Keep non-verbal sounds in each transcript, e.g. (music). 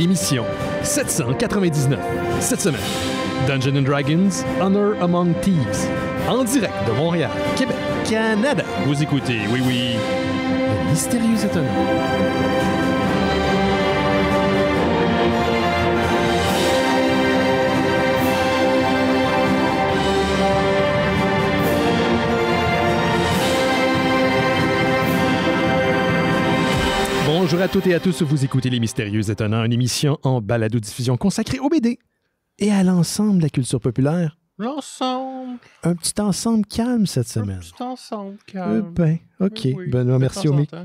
émission 799 cette semaine. Dungeons and Dragons, Honor Among Thieves. En direct de Montréal, Québec, Canada. Vous écoutez, oui, oui, le mystérieux Bonjour à toutes et à tous, vous écoutez Les Mystérieux Étonnants, une émission en balado-diffusion consacrée au BD et à l'ensemble de la culture populaire. L'ensemble. Un petit ensemble calme cette semaine. Un petit ensemble calme. Eh ben, OK. Benoît, merci au micro.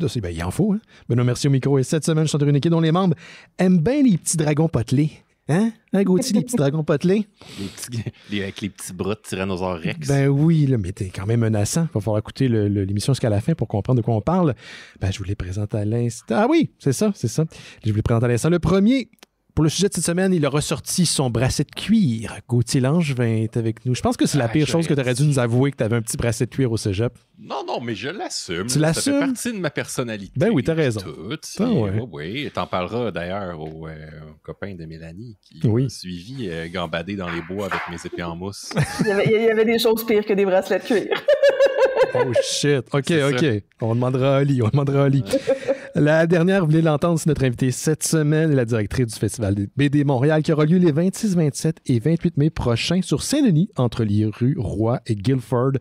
Ah, il en faut. Hein. Benoît, merci au micro. Et cette semaine, je suis une équipe dont les membres aiment bien les petits dragons potelés. Hein? Hein, Gauthier, les petits dragons potelés? Les petits, avec les petits bras de Rex. Ben oui, mais t'es quand même menaçant. Il Va falloir écouter l'émission jusqu'à la fin pour comprendre de quoi on parle. Ben, je vous les présente à l'instant. Ah oui, c'est ça, c'est ça. Je vous les présente à l'instant. Le premier, pour le sujet de cette semaine, il a ressorti son bracelet de cuir. Gauthier Langevin est avec nous. Je pense que c'est la ah, pire chose que tu aurais dû nous avouer que tu avais un petit bracelet de cuir au cégep. Non, non, mais je l'assume. Tu l'assumes? Ça fait partie de ma personnalité. Ben oui, t'as raison. Tout. Ben oui, t'en parleras d'ailleurs euh, au, copain de Mélanie qui m'a suivi euh, gambader dans les bois avec mes épées en mousse. (laughs) il, y avait, des choses pires que des bracelets de cuir. oh shit. (laughs) OK, OK. On demandera à Ali. On demandera à Ali. (laughs) La dernière, vous voulez l'entendre, c'est notre invitée cette semaine, la directrice du Festival des BD Montréal, qui aura lieu les 26, 27 et 28 mai prochains sur Saint-Denis, entre les rues Roy et Guilford.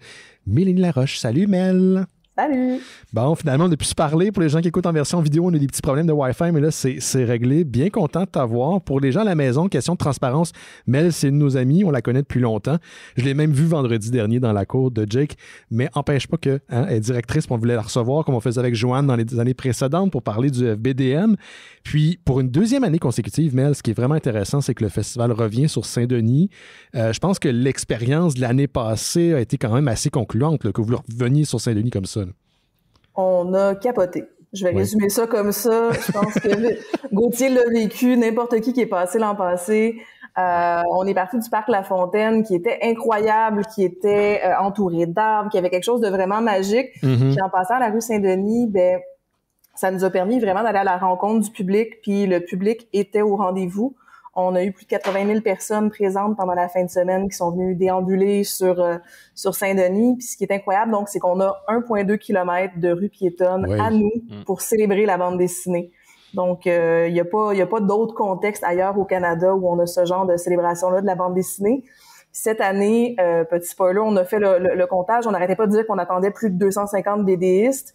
Méline Laroche, salut Mel! Salut! Bon, finalement, on a pu se parler. Pour les gens qui écoutent en version vidéo, on a des petits problèmes de Wi-Fi, mais là, c'est réglé. Bien content de t'avoir. Pour les gens à la maison, question de transparence, Mel, c'est une de nos amies. On la connaît depuis longtemps. Je l'ai même vue vendredi dernier dans la cour de Jake, mais empêche pas qu'elle hein, est directrice. On voulait la recevoir comme on faisait avec Joanne dans les années précédentes pour parler du FBDM. Puis, pour une deuxième année consécutive, Mel, ce qui est vraiment intéressant, c'est que le festival revient sur Saint-Denis. Euh, je pense que l'expérience de l'année passée a été quand même assez concluante, que vous reveniez sur Saint-Denis comme ça on a capoté. Je vais résumer ça comme ça. Je pense que (laughs) Gauthier l'a vécu, n'importe qui qui est passé l'an passé. Euh, on est parti du parc La Fontaine qui était incroyable, qui était euh, entouré d'arbres, qui avait quelque chose de vraiment magique. Mm-hmm. Puis en passant à la rue Saint-Denis, ben ça nous a permis vraiment d'aller à la rencontre du public, puis le public était au rendez-vous. On a eu plus de 80 000 personnes présentes pendant la fin de semaine qui sont venues déambuler sur euh, sur Saint-Denis. Puis ce qui est incroyable, donc, c'est qu'on a 1,2 km de rue piétonne à nous mm. pour célébrer la bande dessinée. Donc, euh, il euh, n'y a pas, y a pas d'autres contextes ailleurs au Canada où on a ce genre de célébration-là de la bande dessinée. Cette année, euh, petit spoiler, on a fait le, le, le comptage. On n'arrêtait pas de dire qu'on attendait plus de 250 BDistes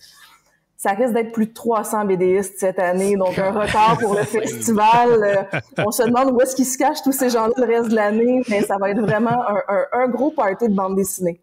ça risque d'être plus de 300 BDistes cette année, donc un retard pour le (laughs) festival. Euh, on se demande où est-ce qu'ils se cachent tous ces gens-là le reste de l'année, mais ça va être vraiment un, un gros party de bande dessinée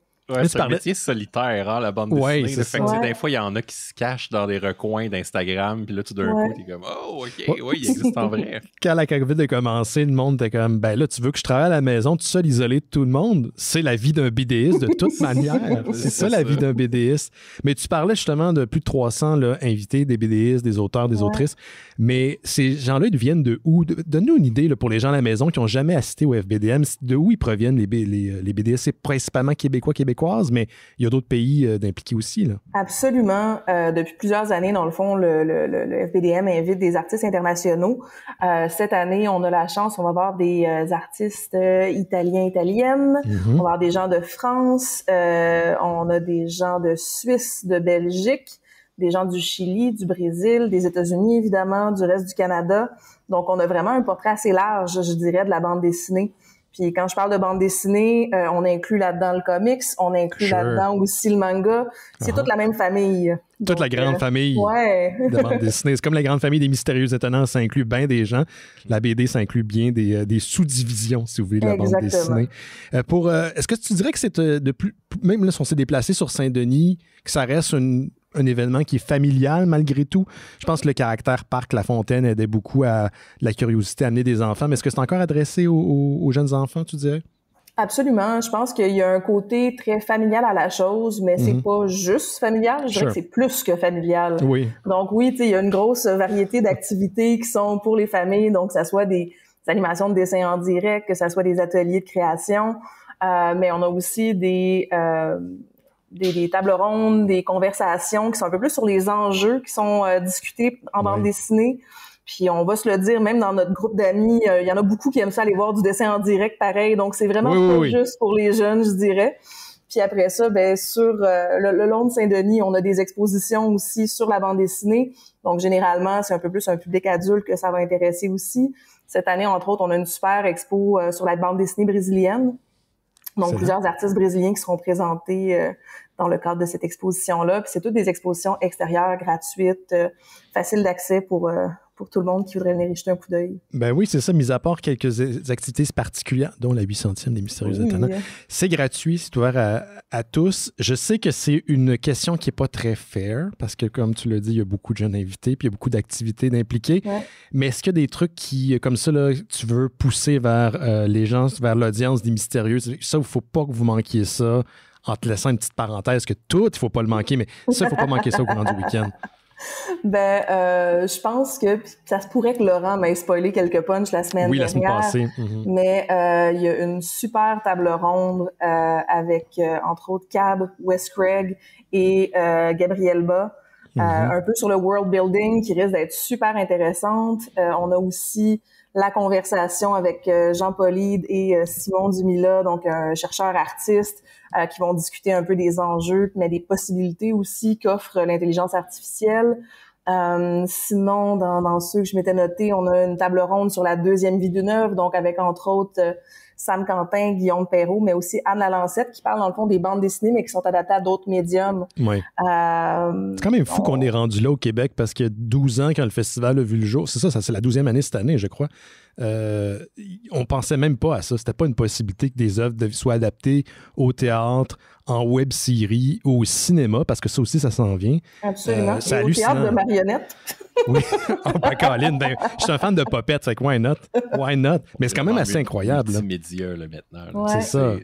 c'est un métier solitaire, hein, la bande ouais, dessinée. C'est des fois, il y en a qui se cachent dans des recoins d'Instagram, puis là, tout d'un un coup, t'es comme « Oh, OK, oui, il existe en vrai. (laughs) » Quand la COVID a commencé, le monde était comme « Ben là, tu veux que je travaille à la maison tout seul, isolé de tout le monde? C'est la vie d'un BDiste de (laughs) toute manière. C'est ça, la vie d'un BDiste. » Mais tu parlais justement de plus de 300 là, invités, des BDistes, des auteurs, des autrices. Mais ces gens-là, ils viennent de où? Donne-nous une idée là, pour les gens à la maison qui n'ont jamais assisté au FBDM, de où ils proviennent les, les, euh, C'est principalement québécois, québécois mais il y a d'autres pays euh, d'impliquer aussi. Absolument. Euh, depuis plusieurs années, dans le fond, le, le, FBDM invite des artistes internationaux. Euh, cette année, on a la chance, on va voir des artistes italiens, italiennes, mm-hmm. on va voir des gens de France, on a des gens de Suisse, de Belgique des gens du Chili, du Brésil, des États-Unis évidemment, du reste du Canada. Donc on a vraiment un portrait assez large, je dirais, de la bande dessinée. Puis quand je parle de bande dessinée, euh, on inclut là-dedans le comics, on inclut là-dedans aussi le manga. C'est ah toute ah. la même famille. Toute la grande euh, famille de bande dessinée. C'est comme la grande famille des mystérieux étonnants, ça inclut bien des gens. La BD, ça inclut bien euh, des, sous-divisions, si vous voulez, de la bande dessinée. pour, est-ce que tu dirais que c'est de plus... Même là, si on s'est déplacé sur Saint-Denis, que ça reste une un événement qui est familial malgré tout. Je pense que le caractère parc La Fontaine aidait beaucoup à la curiosité à amener des enfants. Mais est-ce que c'est encore adressé aux, jeunes enfants, tu dirais? Absolument. Je pense qu'il y a un côté très familial à la chose, mais c'est mhm. pas juste familial. Je dirais que c'est plus que familial. Oui. Donc oui, il y a une grosse variété d'activités qui sont pour les familles. Donc, que ça soit des, animations de dessin en direct, que ce soit des ateliers de création, euh, mais on a aussi des, euh, des, tables rondes, des conversations qui sont un peu plus sur les enjeux qui sont euh, discutés en bande dessinée. Puis on va se le dire, même dans notre groupe d'amis, euh, il y en a beaucoup qui aiment ça aller voir du dessin en direct, pareil. Donc c'est vraiment pas juste pour les jeunes, je dirais. Puis après ça, ben sur euh, le, long de Saint-Denis, on a des expositions aussi sur la bande dessinée. Donc généralement, c'est un peu plus un public adulte que ça va intéresser aussi. Cette année, entre autres, on a une super expo sur la bande dessinée brésilienne donc, plusieurs artistes brésiliens qui seront présentés euh, dans le cadre de cette exposition-là. Puis c'est toutes des expositions extérieures, gratuites, euh, faciles d'accès pour, euh, pour tout le monde qui voudrait venir jeter un coup d'œil. Ben oui, c'est ça, mis à part quelques activités particulières, dont la 800e des Mystérieux oui, C'est gratuit, c'est ouvert à, tous. Je sais que c'est une question qui n'est pas très fair, parce que comme tu l'as dit, il y a beaucoup de jeunes invités, puis il y a beaucoup d'activités d'impliquer Mais est-ce qu'il y a des trucs qui, comme ça, là, tu veux pousser vers euh, les gens, vers l'audience des Mystérieux? Ça, il ne faut pas que vous manquiez ça en te laissant une petite parenthèse que tout, il ne faut pas le manquer, mais ça, il ne faut pas manquer ça au courant du week-end ben, euh, je pense que ça se pourrait que Laurent m'ait spoilé quelques punchs la semaine dernière. Oui, la semaine passée. Mhm. Mais euh, il y a une super table ronde euh, avec, entre autres, Cab, Wes Craig et Gabriel Ba. Mhm. un peu sur le world building qui risque d'être super intéressante. on a aussi la conversation avec euh, Jean Paulide et euh, Simon Dumila, donc un euh, chercheur artiste, qui vont discuter un peu des enjeux, mais des possibilités aussi qu'offre l'intelligence artificielle. sinon, dans, dans, ceux que je m'étais noté, on a une table ronde sur la deuxième vie d'une œuvre, donc avec entre autres Sam Quentin, Guillaume Perrault, mais aussi Anne Lalancette qui parle dans le fond des bandes dessinées, mais qui sont adaptées à d'autres médiums. Euh, c'est quand même fou qu'on ait rendu là au Québec parce que 12 ans quand le festival a vu le jour, c'est ça, ça c'est la 12e année cette année, je crois. Euh, on pensait même pas à ça. C'était pas une possibilité que des œuvres soient adaptées au théâtre, en web série, au cinéma, parce que ça aussi, ça s'en vient. Absolument. Euh, au théâtre de marionnettes. (laughs) oui. Ah, ben, ben, je suis un fan de popette, c'est why not? Why not? Mais c'est quand même ah, assez incroyable. C'est maintenant.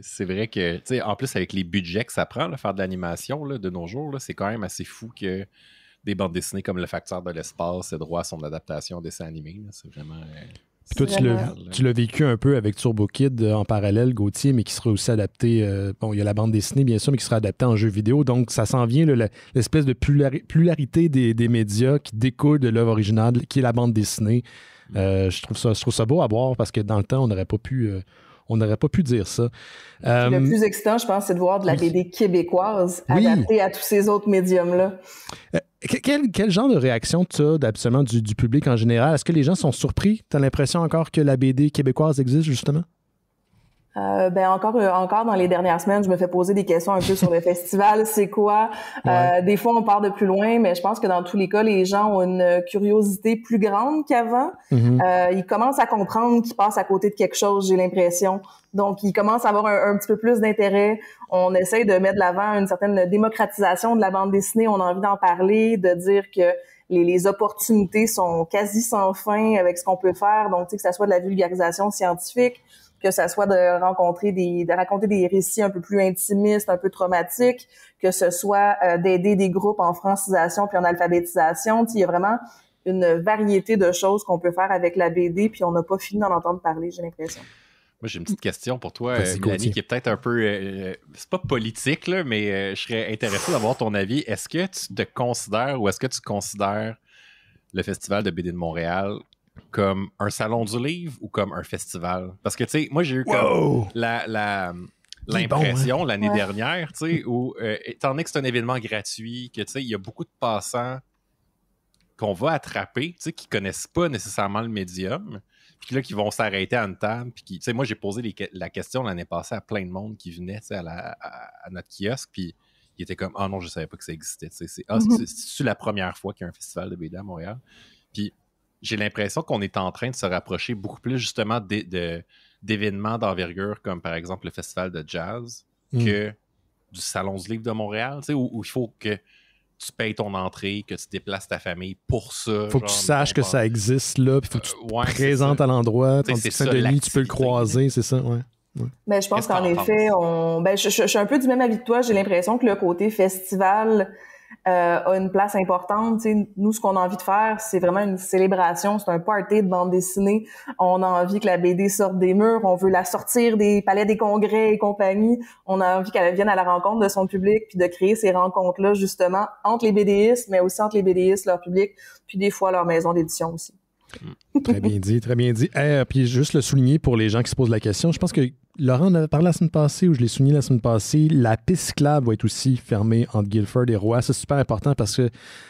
C'est vrai que, tu sais, en plus, avec les budgets que ça prend, faire de l'animation, de nos jours, c'est quand même assez fou que des bandes dessinées comme Le Facteur de l'espace aient droit à son adaptation au dessin animé. C'est vraiment. Euh, puis toi, tu l'as vécu un peu avec Turbo Kid euh, en parallèle, Gauthier, mais qui sera aussi adapté. Euh, bon, il y a la bande dessinée, bien sûr, mais qui sera adapté en jeu vidéo. Donc, ça s'en vient, l'espèce de pluralité des, médias qui découle de l'œuvre originale, qui est la bande dessinée. Euh, je, trouve ça, ça beau à voir parce que dans le temps, on n'aurait pas pu on n'aurait pas pu dire ça. Le euh, plus excitant, je pense, c'est de voir de la BD québécoise adaptée à tous ces autres médiums-là. Euh, quel, quel, genre de réaction tu as absolument du, du public en général? Est-ce que les gens sont surpris? Tu as l'impression encore que la BD québécoise existe, justement? Euh, ben encore euh, encore dans les dernières semaines, je me fais poser des questions un peu sur le (laughs) festival, c'est quoi. Euh, des fois, on part de plus loin, mais je pense que dans tous les cas, les gens ont une curiosité plus grande qu'avant. Mhm. euh, ils commencent à comprendre qu'ils passent à côté de quelque chose, j'ai l'impression. Donc, ils commencent à avoir un, petit peu plus d'intérêt. On essaye de mettre de l'avant une certaine démocratisation de la bande dessinée. On a envie d'en parler, de dire que les, les, opportunités sont quasi sans fin avec ce qu'on peut faire. Donc, tu sais, que ça soit de la vulgarisation scientifique, que ce soit de rencontrer de raconter des récits un peu plus intimistes, un peu traumatiques, que ce soit euh, d'aider des groupes en francisation puis en alphabétisation. Il y a vraiment une variété de choses qu'on peut faire avec la BD, puis on n'a pas fini d'en entendre parler, j'ai l'impression. Moi, j'ai une petite question pour toi, euh, qui est peut-être un peu. Ce euh, c'est pas politique, mais je serais intéressé d'avoir ton avis. Est-ce que tu te considères ou est-ce que tu considères le Festival de BD de Montréal comme un salon du livre ou comme un festival? Parce que, tu sais, moi, j'ai eu comme la, l'impression hein? l'année dernière, tu sais, où, euh, étant donné que c'est un événement gratuit, que, tu sais, il y a beaucoup de passants qu'on va attraper, tu sais, qui connaissent pas nécessairement le médium, puis là, qui vont s'arrêter à une table, puis tu sais, moi, j'ai posé la question l'année passée à plein de monde qui venait, tu sais, à, notre kiosque, puis ils étaient comme « Ah non, je savais pas que ça existait, tu sais, c'est ah, mm-hmm. la première fois qu'il y a un festival de BD à Montréal? » Puis j'ai l'impression qu'on est en train de se rapprocher beaucoup plus justement d'événements d'envergure comme par exemple le festival de jazz mm. que du Salon du Livre de Montréal, tu où, il faut que tu payes ton entrée, que tu déplaces ta famille pour ça. Il Faut que tu saches que ça existe là, puis faut que tu te euh, présentes à l'endroit. de tu peux le croiser, c'est ça, ouais. Ben, je pense qu'en effet, on... ben, je, suis un peu du même avis que toi. J'ai l'impression que le côté festival euh, a une place importante. nous, ce qu'on a envie de faire, c'est vraiment une célébration, c'est un party de bande dessinée. On a envie que la BD sorte des murs, on veut la sortir des palais des congrès et compagnie. On a envie qu'elle vienne à la rencontre de son public, puis de créer ces rencontres-là, justement, entre les BDistes, mais aussi entre les BDistes, leur public, puis des fois leur maison d'édition aussi. très bien dit, très bien dit. Et eh, puis juste le souligner pour les gens qui se posent la question, je pense que Laurent en avait parlé la semaine passée, ou je l'ai souligné la semaine passée, la piste cyclable va être aussi fermée entre Guilford et Roy. C'est super important parce que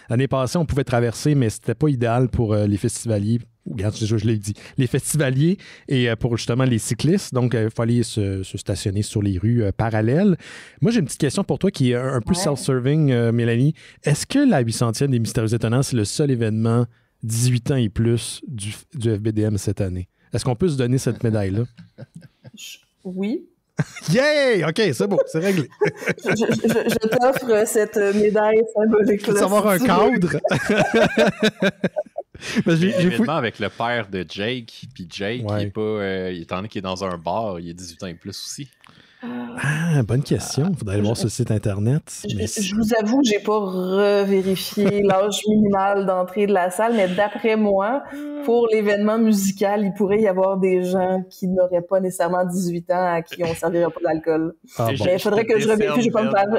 l'année passée, on pouvait traverser, mais c'était pas idéal pour euh, les festivaliers. Regarde, je, je l'ai dit. Les festivaliers et euh, pour justement les cyclistes. Donc, euh, il fallait se, stationner sur les rues parallèles. Moi, j'ai une petite question pour toi qui est un peu self-serving, Mélanie. Est-ce que la 800e des Mystérieux Étonnants, c'est le seul événement 18 ans et plus du, FBDM cette année? Est-ce qu'on peut se donner cette médaille-là? (laughs) oui. (laughs) Yay! OK, c'est beau, c'est réglé. (laughs) je, t'offre cette médaille symbolique. Tu avoir un cadre? ben, (laughs) avec le père de Jake, puis Jake, il est pas, euh, étant donné qu'il est dans un bar, il est 18 ans et plus aussi. Ah, bonne euh, question. Il faudrait aller voir sur le site Internet. Je, vous avoue que n'ai pas revérifié l'âge minimal d'entrée de la salle, mais d'après moi, pour l'événement musical, il pourrait y avoir des gens qui n'auraient pas nécessairement 18 ans à qui on ne servirait pas d'alcool. Ah il faudrait que je revérifie, je ne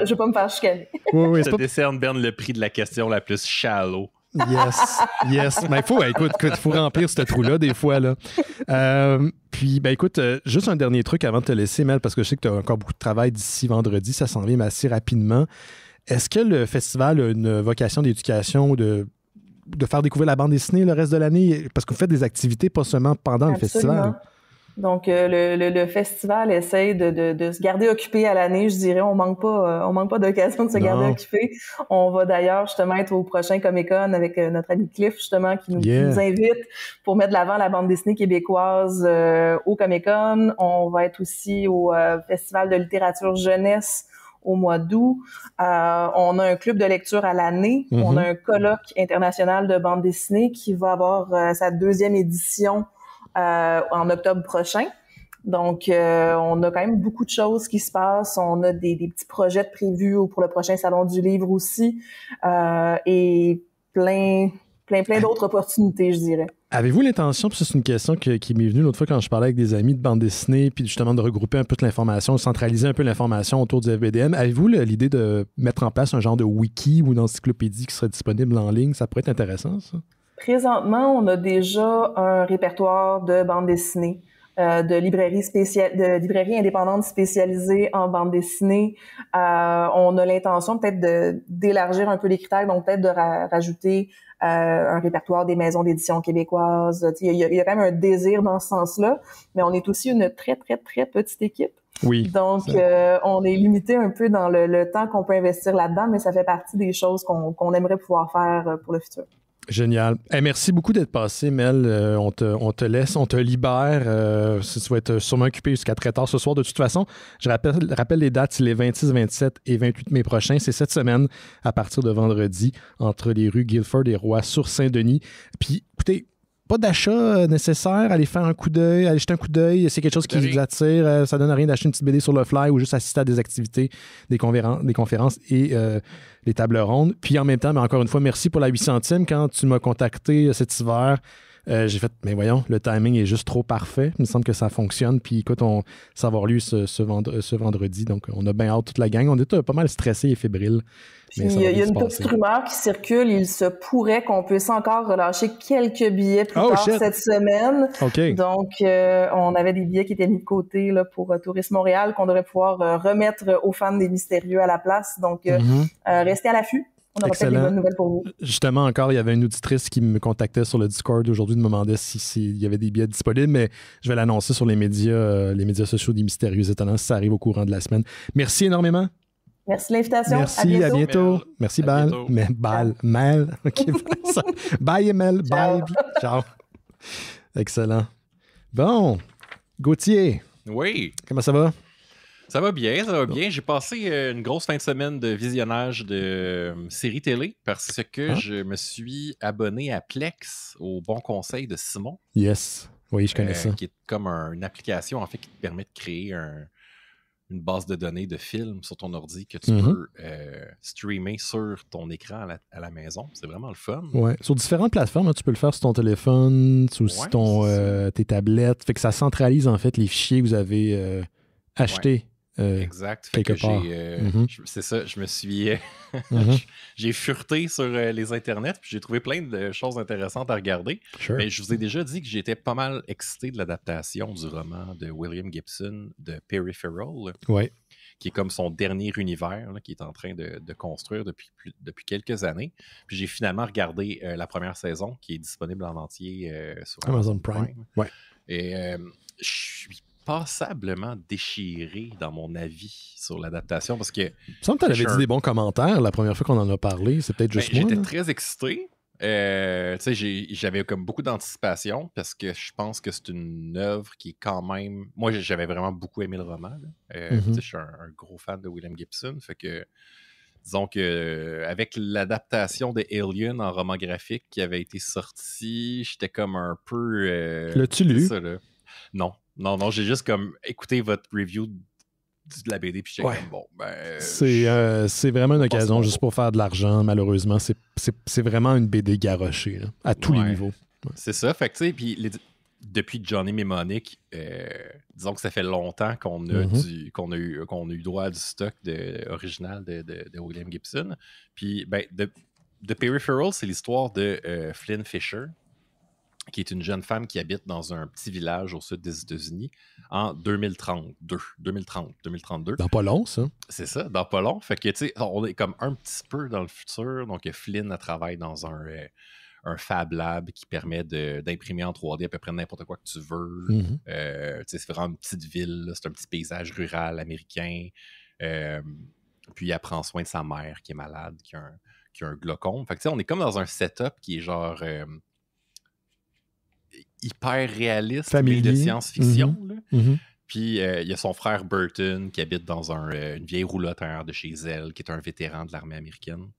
vais pas me faire chicaner. Oui, oui, décerne, le prix de la question la plus shallow. Yes, yes. Mais ben, il faut, ben, écoute, il faut remplir ce trou-là des fois. Là. Euh, puis, ben écoute, euh, juste un dernier truc avant de te laisser, Mel, parce que je sais que tu as encore beaucoup de travail d'ici vendredi, ça s'en vient assez rapidement. Est-ce que le festival a une vocation d'éducation de de faire découvrir la bande dessinée le reste de l'année? Parce que vous faites des activités pas seulement pendant le festival. Donc euh, le, le, festival essaye de, de, de, se garder occupé à l'année, je dirais. On manque pas, euh, on manque pas d'occasion de se garder occupé. On va d'ailleurs justement être au prochain Comic avec euh, notre ami Cliff justement qui nous, invite pour mettre de l'avant la bande dessinée québécoise au Comic On va être aussi au festival de littérature jeunesse au mois d'août. Euh, on a un club de lecture à l'année. On mm-hmm. a un colloque international de bande dessinée qui va avoir sa deuxième édition euh, en octobre prochain. Donc, euh, on a quand même beaucoup de choses qui se passent. On a des, petits projets prévus pour le prochain Salon du Livre aussi euh, et plein, plein, plein d'autres opportunités, je dirais. Avez-vous l'intention, puis c'est une question qui m'est venue l'autre fois quand je parlais avec des amis de bande dessinée, puis justement de regrouper un peu de l'information, centraliser un peu l'information autour du FBDM, avez-vous l'idée de mettre en place un genre de wiki ou d'encyclopédie qui serait disponible en ligne? Ça pourrait être intéressant, ça? Présentement, on a déjà un répertoire de bandes dessinées, euh, de librairies de librairies indépendantes spécialisées en bande dessinée. Euh, on a l'intention peut-être d'élargir un peu les critères, donc peut-être de rajouter euh, un répertoire des maisons d'édition québécoises. Il y, y, a quand même un désir dans ce sens-là, mais on est aussi une très très très petite équipe. Oui. Donc, euh, on est limité un peu dans le, le temps qu'on peut investir là-dedans, mais ça fait partie des choses qu'on aimerait pouvoir faire euh, pour le futur. Génial. Et eh, merci beaucoup d'être passé, Mel. Euh, on, te, on, te, laisse, on te libère. Euh, tu vas être sûrement occupé jusqu'à très tard ce soir. De toute façon, je rappelle, rappelle les dates, les 26, 27 et 28 mai prochains. C'est cette semaine, à partir de vendredi, entre les rues Guilford et Roy sur Saint-Denis. Puis, écoutez, pas d'achat euh, nécessaire, aller faire un coup d'œil, aller jeter un coup d'œil, c'est quelque chose qui vous attire, euh, ça donne rien d'acheter une petite BD sur le fly ou juste assister à des activités, des, conférences, des conférences et euh, les tables rondes. Puis en même temps, mais encore une fois, merci pour la huit centimes quand tu m'as contacté cet hiver euh, j'ai fait, mais voyons, le timing est juste trop parfait. Il me semble que ça fonctionne. Puis écoute, on, ça va lieu euh, ce, vendredi. Donc, on a bien hâte toute la gang. On était euh, pas mal stressés et fébriles. il y a, une petite rumeur qui circule. Il se pourrait qu'on puisse encore relâcher quelques billets plus oh, tard cette semaine. Donc, on avait des billets qui étaient mis de côté pour Tourisme Montréal qu'on devrait pouvoir remettre aux fans des mystérieux à la place. Donc, mm-hmm. restez à l'affût on aura peut-être des bonnes nouvelles pour vous. Justement, encore, il y avait une auditrice qui me contactait sur le Discord aujourd'hui, me demandait s'il si, y avait des billets disponibles, mais je vais l'annoncer sur les médias, euh, les médias sociaux des Mystérieux Étonnants si ça arrive au courant de la semaine. Merci énormément. Merci l'invitation. Merci, à bientôt. Merci, Bal. Mais Bal, mal. (laughs) (laughs) bye, Emel. Bye. Ciao. Excellent. Bon, Gauthier. Oui. Comment ça va? Ça va bien, ça va bien. J'ai passé euh, une grosse fin de semaine de visionnage de euh, séries télé parce que ah. je me suis abonné à Plex au bon conseil de Simon. Yes. Oui, je connais euh, ça. Qui est comme une application en fait qui te permet de créer une base de données de films sur ton ordi que tu mhm. peux streamer sur ton écran à la, maison. C'est vraiment le fun. Oui, Sur différentes plateformes, hein, tu peux le faire sur ton téléphone, sur tes tablettes. Fait que ça centralise en fait les fichiers que vous avez achetés euh, exact. Euh, mm-hmm. C'est ça, je me suis. Euh, (laughs) mm-hmm. j'ai fureté sur les internets, puis j'ai trouvé plein de choses intéressantes à regarder. Mais je vous ai déjà dit que j'étais pas mal excité de l'adaptation du roman de William Gibson de Peripheral. Qui est comme son dernier univers qui est en train de, construire depuis, depuis quelques années. Puis j'ai finalement regardé la première saison qui est disponible en entier sur Amazon, Prime. Ouais. Et je suis passablement déchiré dans mon avis sur l'adaptation parce que. tu tu avais dit des bons commentaires la première fois qu'on en a parlé. C'est peut-être ben, juste moi. J'étais très excité. Euh, j'avais comme beaucoup d'anticipation parce que je pense que c'est une œuvre qui est quand même. Moi, j'avais vraiment beaucoup aimé le roman. Euh, mm-hmm. Je suis un, gros fan de William Gibson. Fait que disons que euh, avec l'adaptation de Alien en roman graphique qui avait été sorti, j'étais comme un peu. Euh, L'as-tu lu? Non, non, non, j'ai juste comme écouté votre review de la BD, puis j'ai bon, ben. C'est euh, vraiment une occasion juste pour faire de l'argent, malheureusement. C'est vraiment une BD garochée, à tous les niveaux. C'est ça, fait que tu sais, puis depuis Johnny Mémonique, euh, disons que ça fait longtemps qu'on a, mm-hmm. du qu'on a, eu, qu'on a eu droit à du stock de, original de, William Gibson. Puis, ben, de, Peripheral, c'est l'histoire de euh, Flynn Fisher, qui est une jeune femme qui habite dans un petit village au sud des États-Unis en 2032, 2030, 2032. Dans pas long, ça. C'est ça, dans pas long. Fait que, tu sais, on est comme un petit peu dans le futur. Donc, Flynn, travaille dans euh, un, Fab Lab qui permet d'imprimer en 3D à peu près n'importe quoi que tu veux. Mm-hmm. Euh, tu sais, c'est vraiment une petite ville, c'est un petit paysage rural américain. Euh, puis, elle prend soin de sa mère qui est malade, qui a un, qui Fait que, tu sais, on est comme dans un setup qui est genre hyper réaliste, de science-fiction. Mm-hmm. Mm-hmm. Puis euh, il y a son frère Burton qui habite dans euh, une vieille roulotte de chez elle, qui est un vétéran de l'armée américaine,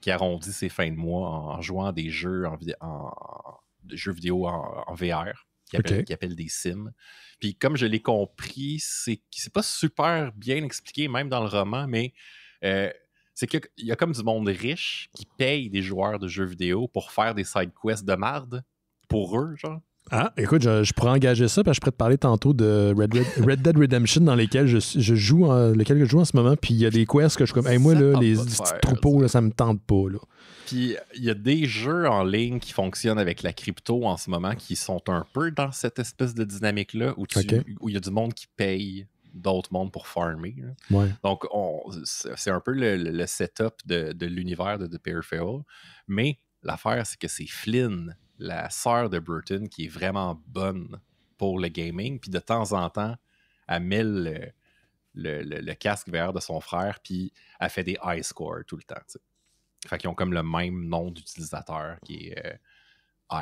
qui, arrondit ses fins de mois en, jouant à des jeux, en, jeux vidéo en, VR, qui appelle, des sims. Puis comme je l'ai compris, c'est pas super bien expliqué, même dans le roman, mais euh, c'est qu'il y, a comme du monde riche qui paye des joueurs de jeux vidéo pour faire des side quests de marde pour eux, genre? Ah, écoute, je, pourrais engager ça parce que je pourrais te parler tantôt de Red, Dead Redemption dans lesquels je, joue lequel je joue en ce moment. Puis il y a des quests que je suis comme, moi, là, les petits troupeaux, ça. Là, me tente pas. Là. Puis il y a des jeux en ligne qui fonctionnent avec la crypto en ce moment qui sont un peu dans cette espèce de dynamique-là où il y a du monde qui paye d'autres mondes pour farmer. Donc, c'est un peu le, setup de, de l'univers de The Peripheral. Mais l'affaire, c'est que c'est Flynn la sœur de Burton qui est vraiment bonne pour le gaming. Puis de temps en temps, elle met le, casque VR de son frère, puis elle fait des high scores tout le temps. Fait qu'ils ont comme le même nom d'utilisateur qui est euh,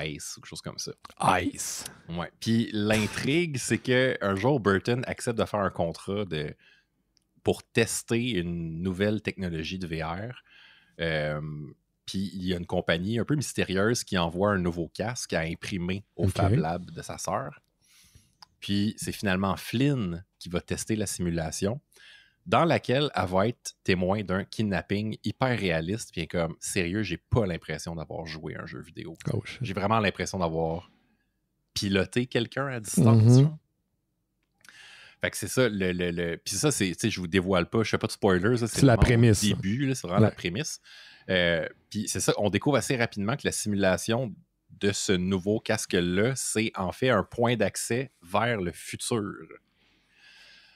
Ice ou quelque chose comme ça. Ice. Ouais. Puis l'intrigue, c'est qu'un jour, Burton accepte de faire un contrat de... pour tester une nouvelle technologie de VR. Euh, puis il y a une compagnie un peu mystérieuse qui envoie un nouveau casque à imprimer au Fab Lab de sa sœur. Puis c'est finalement Flynn qui va tester la simulation, dans laquelle elle va être témoin d'un kidnapping hyper réaliste. Puis comme sérieux, j'ai pas l'impression d'avoir joué à un jeu vidéo. Oh, j'ai vraiment l'impression d'avoir piloté quelqu'un à distance. Mm-hmm. Fait que c'est ça, le, Puis ça, c'est, je vous dévoile pas, je fais pas de spoilers. C'est la prémisse. début, c'est vraiment la prémisse. Euh, puis c'est ça, on découvre assez rapidement que la simulation de ce nouveau casque-là, c'est en fait un point d'accès vers le futur.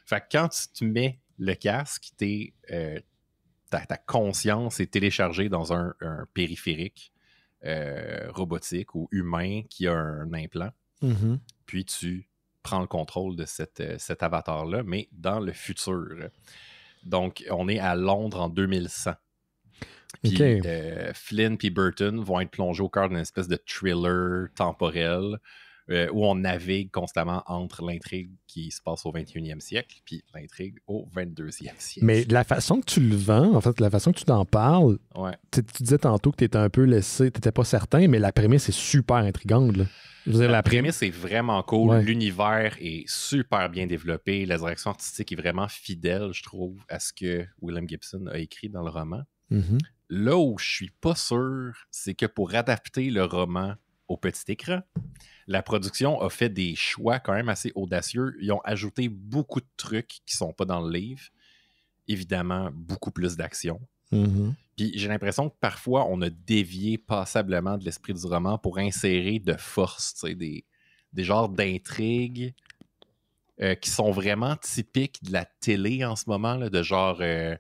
Fait que quand tu mets le casque, euh, ta, conscience est téléchargée dans un, périphérique euh, robotique ou humain qui a un implant. Mm-hmm. Puis tu prends le contrôle de cet avatar-là, mais dans le futur. Donc, on est à Londres en 2100. Puis euh, Flynn puis Burton vont être plongés au cœur d'une espèce de thriller temporel euh, où on navigue constamment entre l'intrigue qui se passe au 21e siècle puis l'intrigue au 22e siècle. Mais la façon que tu le vends, en fait, la façon que tu t'en parles, tu, disais tantôt que tu étais un peu laissé, tu pas certain, mais la prémisse est super intrigante. la, prémisse est vraiment cool. L'univers est super bien développé. La direction artistique est vraiment fidèle, je trouve, à ce que William Gibson a écrit dans le roman. Mhm. Là où je suis pas sûr, c'est que pour adapter le roman au petit écran, la production a fait des choix quand même assez audacieux. Ils ont ajouté beaucoup de trucs qui sont pas dans le livre. Évidemment, beaucoup plus d'action. Mhm. Puis j'ai l'impression que parfois, on a dévié passablement de l'esprit du roman pour insérer de force des, des genres d'intrigues euh, qui sont vraiment typiques de la télé en ce moment, de genre euh,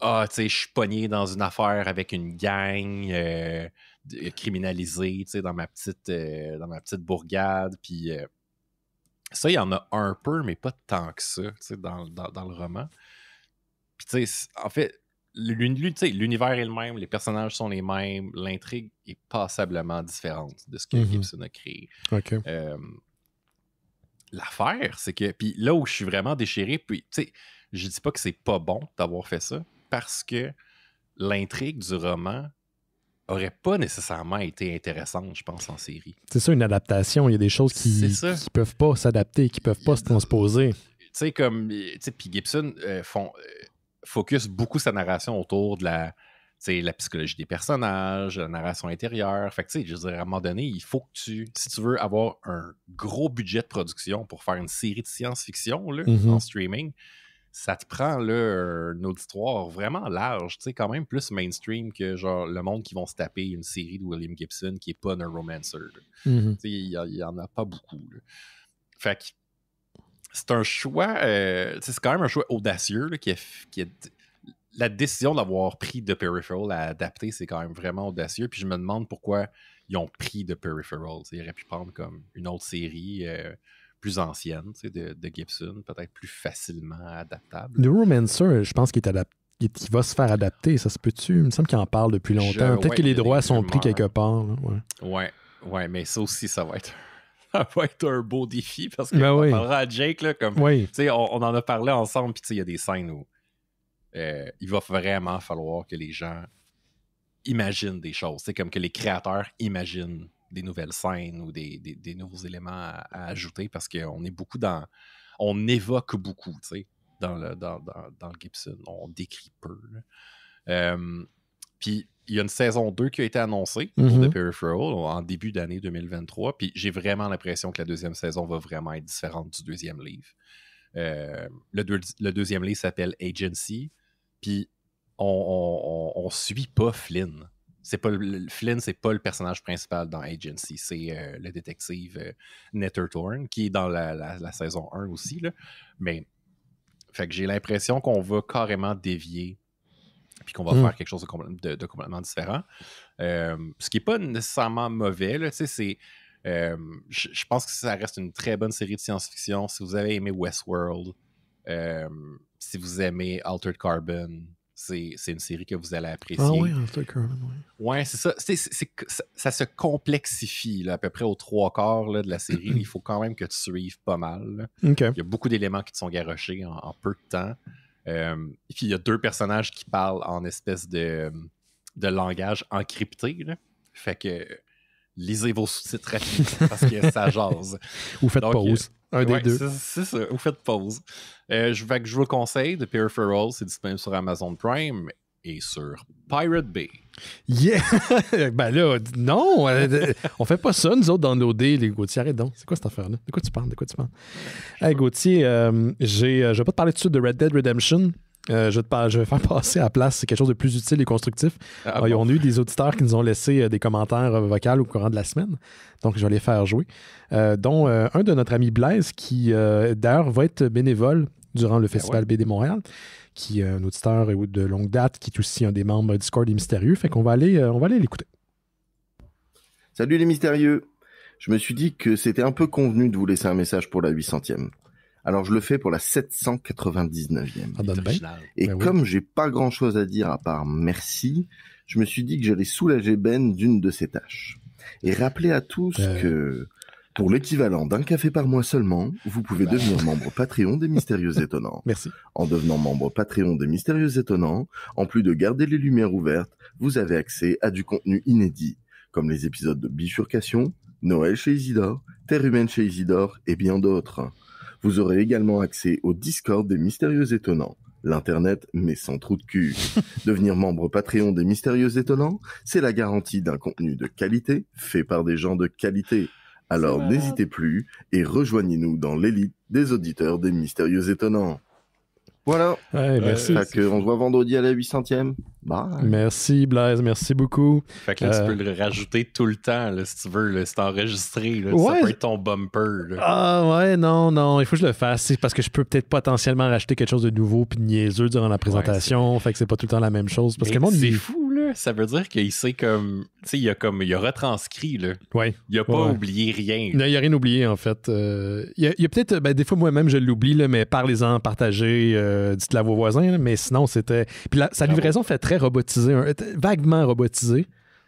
ah, tu sais, je suis pogné dans une affaire avec une gang euh, euh, criminalisée, tu sais, dans, ma petite, euh, dans ma petite bourgade. Puis ça, il y en a un peu, mais pas tant que ça, tu sais, dans, le roman. Puis, tu sais, en fait, l'univers est le même, les personnages sont les mêmes, l'intrigue est passablement différente de ce que mm-hmm. Gibson a créé. L'affaire, c'est que. Puis là où je suis vraiment déchiré, puis, tu sais, je dis pas que c'est pas bon d'avoir fait ça, parce que l'intrigue du roman aurait pas nécessairement été intéressante, je pense, en série. C'est ça, une adaptation. Il y a des choses qui ne peuvent pas s'adapter, qui peuvent pas se transposer. Tu sais, comme. Puis Gibson euh, font, euh, focus beaucoup sa narration autour de la, la psychologie des personnages, la narration intérieure. Fait que, tu sais, je à un moment donné, il faut que tu. Si tu veux avoir un gros budget de production pour faire une série de science-fiction mm-hmm. en streaming, ça te prend là, auditoire vraiment large, tu sais, quand même plus mainstream que genre le monde qui vont se taper une série de William Gibson qui n'est pas un romancer. Mmh il n'y en a pas beaucoup. Fait que c'est un choix, euh, c'est quand même un choix audacieux qui, La décision d'avoir pris de Peripheral à adapter, c'est quand même vraiment audacieux. Puis je me demande pourquoi ils ont pris de Peripheral. Ils auraient pu prendre comme une autre série. Euh, plus ancienne de, Gibson, peut-être plus facilement adaptable. Neuromancer, Romancer, je pense qu'il est adapté. Qui va se faire adapter, ça se peut-tu? Il me semble qu'il en parle depuis longtemps. Peut-être que les droits sont pris quelque part. ouais. ouais, mais ça aussi, ça va être (laughs) un beau défi parce que on ben parlera Jake là, comme on, en a parlé ensemble puis il y a des scènes où euh, il va vraiment falloir que les gens imaginent des choses, c'est comme que les créateurs imaginent des nouvelles scènes ou des, nouveaux éléments à, ajouter parce qu'on est beaucoup dans. On évoque beaucoup, tu sais, dans le, dans, Gibson. On décrit peu. puis il y a une saison 2 qui a été annoncée mm-hmm. Peripheral en début d'année 2023. Puis j'ai vraiment l'impression que la deuxième saison va vraiment être différente du deuxième livre. le, deuxième livre s'appelle Agency. Puis on, on, suit pas Flynn c'est pas Flynn, c'est pas le personnage principal dans Agency, c'est euh, le détective euh, qui est dans la, saison 1 aussi. Mais fait j'ai l'impression qu'on va carrément dévier puis qu'on va hmm. faire quelque chose de, complètement différent. Euh, ce qui n'est pas nécessairement mauvais, c'est. Euh, je pense que ça reste une très bonne série de science-fiction. Si vous avez aimé Westworld, si vous aimez Altered Carbon, c'est une série que vous allez ah apprécier. oui, Ouais, c'est ça. ça. se complexifie à peu près aux trois quarts de la série. (clears throat) Il faut quand même que tu suives pas mal. Il y a beaucoup d'éléments qui te sont garochés en, peu de temps. et euh, puis il y a deux personnages qui parlent en espèce de, langage encrypté. Fait que lisez vos sous-titres parce que ça jase. (laughs) Ou faites pause. Un des deux. C'est ça. Vous faites pause. Euh, je, que je vous conseille The Peripheral. C'est disponible sur Amazon Prime et sur Pirate Bay. Yeah! (laughs) ben là, non! Euh, (laughs) on fait pas ça, nous autres, dans nos dés, les Gauthier. Arrête donc. C'est quoi cette affaire-là? De quoi tu parles? De quoi tu parles? Hey, Gauthier, euh, j'ai, euh, vais pas te parler de de Red Dead Redemption. Euh, je, vais faire (laughs) passer à place quelque chose de plus utile et constructif. Ah, y euh, a eu des auditeurs qui nous ont laissé euh, des commentaires vocaux au courant de la semaine, donc je vais les faire jouer. dont un de notre ami Blaise, qui d'ailleurs va être bénévole durant le ben Festival BD Montréal, qui est un auditeur de longue date, qui est aussi un des membres Discord des Mystérieux. Fait qu'on va aller, on va aller l'écouter. Salut les Mystérieux! Je me suis dit que c'était un peu convenu de vous laisser un message pour la 800e. Alors je le fais pour la 799e. Ah bah, bah. Et comme j'ai pas grand chose à dire à part merci, je me suis dit que j'allais soulager Ben d'une de ses tâches. Et rappeler à tous euh. que pour l'équivalent d'un café par mois seulement, vous pouvez bah. devenir membre Patreon des Mystérieux Étonnants. (laughs) Merci. En devenant membre Patreon des Mystérieux Étonnants, en plus de garder les lumières ouvertes, vous avez accès à du contenu inédit, comme les épisodes de Bifurcation, Noël chez Isidore, Terre humaine chez Isidore et bien d'autres. Vous aurez également accès au Discord des Mystérieux Étonnants. L'Internet, mais sans trou de cul. (laughs) Devenir membre Patreon des Mystérieux Étonnants, c'est la garantie d'un contenu de qualité, fait par des gens de qualité. Alors n'hésitez plus et rejoignez-nous dans l'élite des auditeurs des Mystérieux Étonnants. Voilà. Euh, merci. que on se voit vendredi à la 800e. Merci Blaise, merci beaucoup. Fait que tu euh, peux le rajouter tout le temps si tu veux, c'est enregistré. Là, Ça peut être ton bumper. Ah ouais, non, non, il faut que je le fasse. parce que je peux peut-être potentiellement racheter quelque chose de nouveau puis de niaiseux durant la présentation. fait que c'est pas tout le temps la même chose. Parce que le monde. C'est fou, ça veut dire qu'il sait comme. il a comme. Il retranscrit, là. Ouais. Il a pas oublié rien. il a rien oublié, en fait. Euh, il y a, peut-être. Ben, des fois, moi-même, je l'oublie, là, mais parlez-en, partagez, euh, dites-le à vos voisins, mais sinon, c'était. Puis sa livraison fait très robotisé vaguement robotisé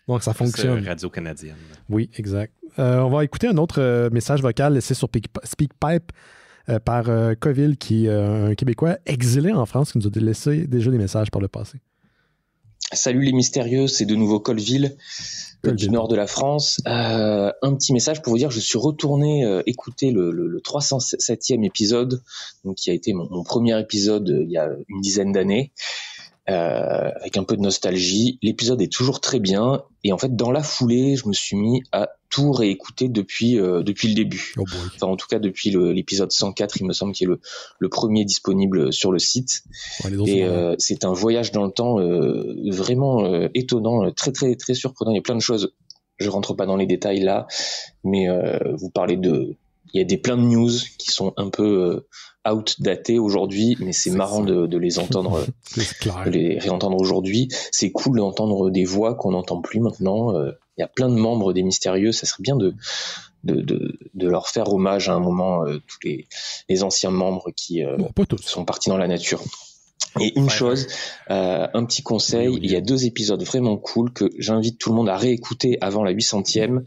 Donc, ça fonctionne. Radio canadienne. Oui, exact. Euh, on va écouter un autre message vocal laissé sur SpeakPipe. par Coville, qui est un Québécois exilé en France, qui nous a laissé déjà des messages par le passé. Salut les mystérieux, c'est de nouveau Colville euh, du nord de la France. Euh, un petit message pour vous dire, je suis retourné euh, écouter le, 307e épisode, donc qui a été mon, premier épisode il y a une dizaine d'années, avec un peu de nostalgie. L'épisode est toujours très bien, et en fait dans la foulée, je me suis mis à tout réécouté depuis euh, depuis le début. Oh enfin, en tout cas, depuis l'épisode 104, il me semble, qui est le, premier disponible euh, sur le site. et euh, c'est un voyage dans le temps vraiment étonnant, très très très surprenant. Il y a plein de choses. Je rentre pas dans les détails là, mais vous parlez de il y a des plein de news qui sont un peu euh, outdatées aujourd'hui, mais c'est marrant de, les entendre, (laughs) de les réentendre aujourd'hui. C'est cool d'entendre des voix qu'on n'entend plus maintenant il y a plein de membres des Mystérieux. Ça serait bien de, de, leur faire hommage à un moment, euh, tous les, anciens membres qui euh, sont partis dans la nature. Et oh, une chose, euh, un petit conseil, il y a deux épisodes vraiment cool que j'invite tout le monde à réécouter avant la 800e. Mm-hmm.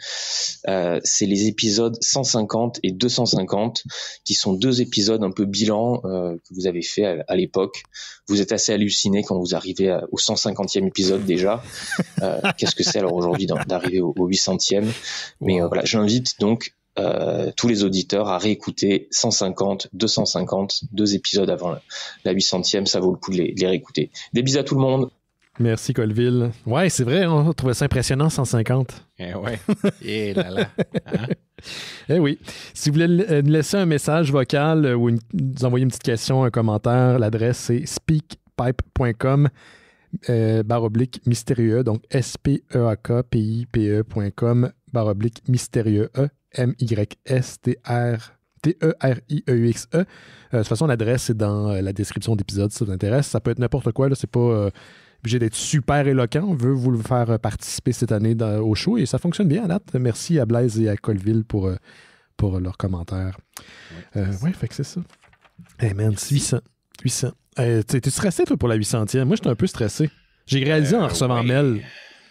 Euh, c'est les épisodes 150 et 250, qui sont deux épisodes un peu bilan euh, que vous avez fait à, l'époque. Vous êtes assez halluciné quand vous arrivez au 150e épisode déjà. Euh, (laughs) qu'est-ce que c'est alors aujourd'hui d'arriver au, au, 800e Mais euh, voilà, j'invite donc euh, tous les auditeurs à réécouter 150, 250, deux épisodes avant la 800e. Ça vaut le coup de les, réécouter. Des bisous à tout le monde. Merci Colville. Ouais, c'est vrai, on trouvait ça impressionnant 150. Eh ouais. Eh là là. Hein? (laughs) Eh oui. Si vous voulez nous laisser un message vocal euh, ou nous envoyer une petite question, un commentaire, l'adresse c'est speakpipe.com euh, oblique mystérieux, donc S-P-E-A-K-P-I-P-E.com barre oblique mystérieux E. M-Y-S-T-R. T-E-R-I-E-U-X-E. E e. de toute façon, l'adresse est dans euh, la description d'épisode si ça vous intéresse. Ça peut être n'importe quoi, c'est pas euh, obligé d'être super éloquent. On veut vous le faire euh, participer cette année au show et ça fonctionne bien à date. Merci à Blaise et à Colville pour, pour leurs commentaires. Oui, ouais, fait que c'est ça. Hey man, 800. 800. tes stressé, toi, pour la 800e? Moi, j'étais un peu stressé. J'ai réalisé en recevant mail.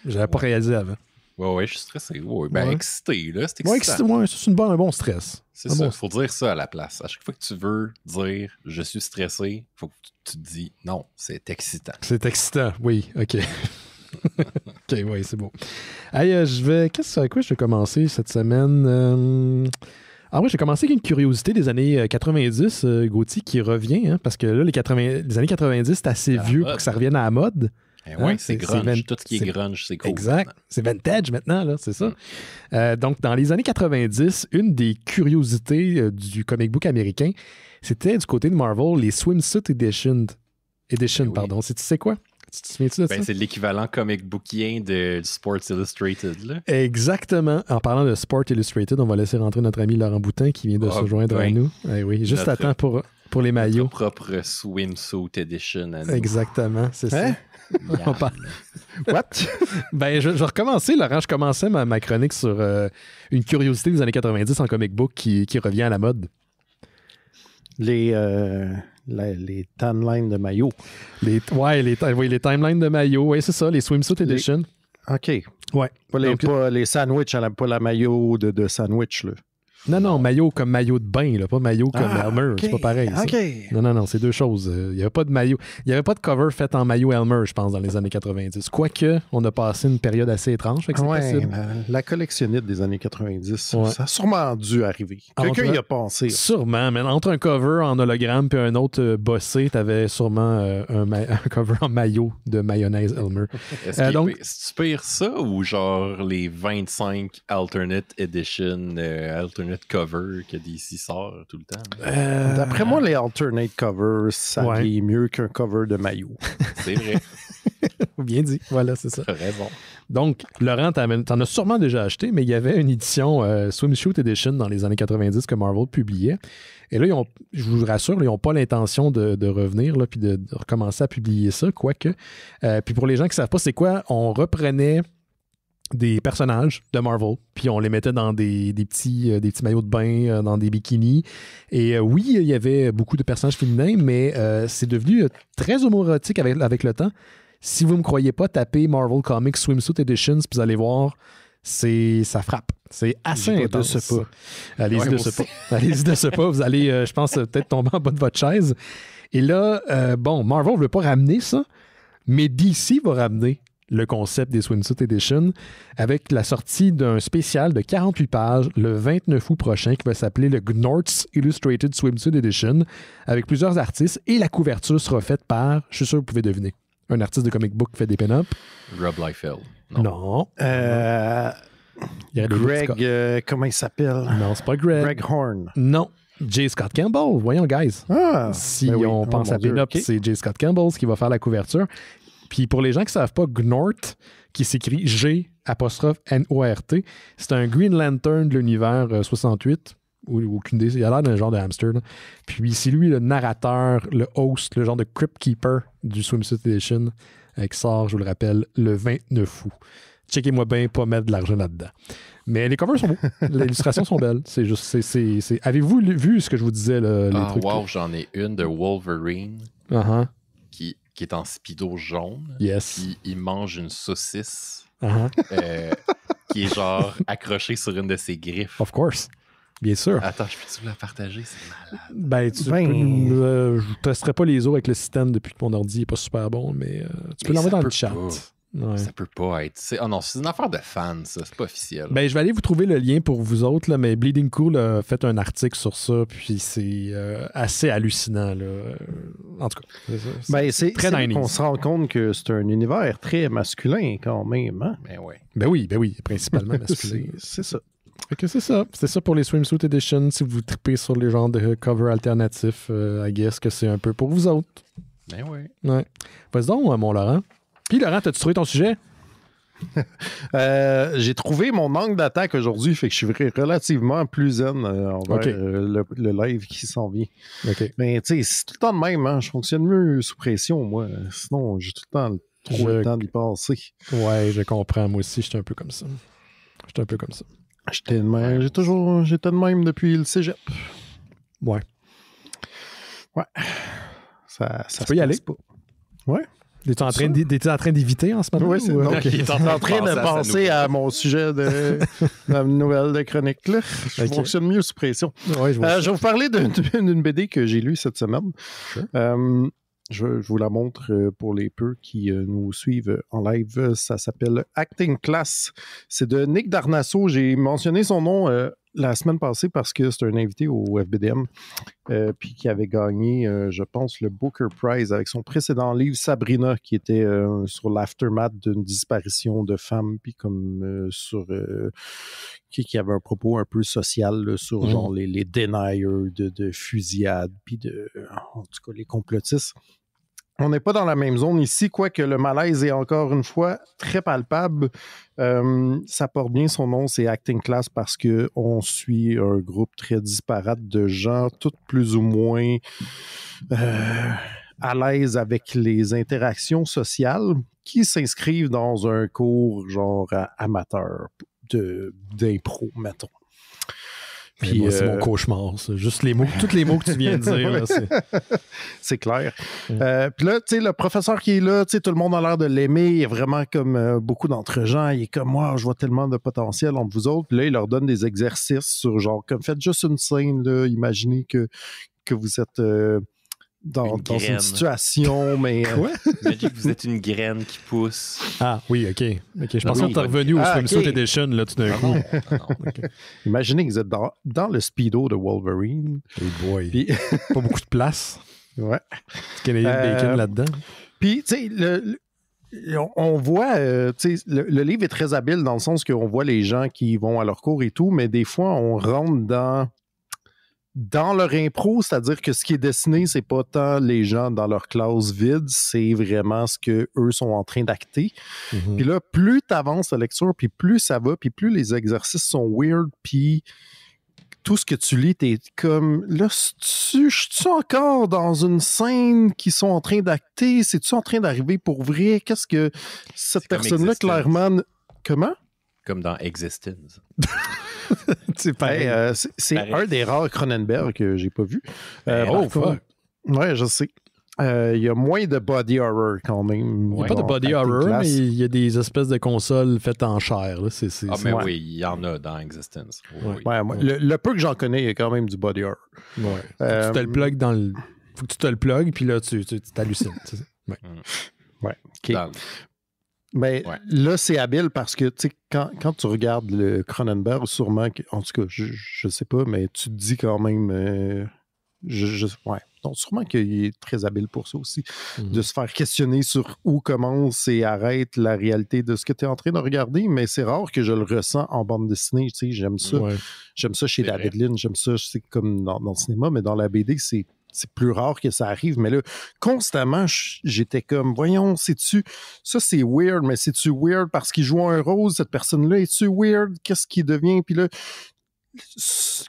J'avais pas réalisé avant. Ouais, ouais, je suis stressé. Ouais, ben, excité, là. C'est excitant. Ouais, excité, ouais, c'est un bon stress. C'est ça. il Faut dire ça à la place. À chaque fois que tu veux dire je suis stressé, faut que tu te dis non, c'est excitant. C'est excitant, oui, ok. (laughs) ok, oui, c'est beau. Allez, euh, je vais. Qu'est-ce que je vais commencer cette semaine? Euh, ah oui, j'ai commencé avec une curiosité des années 90, euh, Gauthier, qui revient, hein, parce que là, les, les années 90, c'est assez vieux pour que ça revienne à la mode. Eh hein? oui, c'est grunge. tout ce qui est, grunge, c'est cool. Exact. C'est vintage maintenant, là, c'est ça. Mm. Euh, donc, dans les années 90, une des curiosités euh, du comic book américain, c'était du côté de Marvel, les Swimsuit Edition. Edition, eh pardon. C'est, tu sais quoi? Ben, c'est l'équivalent comic bookien de Sports Illustrated. Exactement. En parlant de Sports Illustrated, on va laisser rentrer notre ami Laurent Boutin qui vient de ah, se joindre à nous. Eh oui, juste à temps pour, pour les maillots. Notre propre swimsuit edition. À Exactement, c'est hein? ça. What? ben, je, vais recommencer, Laurent. Je commençais ma, chronique sur euh, une curiosité des années 90 en comic book qui, revient à la mode. Les, euh, les timelines de maillot. Les, ouais, les, oui, les timelines de maillot. Oui, c'est ça, les swimsuit edition. OK. Ouais. Pas les, sandwichs, pas la maillot de, de sandwich. Là. Non, non, maillot comme maillot de bain, là, pas maillot comme ah, Elmer. C'est pas pareil. Non, non, non, c'est deux choses. Il euh, n'y avait pas de maillot. Il y avait pas de cover fait en maillot Elmer, je pense, dans les années 90. Quoique, on a passé une période assez étrange. la collectionnite des années 90, ça a sûrement dû arriver. Quelqu'un y a pensé. Sûrement, mais entre un cover en hologramme et un autre euh, bossé, tu avais sûrement euh, (laughs) un, cover en maillot de mayonnaise Elmer. Est-ce que tu ça ou genre les 25 Alternate Edition, Alternate cover que DC sort tout le temps. Euh, D'après moi, les alternate covers, ça ouais. mieux qu'un cover de maillot. (laughs) C'est vrai. (laughs) Bien dit. Voilà, c'est ça. bon. Donc, Laurent, t'en as sûrement déjà acheté, mais il y avait une édition euh, Swimsuit Edition dans les années 90 que Marvel publiait. Et là, ils ont, je vous rassure, ils n'ont pas l'intention de, revenir là, puis de, recommencer à publier ça, quoique. Euh, puis pour les gens qui ne savent pas c'est quoi, on reprenait des personnages de Marvel, puis on les mettait dans des, des petits, euh, des petits maillots de bain, euh, dans des bikinis. Et euh, oui, il y avait beaucoup de personnages féminins, mais c'est devenu très homoerotique avec, avec le temps. Si vous ne me croyez pas, tapez Marvel Comics Swimsuit Editions, puis vous allez voir, c'est ça frappe. C'est assez intense. De ce pas. Allez-y de ce pas. allez de ce pas. Vous allez, je pense, peut-être tomber en bas de votre chaise. Et là, bon, Marvel ne veut pas ramener ça, mais DC va ramener le concept des Swimsuit Edition, avec la sortie d'un spécial de 48 pages le 29 août prochain qui va s'appeler le Gnorts Illustrated Swimsuit Edition, avec plusieurs artistes et la couverture sera faite par, je suis sûr que vous pouvez deviner, un artiste de comic book qui fait des pin ups Rob Liefeld. Non. Euh, Greg, euh, comment il s'appelle? Non, c'est pas Greg. Greg Horn. Non. J. Scott Campbell, voyons, guys. Ah. si ben on pense oh, à Pin-Up, c'est J. Scott Campbell qui va faire la couverture. Puis pour les gens qui ne savent pas, Gnort, qui s'écrit G apostrophe N-O-R-T, c'est un Green Lantern de l'univers 68. Euh, ou, aucune Il a l'air d'un genre de hamster. Puis c'est lui le narrateur, le host, le genre de Crypt Keeper du Swimsuit Edition euh, qui sort, je vous le rappelle, le 29 août. Checkez-moi bien, pas mettre de l'argent là-dedans. Mais les covers sont beaux. (laughs) les illustrations sont belles. C'est juste. c'est, Avez-vous vu ce que je vous disais? les ah, j'en ai une de Wolverine. Uh-huh. Qui qui est en speedo jaune. Yes. il mange une saucisse uh-huh. euh, qui est genre (laughs) accrochée sur une de ses griffes. Of course. Bien sûr. Attends, je peux-tu la partager? C'est malade. Ben, tu ben, peux, euh, je testerai pas les os avec le système depuis que mon ordi n'est pas super bon, mais euh, tu peux l'envoyer dans le chat. Ça peut pas être. C'est... Oh non, c'est une affaire de fans, ça. C'est pas officiel. Ben, je vais aller vous trouver le lien pour vous autres, là, mais Bleeding Cool a fait un article sur ça, puis c'est euh, assez hallucinant. Là. Euh, en tout cas, ben, c'est, On se rend compte que c'est un univers très masculin, quand même. Hein? Ben, ben oui, ben oui, principalement (laughs) masculin. c'est ça. Ok, c'est ça. C'est ça pour les Swimsuit Edition. Si vous tripez sur les genres de cover alternatif je euh, I guess que c'est un peu pour vous autres. Ben oui. Ouais. Vas-y donc, mon Laurent. Puis, Laurent, as-tu trouvé ton sujet? (laughs) Euh, j'ai trouvé mon angle d'attaque aujourd'hui, fait que je suis relativement plus zen euh, envers euh, le, live qui s'en vient. Mais tu sais, c'est tout le temps de même, hein, je fonctionne mieux sous pression, moi. Sinon, j'ai tout le temps trop le temps d'y passer. Ouais, je comprends, moi aussi, j'étais un peu comme ça. J'étais un peu comme ça. J'étais de même, j'ai toujours, de même depuis le cégep. Ouais. Ouais. Ça, ça tu peux y aller? Oui. Ouais. Es-tu en, train d'éviter en ce moment? Oui, c'est euh, (laughs) en train, de, penser à, mon sujet de la (laughs) nouvelle de chronique. Là. Je fonctionne mieux sous pression. Euh, je, vais vous parler d'une BD que j'ai lue cette semaine. Euh, je, vous la montre pour les peu qui nous suivent en live. Ça s'appelle Acting Class. C'est de Nick Darnasso. J'ai mentionné son nom la semaine passée parce que c'était un invité au FBDM, euh, puis qui avait gagné, euh, je pense, le Booker Prize avec son précédent livre Sabrina, qui était euh, sur l'aftermath d'une disparition de femme, puis comme sur. Qui, avait un propos un peu social sur mmh. les, deniers de, de fusillades, puis de. En tout cas, les complotistes. On n'est pas dans la même zone ici, quoique le malaise est encore une fois très palpable. Euh, ça porte bien son nom, c'est Acting Class, parce qu'on suit un groupe très disparate de gens, tous plus ou moins euh, à l'aise avec les interactions sociales, qui s'inscrivent dans un cours genre amateur d'impro, mettons. Puis, c'est mon euh, cauchemar, ça. Juste les mots, toutes les mots que tu viens de dire. (laughs) c'est... clair. Euh, puis là, tu sais, le professeur qui est là, tu sais, tout le monde a l'air de l'aimer. Il est vraiment comme euh, beaucoup d'entre gens. Il est comme moi, je vois tellement de potentiel entre vous autres. Puis là, il leur donne des exercices sur genre, comme faites juste une scène, là, imaginez que, que vous êtes dans, une situation, mais. Euh, Quoi? que (laughs) vous êtes une graine qui pousse. Ah oui, ok. Je pensais que t'es revenu au ah, Swimsuit Edition là tout d'un ah coup. (laughs) Ah, Imaginez que vous êtes dans, le speedo de Wolverine. Oh boy. (laughs) Pas beaucoup de place. Ouais. connais euh... Bacon là-dedans. Puis, tu sais, le, on voit, euh, le, le livre est très habile dans le sens qu'on voit les gens qui vont à leur cours et tout, mais des fois, on rentre dans dans leur impro, c'est-à-dire que ce qui est dessiné, c'est pas tant les gens dans leur classe vide, c'est vraiment ce que eux sont en train d'acter. Mm-hmm. Puis là, plus tu avances la lecture, puis plus ça va, puis plus les exercices sont weird, puis tout ce que tu lis, t'es comme là, je suis encore dans une scène qui sont en train d'acter, c'est-tu en train d'arriver pour vrai? Qu'est-ce que cette personne-là, clairement, comment? Comme dans Existence. (laughs) (laughs) c'est euh, un des rares Cronenberg que j'ai pas vu. Ben, euh, hein. Ouais, je sais. Euh, il y a moins de body horror quand même. Il n'y a pas de body horror, mais il y a des espèces de consoles faites en chair. ah, mais oui, il y en a dans Existence. le, peu que j'en connais, il y a quand même du body horror. tu te le plug dans le. Faut que tu te le plugues, puis là, tu t'hallucines. (laughs) ouais. Mm. Mais ben, là, c'est habile parce que tu quand, quand tu regardes le Cronenberg, sûrement, en tout cas, je ne sais pas, mais tu te dis quand même. Euh, je, ouais. Donc, sûrement qu'il est très habile pour ça aussi, mhm. de se faire questionner sur où commence et arrête la réalité de ce que tu es en train de regarder, mais c'est rare que je le ressens en bande dessinée. tu sais, j'aime ça. J'aime ça chez David Lynn, j'aime ça, c'est comme dans, le cinéma, mais dans la BD, c'est c'est plus rare que ça arrive, mais là, constamment, j'étais comme, voyons, c'est-tu, ça c'est weird, mais c'est-tu weird parce qu'il joue un rose, cette personne-là, est-tu weird? Qu'est-ce qui devient? Puis là,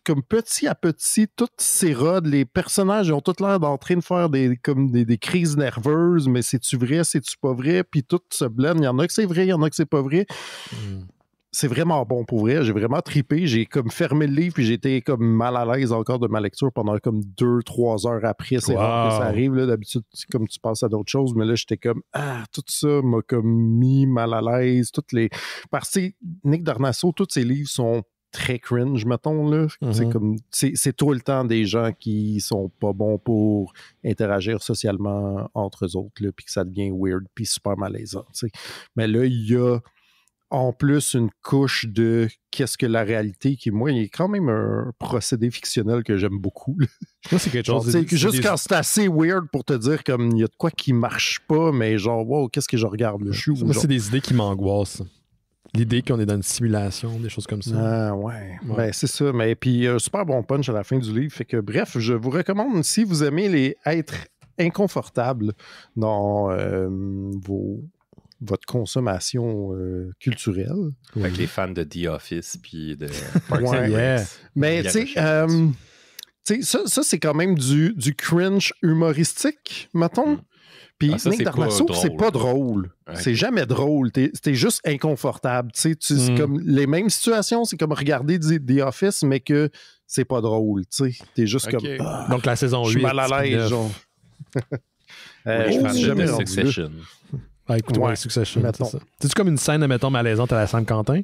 comme petit à petit, toutes s'érodent. Les personnages ont tout l'air d'entrer de faire des, comme des, crises nerveuses, mais c'est-tu vrai, c'est-tu pas vrai? Puis tout se blende. Il y en a que c'est vrai, il y en a que c'est pas vrai. Mm c'est vraiment bon pour vrai. J'ai vraiment tripé. J'ai comme fermé le livre, puis j'étais comme mal à l'aise encore de ma lecture pendant comme deux, trois heures après. C'est que ça arrive. D'habitude, comme tu passes à d'autres choses, mais là, j'étais comme Ah, tout ça m'a comme mis mal à l'aise. Toutes les. Parce que Nick Darnasso, tous ses livres sont très cringe, mettons. Là. C'est mm-hmm. comme c'est tout le temps des gens qui sont pas bons pour interagir socialement entre eux autres, là, puis que ça devient weird, puis super malaisant. sais. Mais là, il y a en plus une couche de qu'est-ce que la réalité qui, moi, il est quand même un procédé fictionnel que j'aime beaucoup. c'est quelque chose. de, juste quand c'est assez weird pour te dire comme il y a de quoi qui marche pas, mais genre, wow, qu'est-ce que je regarde le Moi, c'est des idées qui m'angoissent. L'idée qu'on est dans une simulation, des choses comme ça. Ah ouais. ouais. Ben, c'est ça. Mais puis un euh, super bon punch à la fin du livre. Fait que bref, je vous recommande si vous aimez les être inconfortables dans euh, vos votre consommation euh, culturelle. Avec les fans de The Office puis de (laughs) Parks ouais, Mais euh, tu sais, ça, ça c'est quand même du, du cringe humoristique, mettons. Mm. Puis ah, c'est pas drôle. C'est jamais drôle. T'es juste inconfortable. Tu mm. comme les mêmes situations, c'est comme regarder The, Office, mais que c'est pas drôle. Tu es juste comme. Ah, Donc la saison 8. Je suis mal à l'aise, (laughs) euh, je jamais Succession. Ah, écoute ouais, Succession. C'est-tu comme une scène, admettons, malaisante à la Saint-Quentin?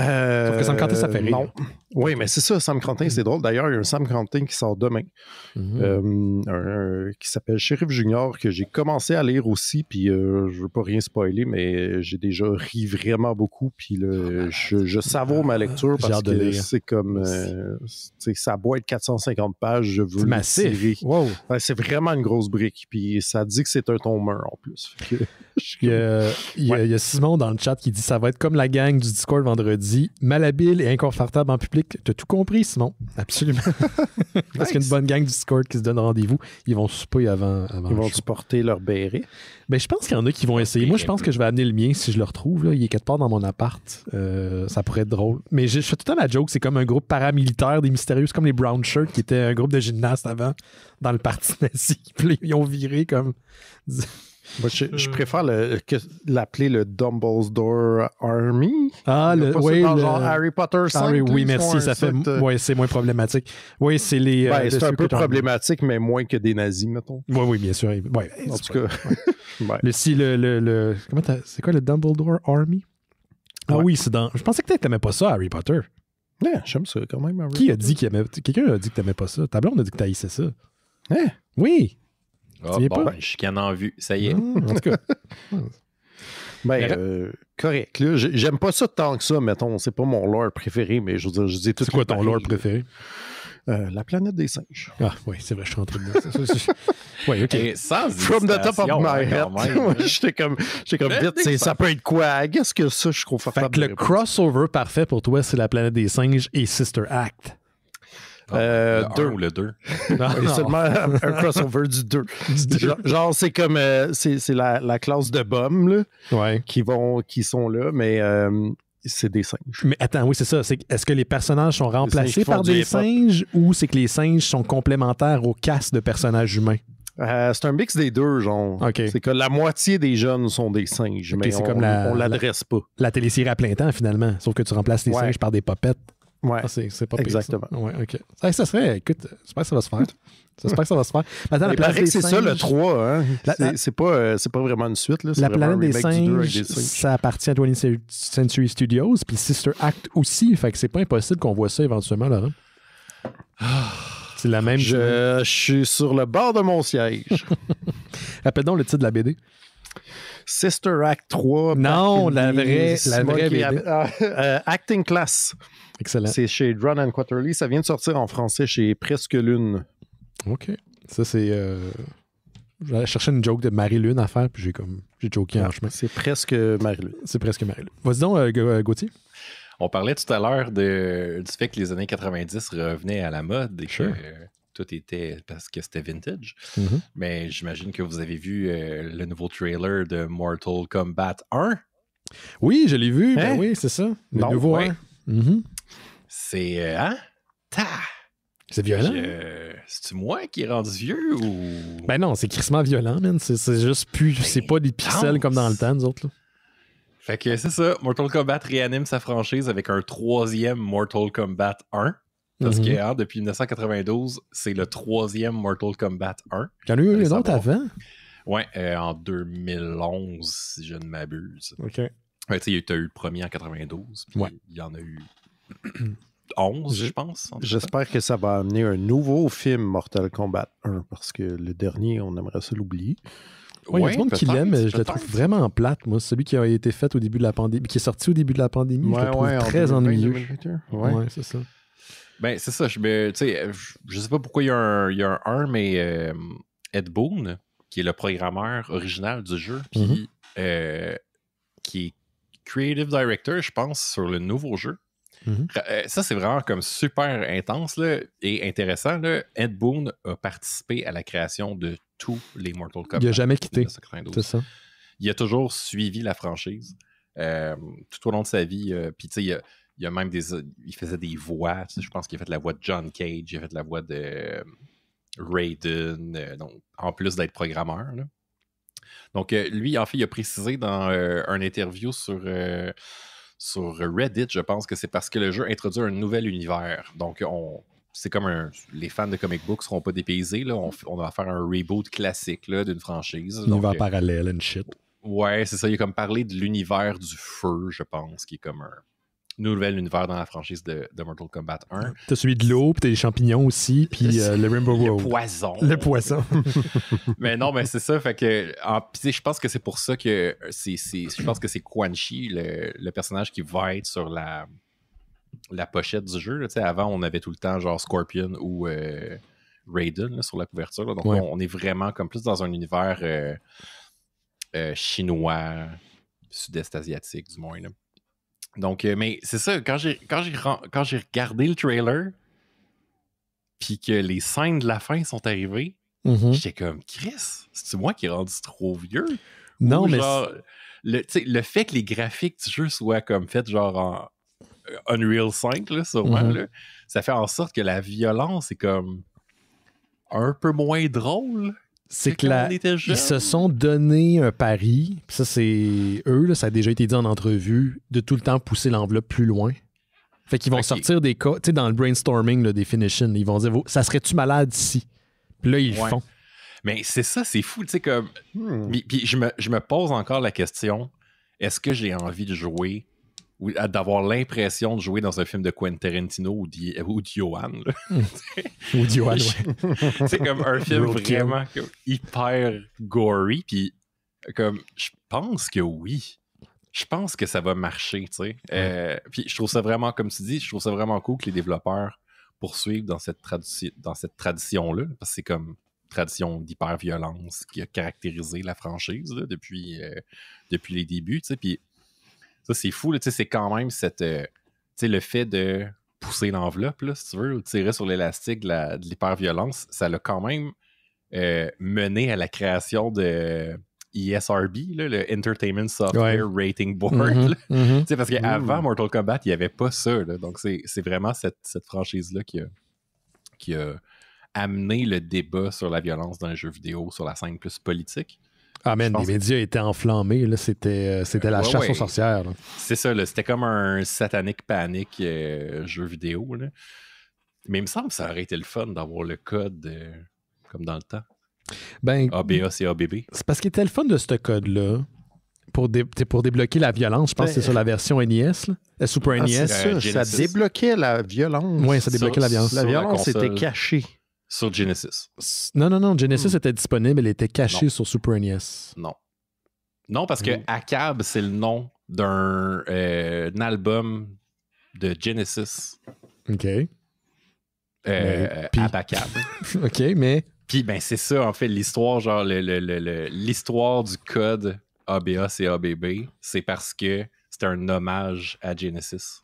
Euh, Sauf que Saint-Quentin, ça fait rire. Non. Oui, mais c'est ça, Sam Quentin, c'est mm. drôle. D'ailleurs, il y a un Sam Quentin qui sort demain, mm-hmm. euh, qui s'appelle Sheriff Junior, que j'ai commencé à lire aussi, puis je euh, je veux pas rien spoiler, mais j'ai déjà ri vraiment beaucoup, puis le, ah, ben, je, savoure ma lecture parce que c'est comme, euh, Ça ça être 450 pages, je veux massif. Wow. c'est vraiment une grosse brique, puis ça dit que c'est un tombeur en plus. il, y a, Simon dans le chat qui dit ça va être comme la gang du Discord vendredi, malhabile et inconfortable en public tu T'as tout compris, Simon. Absolument. (laughs) Parce qu'il y a une bonne gang du Discord qui se donne rendez-vous, ils vont souper avant. avant ils vont supporter leur béret. Ben, je pense qu'il y en a qui vont essayer. Moi, je pense que je vais amener le mien si je le retrouve. Il est quelque part dans mon appart. Euh, ça pourrait être drôle. Mais je, fais tout le temps la joke. C'est comme un groupe paramilitaire des mystérieux. comme les Brown Shirts qui étaient un groupe de gymnastes avant dans le parti nazi. (laughs) ils ont viré comme je, euh. préfère l'appeler le, Dumbledore Army. Ah, le, oui, genre Harry Potter 5. oui, merci, ça fait, euh. c'est moins problématique. Oui, c'est les. Ben, euh, c'est un peu problématique, mais moins que des nazis, mettons. Oui, oui, bien sûr. en tout cas. (laughs) le, si le, comment c'est quoi le Dumbledore Army? Ah oui, c'est dans. Je pensais que t'aimais pas ça, Harry Potter. Ouais, j'aime ça quand même. Qui a dit qu'il aimait. Quelqu'un a dit que t'aimais pas ça. Tablon a dit que t'haïssais ça. Hein? Oui. Ah, bon, pas? Ben, en vue, ça y est. Hmm, en tout cas. (laughs) Ben, euh, correct. J'aime pas ça tant que ça, mettons. C'est pas mon lore préféré, mais je veux dire, je dis tout C'est quoi ton lore préféré? Euh, la planète des singes. Ah oui, c'est vrai, je suis en train de dire (laughs) Oui, OK. From the top of my hein, head. (laughs) Hein. J'étais comme, comme vite, ça peut être quoi? Qu'est-ce que ça, je trouve? Fait le crossover parfait pour toi, c'est la planète des singes et Sister Act. Ah, euh, deux. ou le 2. (laughs) Non, seulement un crossover du 2. (laughs) Genre, c'est comme euh, c'est la, classe de bombes qui, vont, qui sont là, mais euh, c'est des singes. Mais attends, oui, c'est ça. Est-ce que les personnages sont remplacés par des singes ou c'est que les singes sont complémentaires aux castes de personnages humains? c'est un mix des deux, genre. C'est que la moitié des jeunes sont des singes, mais on, comme on l'adresse pas. La télésérie à plein temps, finalement, sauf que tu remplaces les singes par des popettes. Ouais. Ah, c'est pas Exactement. ça. Ouais, OK. ça serait, écoute, j'espère que ça va se faire. J'espère que ça va se faire. Attends, la planète c'est ça le 3, hein? C'est pas, euh, c'est pas vraiment une suite. Là. La planète des singes, ça appartient à 20th Century Studios, puis Sister Act aussi. Fait que c'est pas impossible qu'on voit ça éventuellement, Laurent. Ah, c'est la même. Je, je, suis sur le bord de mon siège. Rappelle (laughs) donc le titre de la BD. Sister Act 3. Non, la vraie, la vraie BD. Ah, (laughs) euh, acting Class. Excellent. C'est chez Drone and Quarterly. Ça vient de sortir en français chez Presque Lune. OK. Ça, c'est. Euh... J'allais chercher une joke de Marie-Lune à faire, puis j'ai comme. J'ai joké en ah, chemin. C'est presque Marie-Lune. C'est presque Marie-Lune. Vas-y donc, euh, euh, Gauthier. On parlait tout à l'heure de... du fait que les années 90 revenaient à la mode et que euh, tout était parce que c'était vintage. Mm-hmm. Mais j'imagine que vous avez vu le nouveau trailer de Mortal Kombat 1. Oui, je l'ai vu. Ben hein? oui, c'est ça. Le nouveau mm-hmm. C'est. Euh, hein? Ta! C'est violent. Euh, c'est-tu moi qui ai rendu vieux ou. Ben non, c'est crissement violent, man. C'est, juste plus. Ben, c'est pas des pixels comme dans le temps, nous autres. Fait que c'est ça. Mortal Kombat réanime sa franchise avec un troisième Mortal Kombat 1. Parce mm-hmm. que hein, depuis 1992, c'est le troisième Mortal Kombat 1. Il y en eu un autre avant? Ouais, euh, en 2011, si je ne m'abuse. OK. tu sais, il y eu le premier en 92, il y en a eu (clears throat) 11, je pense. J'espère que ça va amener un nouveau film Mortal Kombat 1, parce que le dernier, on aimerait se l'oublier. Oui, il y a monde qui l'aime, je le trouve vraiment plate, moi. Celui qui a été fait au début de la pandémie, qui est sorti au début de la pandémie, ouais, très ennuyeux. Ben, c'est ça. Je, ne sais pas pourquoi il y, a un, mais euh, Ed Boon, qui est le programmeur original du jeu, puis mm-hmm. euh, qui est creative director, je pense, sur le nouveau jeu. Mhm. Euh, ça, c'est vraiment comme super intense là, et intéressant. Là. Ed Boon a participé à la création de tous les Mortal Kombat. Il n'a jamais quitté. Ça. Il a toujours suivi la franchise euh, tout au long de sa vie. Euh, il, a même des. Il faisait des voix. Je pense qu'il a fait la voix de John Cage, il a fait la voix de Raiden, en plus d'être programmeur. Donc, lui, en fait, il a précisé dans un interview sur sur Reddit, je pense que c'est parce que le jeu introduit un nouvel univers. Donc, on, c'est comme un, les fans de comic books seront pas dépaysés. Là. On, va faire un reboot classique d'une franchise. Univers euh, parallèle and shit. Ouais, c'est ça. Il a comme parlé de l'univers du feu, je pense, qui est comme un, nouvel univers dans la franchise de, Mortal Kombat 1. T'as celui de l'eau, puis t'as les champignons aussi, puis le euh, Rainbow Road. Le poison. Le poison. (laughs) mais non, mais c'est ça. Fait que, je pense que c'est pour ça que c'est, je pense que c'est Quan Chi, le, personnage qui va être sur la, la pochette du jeu. Avant, on avait tout le temps genre Scorpion ou euh, Raiden sur la couverture. Donc, on, est vraiment comme plus dans un univers euh, chinois, sud-est asiatique, du moins. Donc, euh, mais c'est ça, quand j'ai, regardé le trailer, puis que les scènes de la fin sont arrivées, mm-hmm. j'étais comme, Chris, c'est moi qui ai rendu trop vieux? Non, mais. Genre, le, le fait que les graphiques du jeu soient comme faits genre en euh, Unreal 5, mm-hmm. ça fait en sorte que la violence est comme un peu moins drôle c'est que là, ils se sont donné un pari, ça c'est eux, là, ça a déjà été dit en entrevue, de tout le temps pousser l'enveloppe plus loin. Fait qu'ils vont sortir des cas, tu sais, dans le brainstorming, le definition, ils vont dire, ça serait-tu malade si? Puis là, ils font. Mais c'est ça, c'est fou, tu sais, comme. Hmm. je me pose encore la question, est-ce que j'ai envie de jouer d'avoir l'impression de jouer dans un film de Quentin Tarantino ou, de, Johan. ou de Johan, hmm. (laughs) (laughs) C'est comme un film vraiment hyper gory. Puis, comme, je pense que oui. Je pense que ça va marcher, tu sais. Euh, puis, je trouve ça vraiment, comme tu dis, je trouve ça vraiment cool que les développeurs poursuivent dans cette, dans cette tradition-là. Parce que c'est comme tradition d'hyper-violence qui a caractérisé la franchise depuis, euh, depuis les débuts, tu sais. Puis, ça, c'est fou, c'est quand même euh, le fait de pousser l'enveloppe, là, si tu veux, tirer sur l'élastique de, la, l'hyperviolence, ça l'a quand même euh, mené à la création de ESRB, le Entertainment Software Rating Board. Mm-hmm, mm-hmm. Parce qu'avant Mortal Kombat, il n'y avait pas ça. donc, c'est, vraiment cette, franchise-là qui qui a amené le débat sur la violence dans les jeux vidéo sur la scène plus politique. Ah, man, les médias étaient enflammés. C'était, euh, c'était la chasse aux sorcières. C'est ça, c'était comme un satanique panique euh, jeu vidéo. Mais il me semble que ça aurait été le fun d'avoir le code euh, comme dans le temps. Ben, ABA, c'est ABB. C'est parce qu'il était le fun de ce code-là. Pour, pour débloquer la violence, je pense que c'est sur ben, la version NES, Super ah, e NES. ça, débloquait la violence. Oui, ça débloquait la violence. La violence était cachée. Sur Genesis. Non, non, non. Genesis hmm. était disponible, elle était cachée sur Super NES. Non. Non, parce que hmm. ACAB, c'est le nom d'un euh, album de Genesis. OK. Euh, euh ACAB. (laughs) OK, mais. Puis, ben, c'est ça, en fait, l'histoire, genre, l'histoire du code ABA, c'est ABB, c'est parce que c'est un hommage à Genesis.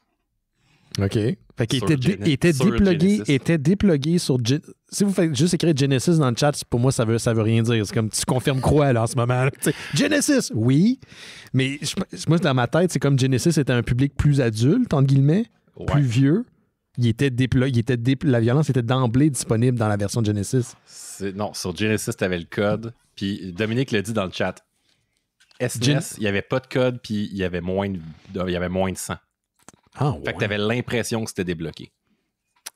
OK. Fait était, était, déplugué, était déplugué sur. Si vous faites juste écrire Genesis dans le chat, pour moi, ça veut, ça veut rien dire. C'est comme tu confirmes quoi, en ce moment. Genesis, oui. Mais moi, dans ma tête, c'est comme Genesis était un public plus adulte, entre guillemets, plus vieux. Il était il était la violence était d'emblée disponible dans la version Genesis. Non, sur Genesis, tu le code. Puis Dominique l'a dit dans le chat. SNES, e il n'y avait pas de code, puis il y avait moins il y avait moins de sang. Ah, fait que tu avais l'impression que c'était débloqué.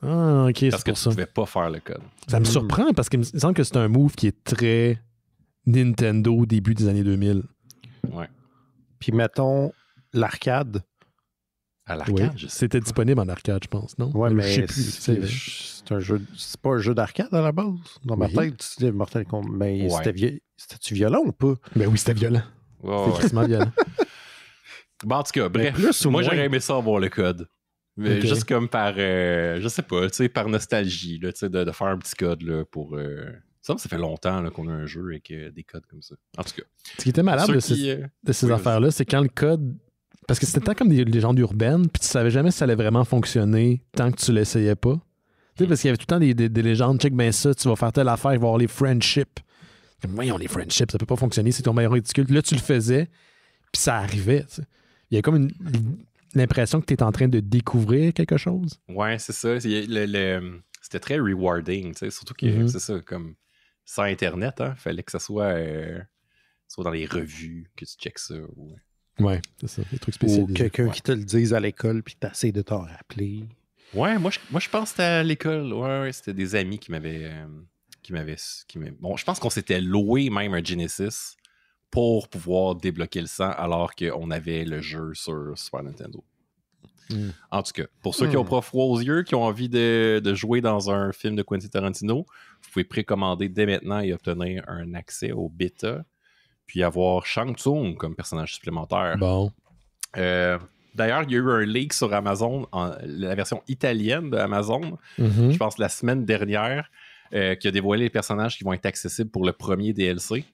Ah, ok, c'est Parce que tu ne pouvais pas faire le code. Ça me hmm. surprend parce qu'il me semble que c'est un move qui est très Nintendo début des années 2000. Ouais. Puis mettons l'arcade. À l'arcade, C'était disponible en arcade, je pense, non? Ouais, mais c'est un jeu. C'est pas un jeu d'arcade à la base. Dans ma tête, tu Mortal Kombat. Mais c'était violent ou pas? Mais ben oui, c'était violent. C'était violent. (laughs) en tout cas, bref, moi j'aurais aimé ça avoir le code. Mais juste comme par, euh, je sais pas, tu sais, par nostalgie, là, de, de faire un petit code là, pour. Ça, euh, ça fait longtemps qu'on a un jeu avec euh, des codes comme ça. En tout cas. Ce qui était malade de, ces, affaires-là, c'est quand le code. Parce que c'était tant comme des légendes urbaines, puis tu savais jamais si ça allait vraiment fonctionner tant que tu l'essayais pas. Tu sais, hmm. parce qu'il y avait tout le temps des, des, légendes, check ben ça, tu vas faire telle affaire, il va y avoir les friendships. les friendships, ça peut pas fonctionner, c'est ton meilleur ridicule. Là, tu le faisais, puis ça arrivait. Tu sais il y a comme l'impression que tu es en train de découvrir quelque chose. Ouais, c'est ça. c'était très rewarding, tu sais, surtout que mm-hmm. c'est ça, comme sans Internet, hein, fallait que ça soit, euh, soit dans les revues, que tu checkes ça. Ouais, c'est ça, des trucs spéciaux. Ou quelqu'un qui te le dise à l'école, puis essaies de t'en rappeler. Ouais, moi je, moi, je pense que c'était à l'école. Ouais, c'était des amis euh, qui m'avaient. qui m'avaient, Bon, je pense qu'on s'était loué même un Genesis pour pouvoir débloquer le sang alors qu'on avait le jeu sur Super Nintendo. Hmm. En tout cas, pour ceux qui ont hmm. pas froid aux yeux, qui ont envie de, jouer dans un film de Quentin Tarantino, vous pouvez précommander dès maintenant et obtenir un accès au bêta, puis avoir Shang Tsung comme personnage supplémentaire. Bon. Euh, d'ailleurs, il y a eu un leak sur Amazon, la version italienne d'Amazon, Amazon, mm-hmm. je pense la semaine dernière, euh, qui a dévoilé les personnages qui vont être accessibles pour le premier DLC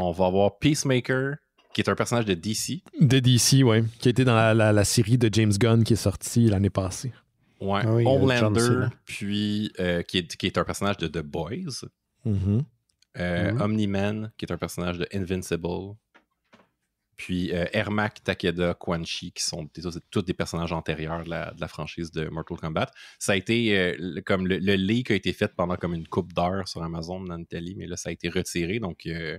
on va avoir Peacemaker, qui est un personnage de DC. De DC, oui. Qui a été dans la, série de James Gunn qui est sortie l'année passée. Ouais. Ah Homelander, puis euh, qui, est, qui, est, un personnage de The Boys. Mm-hmm. Euh, mm-hmm. Omni-Man, qui est un personnage de Invincible. Puis Hermak, euh, Ermac, Takeda, Quan Chi, qui sont tous des personnages antérieurs de la, franchise de Mortal Kombat. Ça a été euh, comme le, leak a été fait pendant comme une coupe d'heure sur Amazon dans Italie, mais là, ça a été retiré. Donc, euh,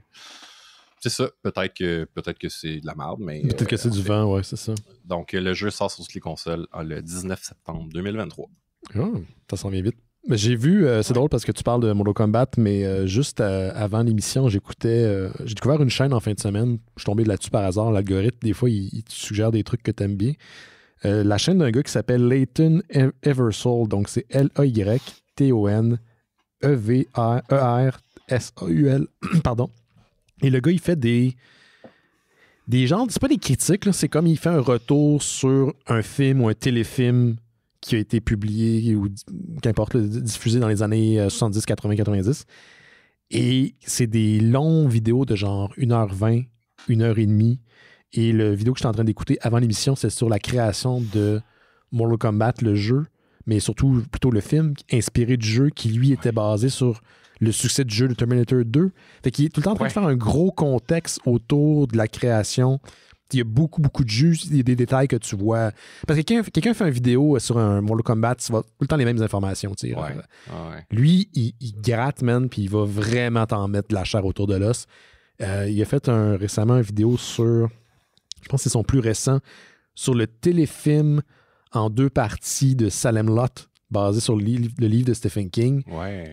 c'est ça. Peut-être que, peut que c'est de la merde, mais. Peut-être que c'est du vent, ouais, c'est ça. Donc, le jeu sort sur toutes les consoles le 19 septembre 2023. Oh, ah, ça s'en bien vite. J'ai vu, euh, c'est drôle parce que tu parles de Mortal Combat, mais euh, juste euh, avant l'émission, j'écoutais, j'ai découvert une chaîne en fin de semaine. Je suis tombé là-dessus par hasard. L'algorithme, des fois, il, te suggère des trucs que tu aimes bien. la chaîne d'un gars qui s'appelle Leighton e-, Eversoul, donc c'est L-A-Y-T-O-N e r s a u l (clears throat) pardon. Et le gars, il fait des des gens, c'est pas des critiques, c'est comme il fait un retour sur un film ou un téléfilm qui a été publié ou qu'importe, diffusé dans les années 70, 80, 90. Et c'est des longues vidéos de genre 1h20, 1h30. Et le vidéo que je suis en train d'écouter avant l'émission, c'est sur la création de Mortal Kombat, le jeu, mais surtout plutôt le film, inspiré du jeu qui lui était basé sur le succès du jeu de Terminator 2. Fait qu'il est tout le temps en train de faire un gros contexte autour de la création il y a beaucoup, beaucoup de jus, il y a des détails que tu vois. Parce que quelqu'un fait une vidéo sur un Mortal Kombat, tu tout le temps les mêmes informations. Ah, Lui, il, gratte, man, puis il va vraiment t'en mettre de la chair autour de l'os. Euh, il a fait un, récemment une vidéo sur, je pense que c'est son plus récent, sur le téléfilm en deux parties de Salem Lot basé sur le livre, de Stephen King.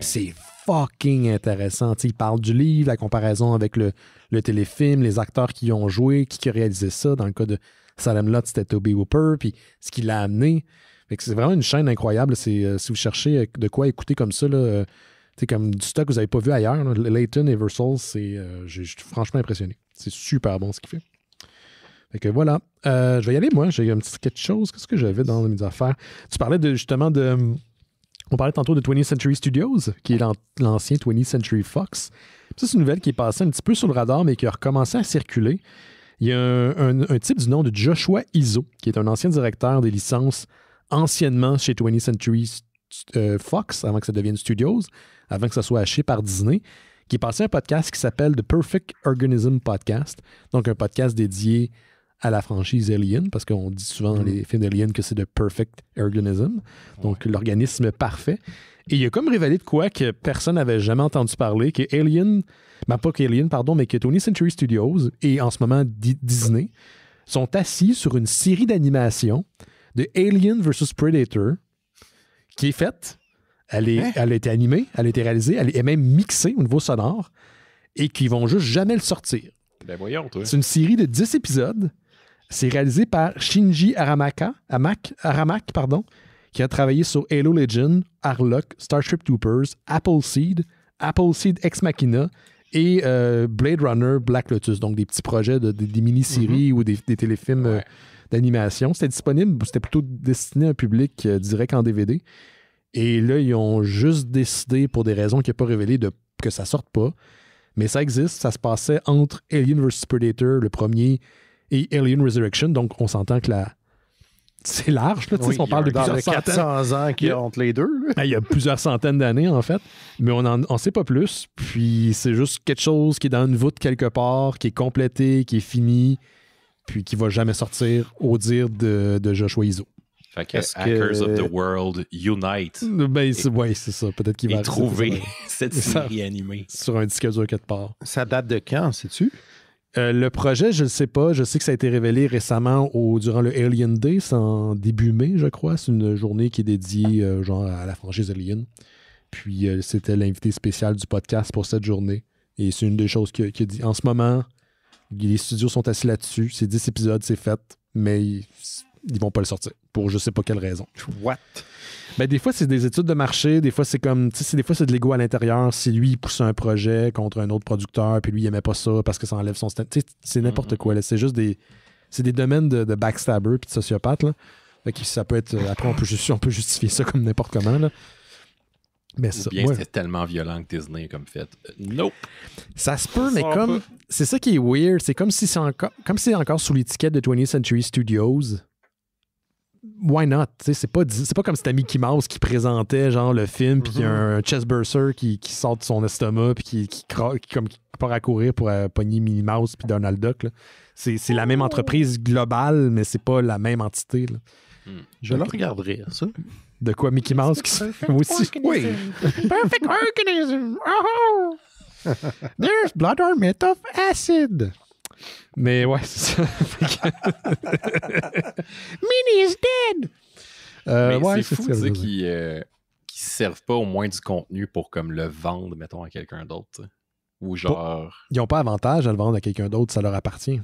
C'est fucking intéressant. il parle du livre, la comparaison avec le, téléfilm, les acteurs qui ont joué, qui, a réalisé ça. Dans le cas de Salem Lott, c'était Toby Hooper, puis ce qui l'a amené. C'est vraiment une chaîne incroyable. Euh, si vous cherchez euh, de quoi écouter comme ça, là, euh, comme du stock que vous n'avez pas vu ailleurs, Leighton et c'est, je suis franchement impressionné. C'est super bon ce qu'il fait. Fait que voilà. Euh, je vais y aller, moi. J'ai un petit quelque chose. Qu'est-ce que j'avais dans mes affaires? Tu parlais de, justement de. On parlait tantôt de 20th Century Studios, qui est l'ancien 20th Century Fox. Ça, c'est une nouvelle qui est passée un petit peu sur le radar, mais qui a recommencé à circuler. Il y a un, type du nom de Joshua Iso, qui est un ancien directeur des licences anciennement chez 20th Century euh, Fox, avant que ça devienne Studios, avant que ça soit haché par Disney, qui est passé un podcast qui s'appelle The Perfect Organism Podcast, donc un podcast dédié à la franchise Alien, parce qu'on dit souvent dans mm. les films d'Alien que c'est le perfect organism, donc l'organisme parfait. Et il a comme révélé de quoi que personne n'avait jamais entendu parler, que Alien, ben pas Alien, pardon, mais que Tony Century Studios et en ce moment Disney sont assis sur une série d'animations de Alien vs. Predator qui est faite. Elle, est, hein? elle a été animée, elle a été réalisée, elle est même mixée au niveau sonore et qui vont juste jamais le sortir. Ben, c'est une série de 10 épisodes c'est réalisé par Shinji Aramaka, Aramak, pardon, qui a travaillé sur Halo Legend, Harlock, Starship Troopers, Appleseed, Appleseed Ex Machina et euh, Blade Runner Black Lotus. Donc des petits projets, de, des, mini-séries mm-hmm. ou des, téléfilms euh, d'animation. C'était disponible, c'était plutôt destiné à un public euh, direct en DVD. Et là, ils ont juste décidé, pour des raisons qui n'ont pas révélées, que ça sorte pas. Mais ça existe, ça se passait entre Alien vs Predator, le premier, et Alien Resurrection. Donc, on s'entend que la, c'est large. Là, oui, si on parle de 400 ans qui a, entre les deux. Ben, il y a plusieurs centaines d'années, en fait. Mais on n'en sait pas plus. Puis c'est juste quelque chose qui est dans une voûte quelque part, qui est complété, qui est fini, puis qui ne va jamais sortir au dire de, de Joshua Iso. Fait que Hackers of the World Unite. Ben, c'est, ça. Peut-être qu'il va trouver cette série animée. Sur un disque dur quelque part. Ça date de quand, sais-tu? Euh, le projet, je ne sais pas. Je sais que ça a été révélé récemment au, durant le Alien Day, c'est en début mai, je crois. C'est une journée qui est dédiée euh, genre à la franchise Alien. Puis euh, c'était l'invité spécial du podcast pour cette journée. Et c'est une des choses qu'il dit. En ce moment, les studios sont assis là-dessus. C'est 10 épisodes, c'est fait. Mais ils vont pas le sortir pour je sais pas quelle raison. What? Mais ben, des fois, c'est des études de marché, des fois, c'est comme, des fois, c'est de l'ego à l'intérieur. Si lui, il pousse un projet contre un autre producteur, puis lui, il aimait pas ça parce que ça enlève son c'est n'importe mhm. quoi. C'est juste des, c'est des domaines de, de backstabber puis de sociopathe. ça peut être, euh, après, on peut, justifier, ça comme n'importe comment. Là. Mais bien c'était c'est tellement violent que Disney comme fait. Euh, nope. Ça se peut, mais comme. C'est ça qui est weird. C'est comme si c'est comme encore sous l'étiquette de 20th Century Studios why not? C'est pas, pas comme si c'était Mickey Mouse qui présentait genre le film, puis mm-hmm. un Chessburser qui, qui sort de son estomac, puis qui, qui, comme, part à courir pour euh, pogner Minnie Mouse puis Donald Duck. C'est la même entreprise globale, mais c'est pas la même entité. Hmm. Je le regarderai, ça. De quoi Mickey Mouse qui (laughs) aussi. Oui. Perfect organism. Oh! oh. (laughs) There's blood or of acid. (laughs) Euh, Mais ouais, c'est ça. Mini is dead! ouais, c'est fou, qu'ils ne euh, servent pas au moins du contenu pour comme le vendre, mettons, à quelqu'un d'autre. Ou genre. Ils n'ont pas avantage à le vendre à quelqu'un d'autre, ça leur appartient.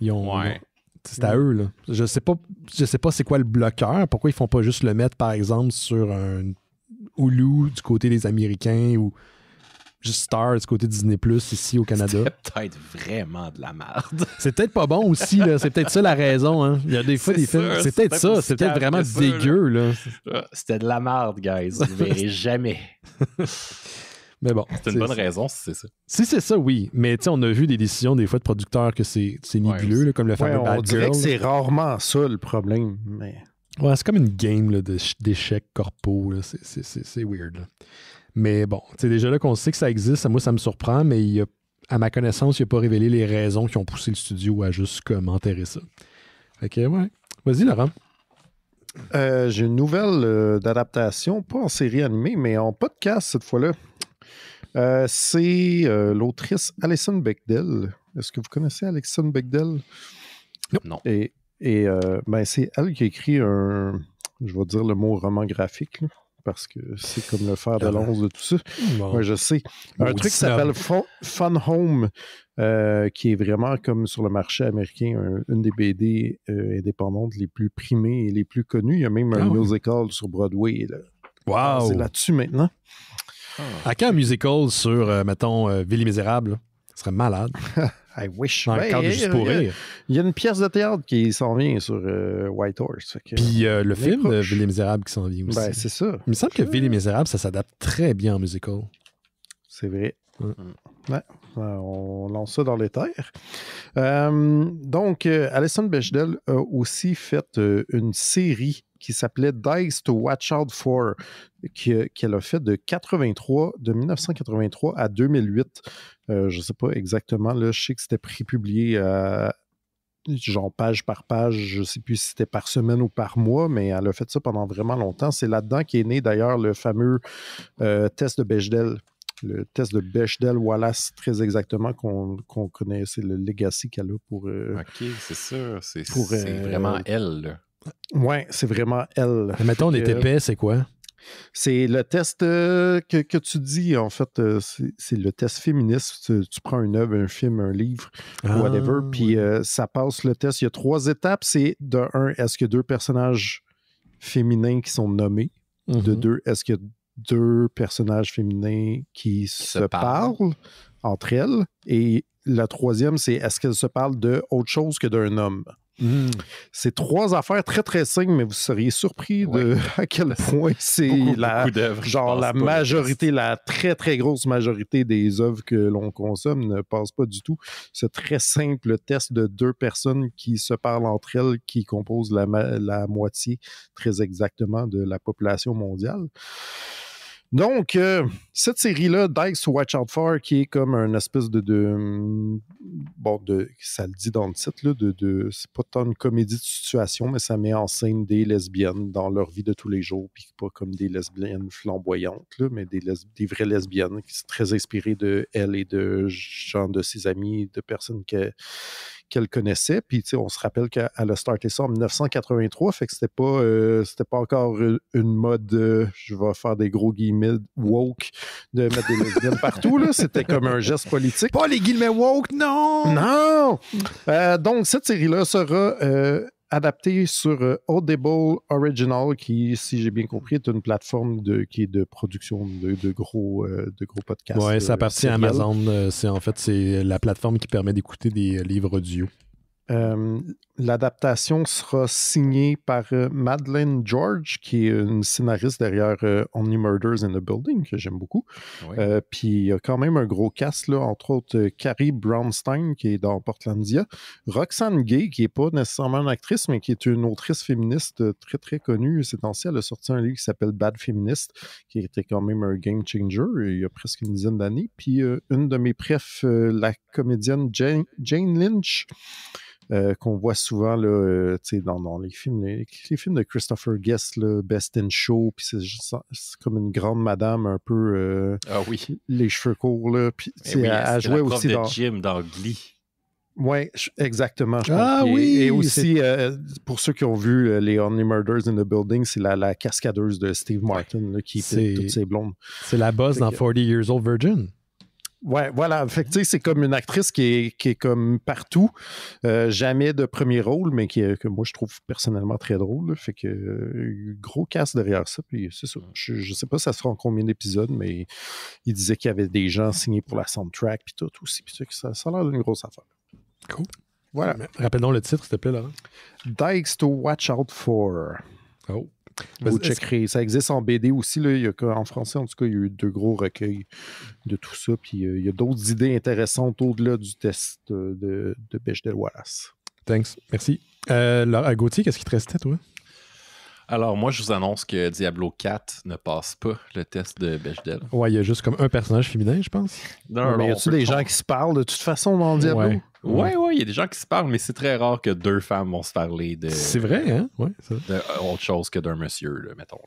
C'est à mm. eux, là. Je sais pas, je sais pas c'est quoi le bloqueur. Pourquoi ils font pas juste le mettre, par exemple, sur un Hulu du côté des Américains ou juste Star du côté Disney Plus ici au Canada. C'est peut-être vraiment de la merde. (laughs) C'est peut-être pas bon aussi, là. C'est peut-être ça la raison, hein. Il y a des fois des films. C'est peut-être ça, c'est peut-être vraiment dégueu, là. C'était de la merde, guys. Vous verrez (laughs) jamais. Mais bon. C'est une bonne raison si c'est ça. Si c'est ça, oui. Mais tu sais, on a vu des décisions des fois de producteurs que c'est nébuleux, là, comme le fameux Bad Bad on dirait que c'est rarement ça le problème. Mais... Ouais, c'est comme une game d'échecs corpo. C'est weird. Là. Mais bon, c'est déjà là qu'on sait que ça existe. Moi, ça me surprend, mais à ma connaissance, il n'a pas révélé les raisons qui ont poussé le studio à juste comme enterrer ça. Ok, ouais. Vas-y, Laurent. Euh, j'ai une nouvelle euh, d'adaptation, pas en série animée, mais en podcast cette fois-là. Euh, c'est l'autrice Alison Bechdel. Est-ce que vous connaissez Alison Bechdel? Non. Et, et ben, c'est elle qui a écrit un, je vais dire le mot roman graphique, là parce que c'est comme le fer de ah ben. l'once de tout ça. Moi, je sais. Un truc qui s'appelle Fun Home, euh, qui est vraiment comme sur le marché américain, une des BD euh, indépendantes les plus primées et les plus connues. Il y a même un ah musical sur Broadway. Là. Wow! C'est là-dessus maintenant. Ah. À quand un musical sur, euh, mettons, Ville Misérable? Ce serait malade. (laughs) I wish. Il y a une pièce de théâtre qui s'en vient sur euh, White Horse. Puis euh, le film de Ville et Misérables qui s'en vient ben, aussi. c'est ça. Il me semble que Ville et Misérables, ça s'adapte très bien en musical. C'est vrai. on lance ça dans les terres. Euh, donc, Alison Bechdel a aussi fait une série qui s'appelait Dice to Watch Out For, qu'elle a fait de 83, de 1983 à 2008. Euh, je ne sais pas exactement. Là, je sais que c'était prépublié euh, genre page par page. Je ne sais plus si c'était par semaine ou par mois, mais elle a fait ça pendant vraiment longtemps. C'est là-dedans est né d'ailleurs le fameux euh, test de Bechdel. Le test de Bechdel-Wallace, très exactement, qu'on connaît. C'est le legacy qu'elle a pour. Euh, ok, c'est sûr. C'est vraiment elle. Là. Ouais, c'est vraiment elle. Mais mettons, les TP, c'est quoi? C'est le test euh, que, tu dis, en fait, euh, c'est le test féministe. Tu, prends une œuvre, un film, un livre, ah, whatever, puis euh, ça passe le test. Il y a trois étapes. C'est de un, est-ce que deux personnages féminins qui sont nommés? De mm-hmm. deux, est-ce que deux personnages féminins qui, se, parlent. entre elles? Et la troisième, c'est est-ce qu'elles se parlent de autre chose que d'un homme? Mm. C'est trois affaires très très simples, mais vous seriez surpris de (laughs) à quel point c'est la genre la majorité, la très très grosse majorité des œuvres que l'on consomme ne passe pas du tout. Ce très simple test de deux personnes qui se parlent entre elles, qui composent la, la moitié très exactement de la population mondiale. Donc, euh, cette série-là, Dice Watch Out For, qui est comme un espèce de, mm, Bon, de, ça le dit dans le titre, de, de c'est pas tant une comédie de situation, mais ça met en scène des lesbiennes dans leur vie de tous les jours, puis pas comme des lesbiennes flamboyantes, là, mais des, des vraies lesbiennes qui sont très inspirées de elle et de gens de ses amis, de personnes que, qu'elle connaissait. Puis, tu sais, on se rappelle qu'elle a starté ça en 1983, fait que c'était pas, euh, c'était pas encore euh, une mode, euh, je vais faire des gros guillemets woke, de mettre des lesbiennes (laughs) partout, là. C'était comme un geste politique. Pas les guillemets woke, non! Non! donc, cette série-là sera adapté sur euh, Audible Original, qui, si j'ai bien compris, est une plateforme de, qui est de production de, gros, euh, de gros podcasts. Oui, ça euh, appartient à Amazon. C'est en fait c'est la plateforme qui permet d'écouter des livres audio. Euh, l'adaptation sera signée par euh, Madeleine George, qui est une scénariste derrière euh, Only Murders in the Building, que j'aime beaucoup. Puis il y a quand même un gros cast, là, entre autres Carrie Brownstein, qui est dans Portlandia, Roxane Gay, qui n'est pas nécessairement une actrice, mais qui est une autrice féministe très, très connue. C'est ancien, elle a sorti un livre qui s'appelle Bad Feminist, qui était quand même un game changer il y a presque une dizaine d'années. Puis une de mes prefs, la comédienne Jane Lynch. Euh, qu'on voit souvent euh, dans, les films, les, films de Christopher Guest, le Best in Show, puis c'est, comme une grande madame un peu euh, ah les cheveux courts, là, puis dans Jim dans Glee. Oui, exactement. ah et, oui! Et aussi, pour ceux qui ont vu les Only Murders in the Building, c'est la, cascadeuse de Steve Martin qui pète toutes ses blondes. C'est la boss dans 40 Years Old Virgin. Ouais, voilà. Fait c'est comme une actrice qui est, qui est comme partout. Euh, jamais de premier rôle, mais qui, que moi, je trouve personnellement très drôle. Fait que euh, gros casse derrière ça. Puis c'est ça. Je, ne sais pas ça sera en combien d'épisodes, mais il disait qu'il y avait des gens signés pour la soundtrack puis tout aussi. Puis ça, ça a l'air d'une grosse affaire. Cool. Voilà. Rappelons le titre, s'il te plaît, là Dykes to Watch Out For. Oh. Ça existe en BD aussi. Là. en français, en tout cas, il y a eu deux gros recueils de tout ça. Puis euh, il y a d'autres idées intéressantes au-delà du test euh, de, de Bechdel-Wallace. Thanks. Merci. Euh, Gauthier, qu'est-ce qui te restait, toi? Alors, moi, je vous annonce que Diablo 4 ne passe pas le test de Bechdel. Ouais, il y a juste comme un personnage féminin, je pense. Non, mais y a-tu des gens qui se parlent de toute façon dans Diablo? Ouais, ouais, il y a des gens qui se parlent, mais c'est très rare que deux femmes vont se parler de. C'est vrai, hein? Ouais, vrai. De euh, autre chose que d'un monsieur, mettons.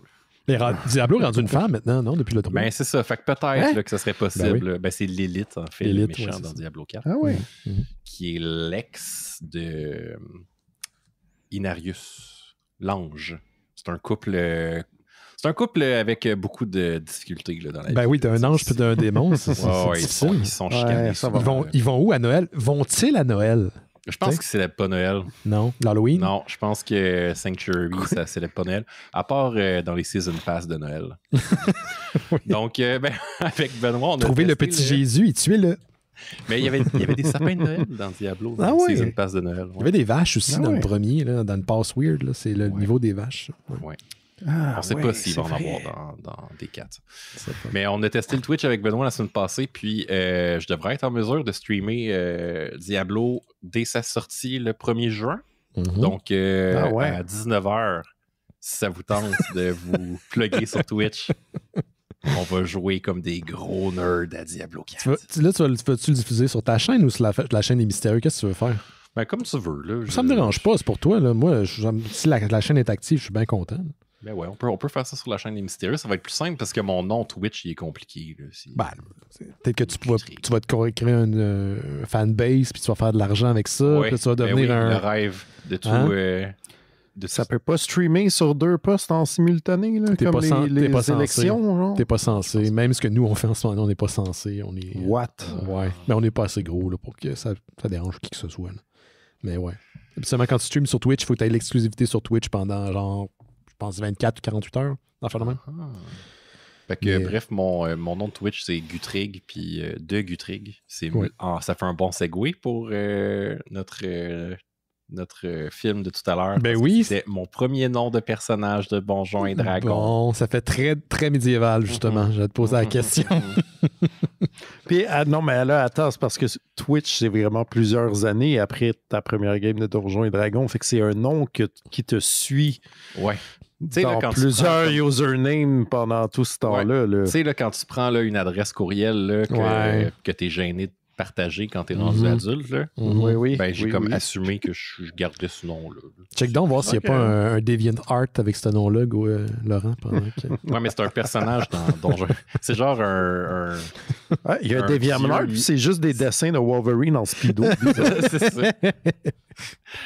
Mais Diablo est rendu une femme maintenant, non? Depuis le temps. Ben, c'est ça. Fait que peut-être hein? que ce serait possible. Ben, ben, c'est l'élite, en fait, le méchant dans Diablo 4. Ah oui. Mhm. Mhm. Qui est l'ex de hum, Inarius, l'ange. C'est un couple. Euh, c'est un couple avec euh, beaucoup de difficultés là, dans la ben vie. Ben oui, d'un ange puis d'un démon, c'est Ils sont, ils sont chicanés. ils, vont, où à Noël? Vont-ils à Noël? Je pense que c'est pas Noël. Non, l'Halloween? Non, je pense que Sanctuary, ça célèbre pas Noël. À part euh, dans les Season Pass de Noël. (laughs) Donc, ben, (laughs) avec Benoît, on a trouvé le petit Jésus il tuer le mais il y avait, il y avait des sapins de Noël dans Diablo, dans ah ouais. Pass de Noël. Il y avait des vaches aussi ah dans le premier, là, dans le Pass Weird. C'est le niveau des vaches. Ouais. on ne sait pas s'il va en avoir dans, dans des 4. Mais on a testé le Twitch avec Benoît la semaine passée, puis euh, je devrais être en mesure de streamer euh, Diablo dès sa sortie le 1er juin. Mm-hmm. Donc euh, ah à 19h, si ça vous tente de vous (laughs) plugger sur Twitch on va jouer comme des gros nerds à Diablo 4. Tu là, tu vas, tu le diffuser sur ta chaîne ou sur la, chaîne des mystérieux? Qu'est-ce que tu veux faire? Ben, comme tu veux. Là, ne Ça me dérange pas, c'est pour toi. Là. Moi, si la, chaîne est active, je suis bien content. Ben ouais, on peut, on peut faire ça sur la chaîne des mystérieux. Ça va être plus simple parce que mon nom Twitch, il est compliqué. Ben, peut-être que tu, tu vas te créer une euh, fanbase, puis tu vas faire de l'argent avec ça. puis tu vas ben devenir oui, un. Le rêve de tout. Hein? Euh, ça peut pas streamer sur deux postes en simultané, là, comme pas les, élections. T'es pas censé. Même ce que nous, on fait en ce moment, on n'est pas censé. On est, euh, What? Euh, ouais. Mais on n'est pas assez gros là, pour que ça, dérange qui que ce soit. Mais ouais. Seulement quand tu streams sur Twitch, il faut que tu aies l'exclusivité sur Twitch pendant, genre, je pense, 24 ou 48 heures. Enfin, ah, ah. Fait que, bref, euh, mon, nom de Twitch, c'est Gutrig, puis de Gutrig. c'est ça fait un bon segue pour notre notre euh, film de tout à l'heure. Ben oui. C'était mon premier nom de personnage de Bonjour et Dragon. Bon, ça fait très, très médiéval, justement. Mm-hmm. Je vais te poser la mm-hmm. question. Mm-hmm. (laughs) Puis, ah, non, mais là, attends, c'est parce que Twitch, c'est vraiment plusieurs années après ta première game de Donjon et Dragon Fait que c'est un nom qui te suit. Ouais. dans plusieurs usernames pendant tout ce temps-là. Tu sais, quand tu prends une adresse courriel que, que tu es gêné de partagé quand t'es dans mm adulte. Là. Mhm. Oui, oui. Ben, j'ai comme assumé que je, je gardais ce nom-là. Check donc voir s'il n'y a pas un, Deviant Art avec ce nom-là, euh, Laurent. Pendant (laughs) ouais, mais c'est un personnage dans Donjon. C'est genre un. Ah, il y a un, Deviant Art, c'est juste des dessins de Wolverine en Speedo. (laughs) c'est ça.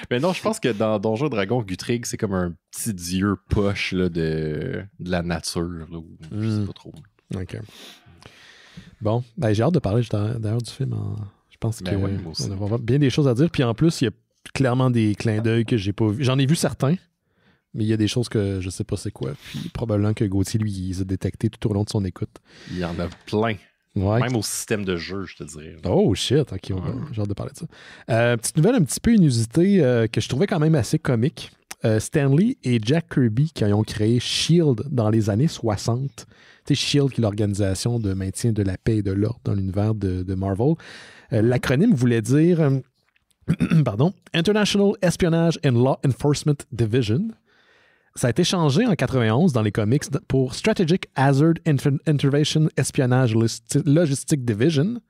mais non, je pense que dans Donjon Dragon, Guthrig, c'est comme un petit dieu poche de, la nature. Là, où, Je sais mm. pas trop. OK. Bon, ben, j'ai hâte de parler d'ailleurs du film. Je pense qu'il y a bien des choses à dire. Puis en plus, il y a clairement des clins d'œil que j'ai pas vu. J'en ai vu certains, mais il y a des choses que je sais pas c'est quoi. Puis probablement que Gauthier, lui, il a détecté tout au long de son écoute. Il y en a plein. Même au système de jeu, je te dirais. Oh shit, j'ai hâte de parler de ça. Euh, petite nouvelle un petit peu inusitée usité euh, que je trouvais quand même assez comique. Euh, Stanley et Jack Kirby qui ont créé Shield dans les années 60. Shield, qui est l'organisation de maintien de la paix et de l'ordre dans l'univers de, Marvel. Euh, l'acronyme voulait dire euh, (clears throat) pardon, International Espionage and Law Enforcement Division. Ça a été changé en 91 dans les comics pour Strategic Hazard Intervention Espionage Logistic Division.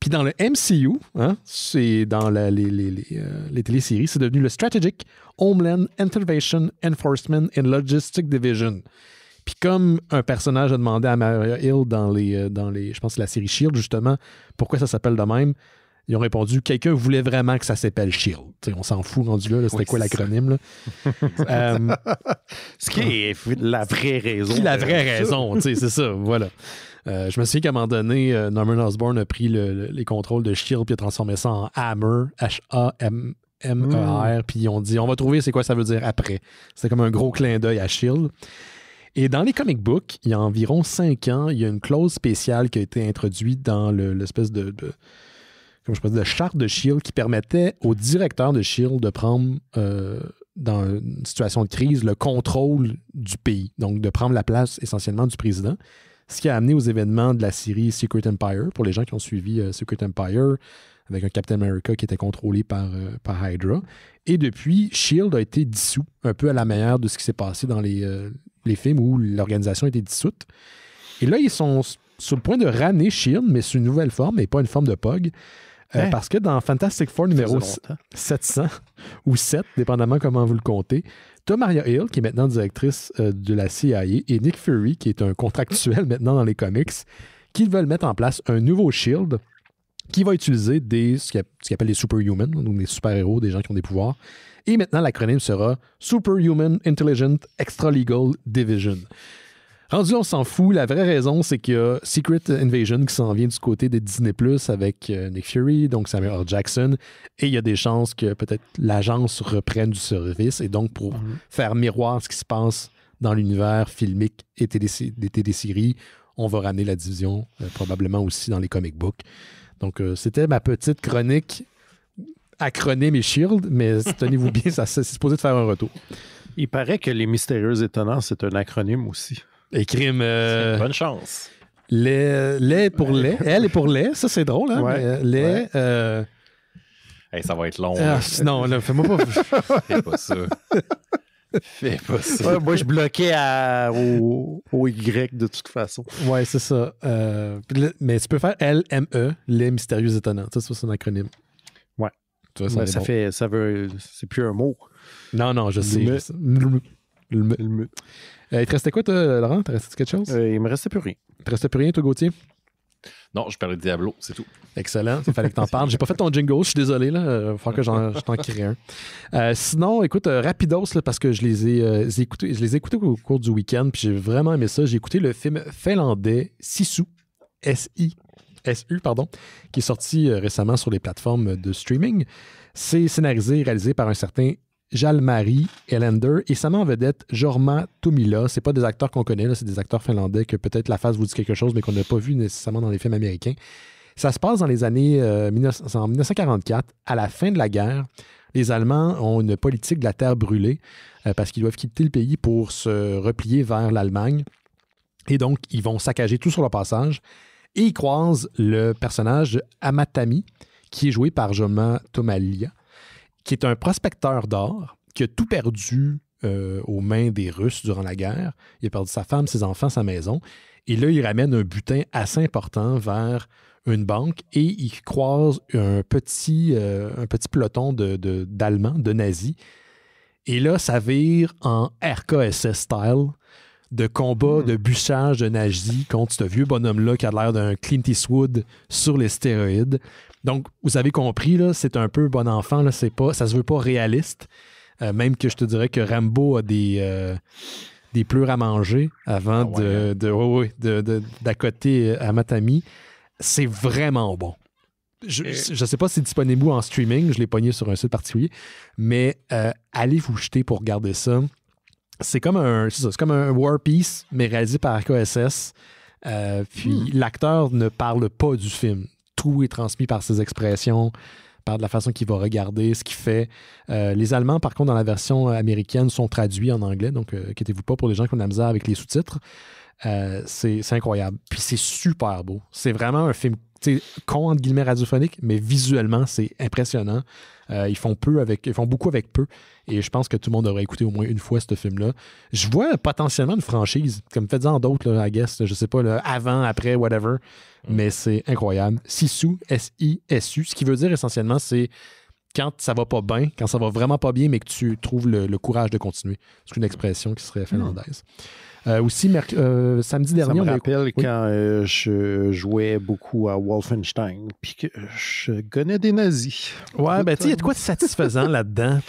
Puis dans le MCU, hein, c'est dans les, les, les euh, c'est devenu le Strategic Homeland Intervention Enforcement and Logistic Division. Puis comme un personnage a demandé à Maria Hill dans les, euh, dans les je pense, la série Shield, justement, pourquoi ça s'appelle de même, ils ont répondu quelqu'un voulait vraiment que ça s'appelle Shield. on s'en fout rendu là, c'était quoi l'acronyme (laughs) euh, Ce qui est la vraie (laughs) raison. la vraie raison, c'est ça, voilà. Euh, je me souviens qu'à un moment donné, Norman Osborn a pris les contrôles de Shield puis a transformé ça en Hammer, H-A-M. M-E-R, mm. puis ils ont dit on va trouver c'est quoi ça veut dire après. C'était comme un gros clin d'œil à Shield. Et dans les comic books, il y a environ cinq ans, il y a une clause spéciale qui a été introduite dans l'espèce de, je de charte de Shield qui permettait au directeur de Shield de prendre, euh, dans une situation de crise, le contrôle du pays, donc de prendre la place essentiellement du président. Ce qui a amené aux événements de la série Secret Empire, pour les gens qui ont suivi euh, Secret Empire, avec un Captain America qui était contrôlé par, euh, par Hydra. Et depuis, Shield a été dissous, un peu à la manière de ce qui s'est passé dans les, les films où l'organisation était dissoute. Et là, ils sont sur le point de ramener Shield, mais sous une nouvelle forme et pas une forme de POG. Euh, hein? Parce que dans Fantastic Four numéro 700 ou 7, dépendamment comment vous le comptez, Tomaria Maria Hill, qui est maintenant directrice euh, de la CIA, et Nick Fury, qui est un contractuel (laughs) maintenant dans les comics, qu'ils veulent mettre en place un nouveau Shield qui va utiliser des, ce qu'ils appellent les superhumans, donc les super-héros, des gens qui ont des pouvoirs, et maintenant, l'acronyme sera Superhuman Intelligent Extra Division. Rendu on s'en fout. La vraie raison, c'est qu'il y a Secret Invasion qui s'en vient du côté des Disney Plus avec euh, Nick Fury, donc Samuel Jackson. Et il y a des chances que peut-être l'agence reprenne du service. Et donc, pour mhm. faire miroir ce qui se passe dans l'univers filmique et télé des series on va ramener la division euh, probablement aussi dans les comic books. Donc, euh, c'était ma petite chronique acronyme et shield, mais (laughs) tenez-vous bien, ça, c'est supposé de faire un retour. Il paraît que les mystérieux étonnants, c'est un acronyme aussi. Écrime... Euh, bonne chance. Les, les pour les, elle est pour les, ça c'est drôle, hein? les. Euh, euh, ça va être long. Ah, non, fais-moi pas. (laughs) fais pas ça. Fais pas ça. moi, je bloquais au, Y de toute façon. Ouais, c'est ça. mais tu peux faire L-M-E, les mystérieux étonnants. Ça, c'est un acronyme ça, fait, ça veut, c'est plus un mot. Non, non, je sais. Euh, il te restait quoi, toi, Laurent? Tu quelque chose? Euh, il me restait plus rien. Il te restait plus rien, toi, Gauthier? Non, je parlais de Diablo, c'est tout. Excellent, il fallait que t'en parles. J'ai pas fait ton jingle, je suis désolé, là. Il je t'en crée un. Euh, sinon, écoute, rapidos, parce que je les, ai, écoutés, je les ai écoutés au cours du week-end, puis j'ai vraiment aimé ça. J'ai écouté le film finlandais Sisu, s i SU, pardon, qui est sorti euh, récemment sur les plateformes de streaming. C'est scénarisé et réalisé par un certain Jalmari Ellender et sa main en vedette Jorma Tomila. C'est pas des acteurs qu'on connaît, c'est des acteurs finlandais que peut-être la face vous dit quelque chose, mais qu'on n'a pas vu nécessairement dans les films américains. Ça se passe dans les années 1944, euh, à la fin de la guerre. Les Allemands ont une politique de la terre brûlée euh, parce qu'ils doivent quitter le pays pour se replier vers l'Allemagne. Et donc, ils vont saccager tout sur leur passage. Et il croise le personnage Amatami, qui est joué par Joma Tomalia, qui est un prospecteur d'or qui a tout perdu euh, aux mains des Russes durant la guerre. Il a perdu sa femme, ses enfants, sa maison. Et là, il ramène un butin assez important vers une banque et il croise un petit, euh, un petit peloton d'Allemands, de, de nazis. Et là, ça vire en RKSS style de combat hmm. de bûchage de nazis contre ce vieux bonhomme-là qui a l'air d'un Clint Eastwood sur les stéroïdes. Donc, vous avez compris, là, c'est un peu bon enfant, là, c'est pas, ça se veut pas réaliste. Euh, même que je te dirais que Rambo a des, euh, des pleurs à manger avant ah hein? de, de, à euh, Matami. C'est vraiment bon. Je ne sais pas si c'est disponible en streaming, je l'ai pogné sur un site particulier, mais allez vous jeter pour regarder ça c'est comme un c'est comme un War Piece, mais réalisé par KSS. Euh, puis hmm. l'acteur ne parle pas du film. Tout est transmis par ses expressions, par de la façon qu'il va regarder, ce qu'il fait. Euh, les Allemands, par contre, dans la version américaine, sont traduits en anglais, donc euh, inquiétez-vous pas pour les gens qui ont de la misère avec les sous-titres. Euh, c'est incroyable. Puis c'est super beau. C'est vraiment un film con entre guillemets radiophonique, mais visuellement, c'est impressionnant. Euh, ils font peu avec, ils font beaucoup avec peu. Et je pense que tout le monde devrait écouter au moins une fois ce film-là. Je vois potentiellement une franchise, comme faites-en d'autres, là, guest, je sais pas, avant, après, whatever. Mm. Mais c'est incroyable. Sisu, S-I-S-U. Ce qui veut dire essentiellement, c'est quand ça va pas bien, quand ça va vraiment pas bien, mais que tu trouves le, courage de continuer. C'est une expression qui serait mm. finlandaise. Euh, aussi, euh, samedi dernier. je me rappelle quand euh, je jouais beaucoup à Wolfenstein, puis que je connais des nazis. Ouais, ben, tu sais, il y a de quoi de satisfaisant là-dedans.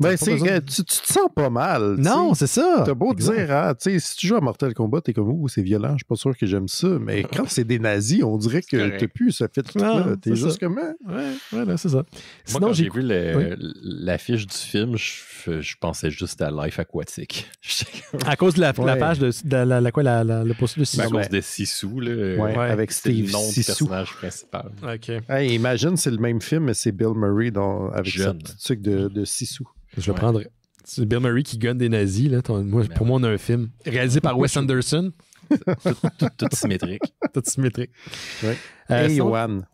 Ben, c'est tu, tu, te sens pas mal. Non, c'est ça. T'as beau dire, ah, tu sais, si tu joues à Mortal Kombat, t'es comme, ouh, c'est violent, je suis pas sûr que j'aime ça, mais quand c'est des nazis, on dirait que t'as plus fait tout là T'es juste comme, hein. ouais, là c'est ça. Sinon, quand j'ai vu l'affiche du film, je, pensais juste à Life aquatique (laughs) à cause de la, la page de, la, le de Sissou. La course de Sissou, là. Euh, avec Steve nom du personnage principal. imagine, c'est le même film, mais c'est Bill Murray dans, avec ce truc de, de Sissou. Je vais prendre C'est Bill Murray qui gagne des nazis. Là. Moi, ben pour moi, on a un film réalisé par Wes Anderson tout, symétrique. (laughs) tout symétrique. Euh, Et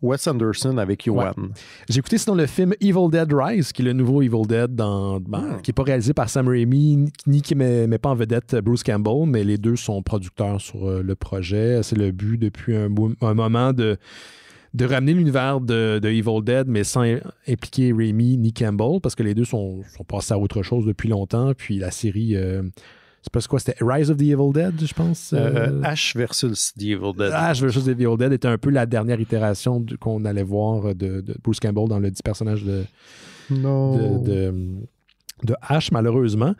Wes Anderson avec Johan. J'ai écouté sinon le film Evil Dead Rise, qui est le nouveau Evil Dead, dans, ben, hmm. qui n'est pas réalisé par Sam Raimi, ni qui met, pas en vedette Bruce Campbell, mais les deux sont producteurs sur euh, le projet. C'est le but depuis un, moment de de ramener l'univers de, Evil Dead, mais sans impliquer Raimi ni Campbell, parce que les deux sont, passés à autre chose depuis longtemps. Puis la série euh, c'est parce quoi? C'était Rise of the Evil Dead, je pense. Euh, euh, Ash versus the Evil Dead. Ash versus the Evil Dead était un peu la dernière itération qu'on allait voir de, Bruce Campbell dans le 10 personnage de, de, Ash, malheureusement.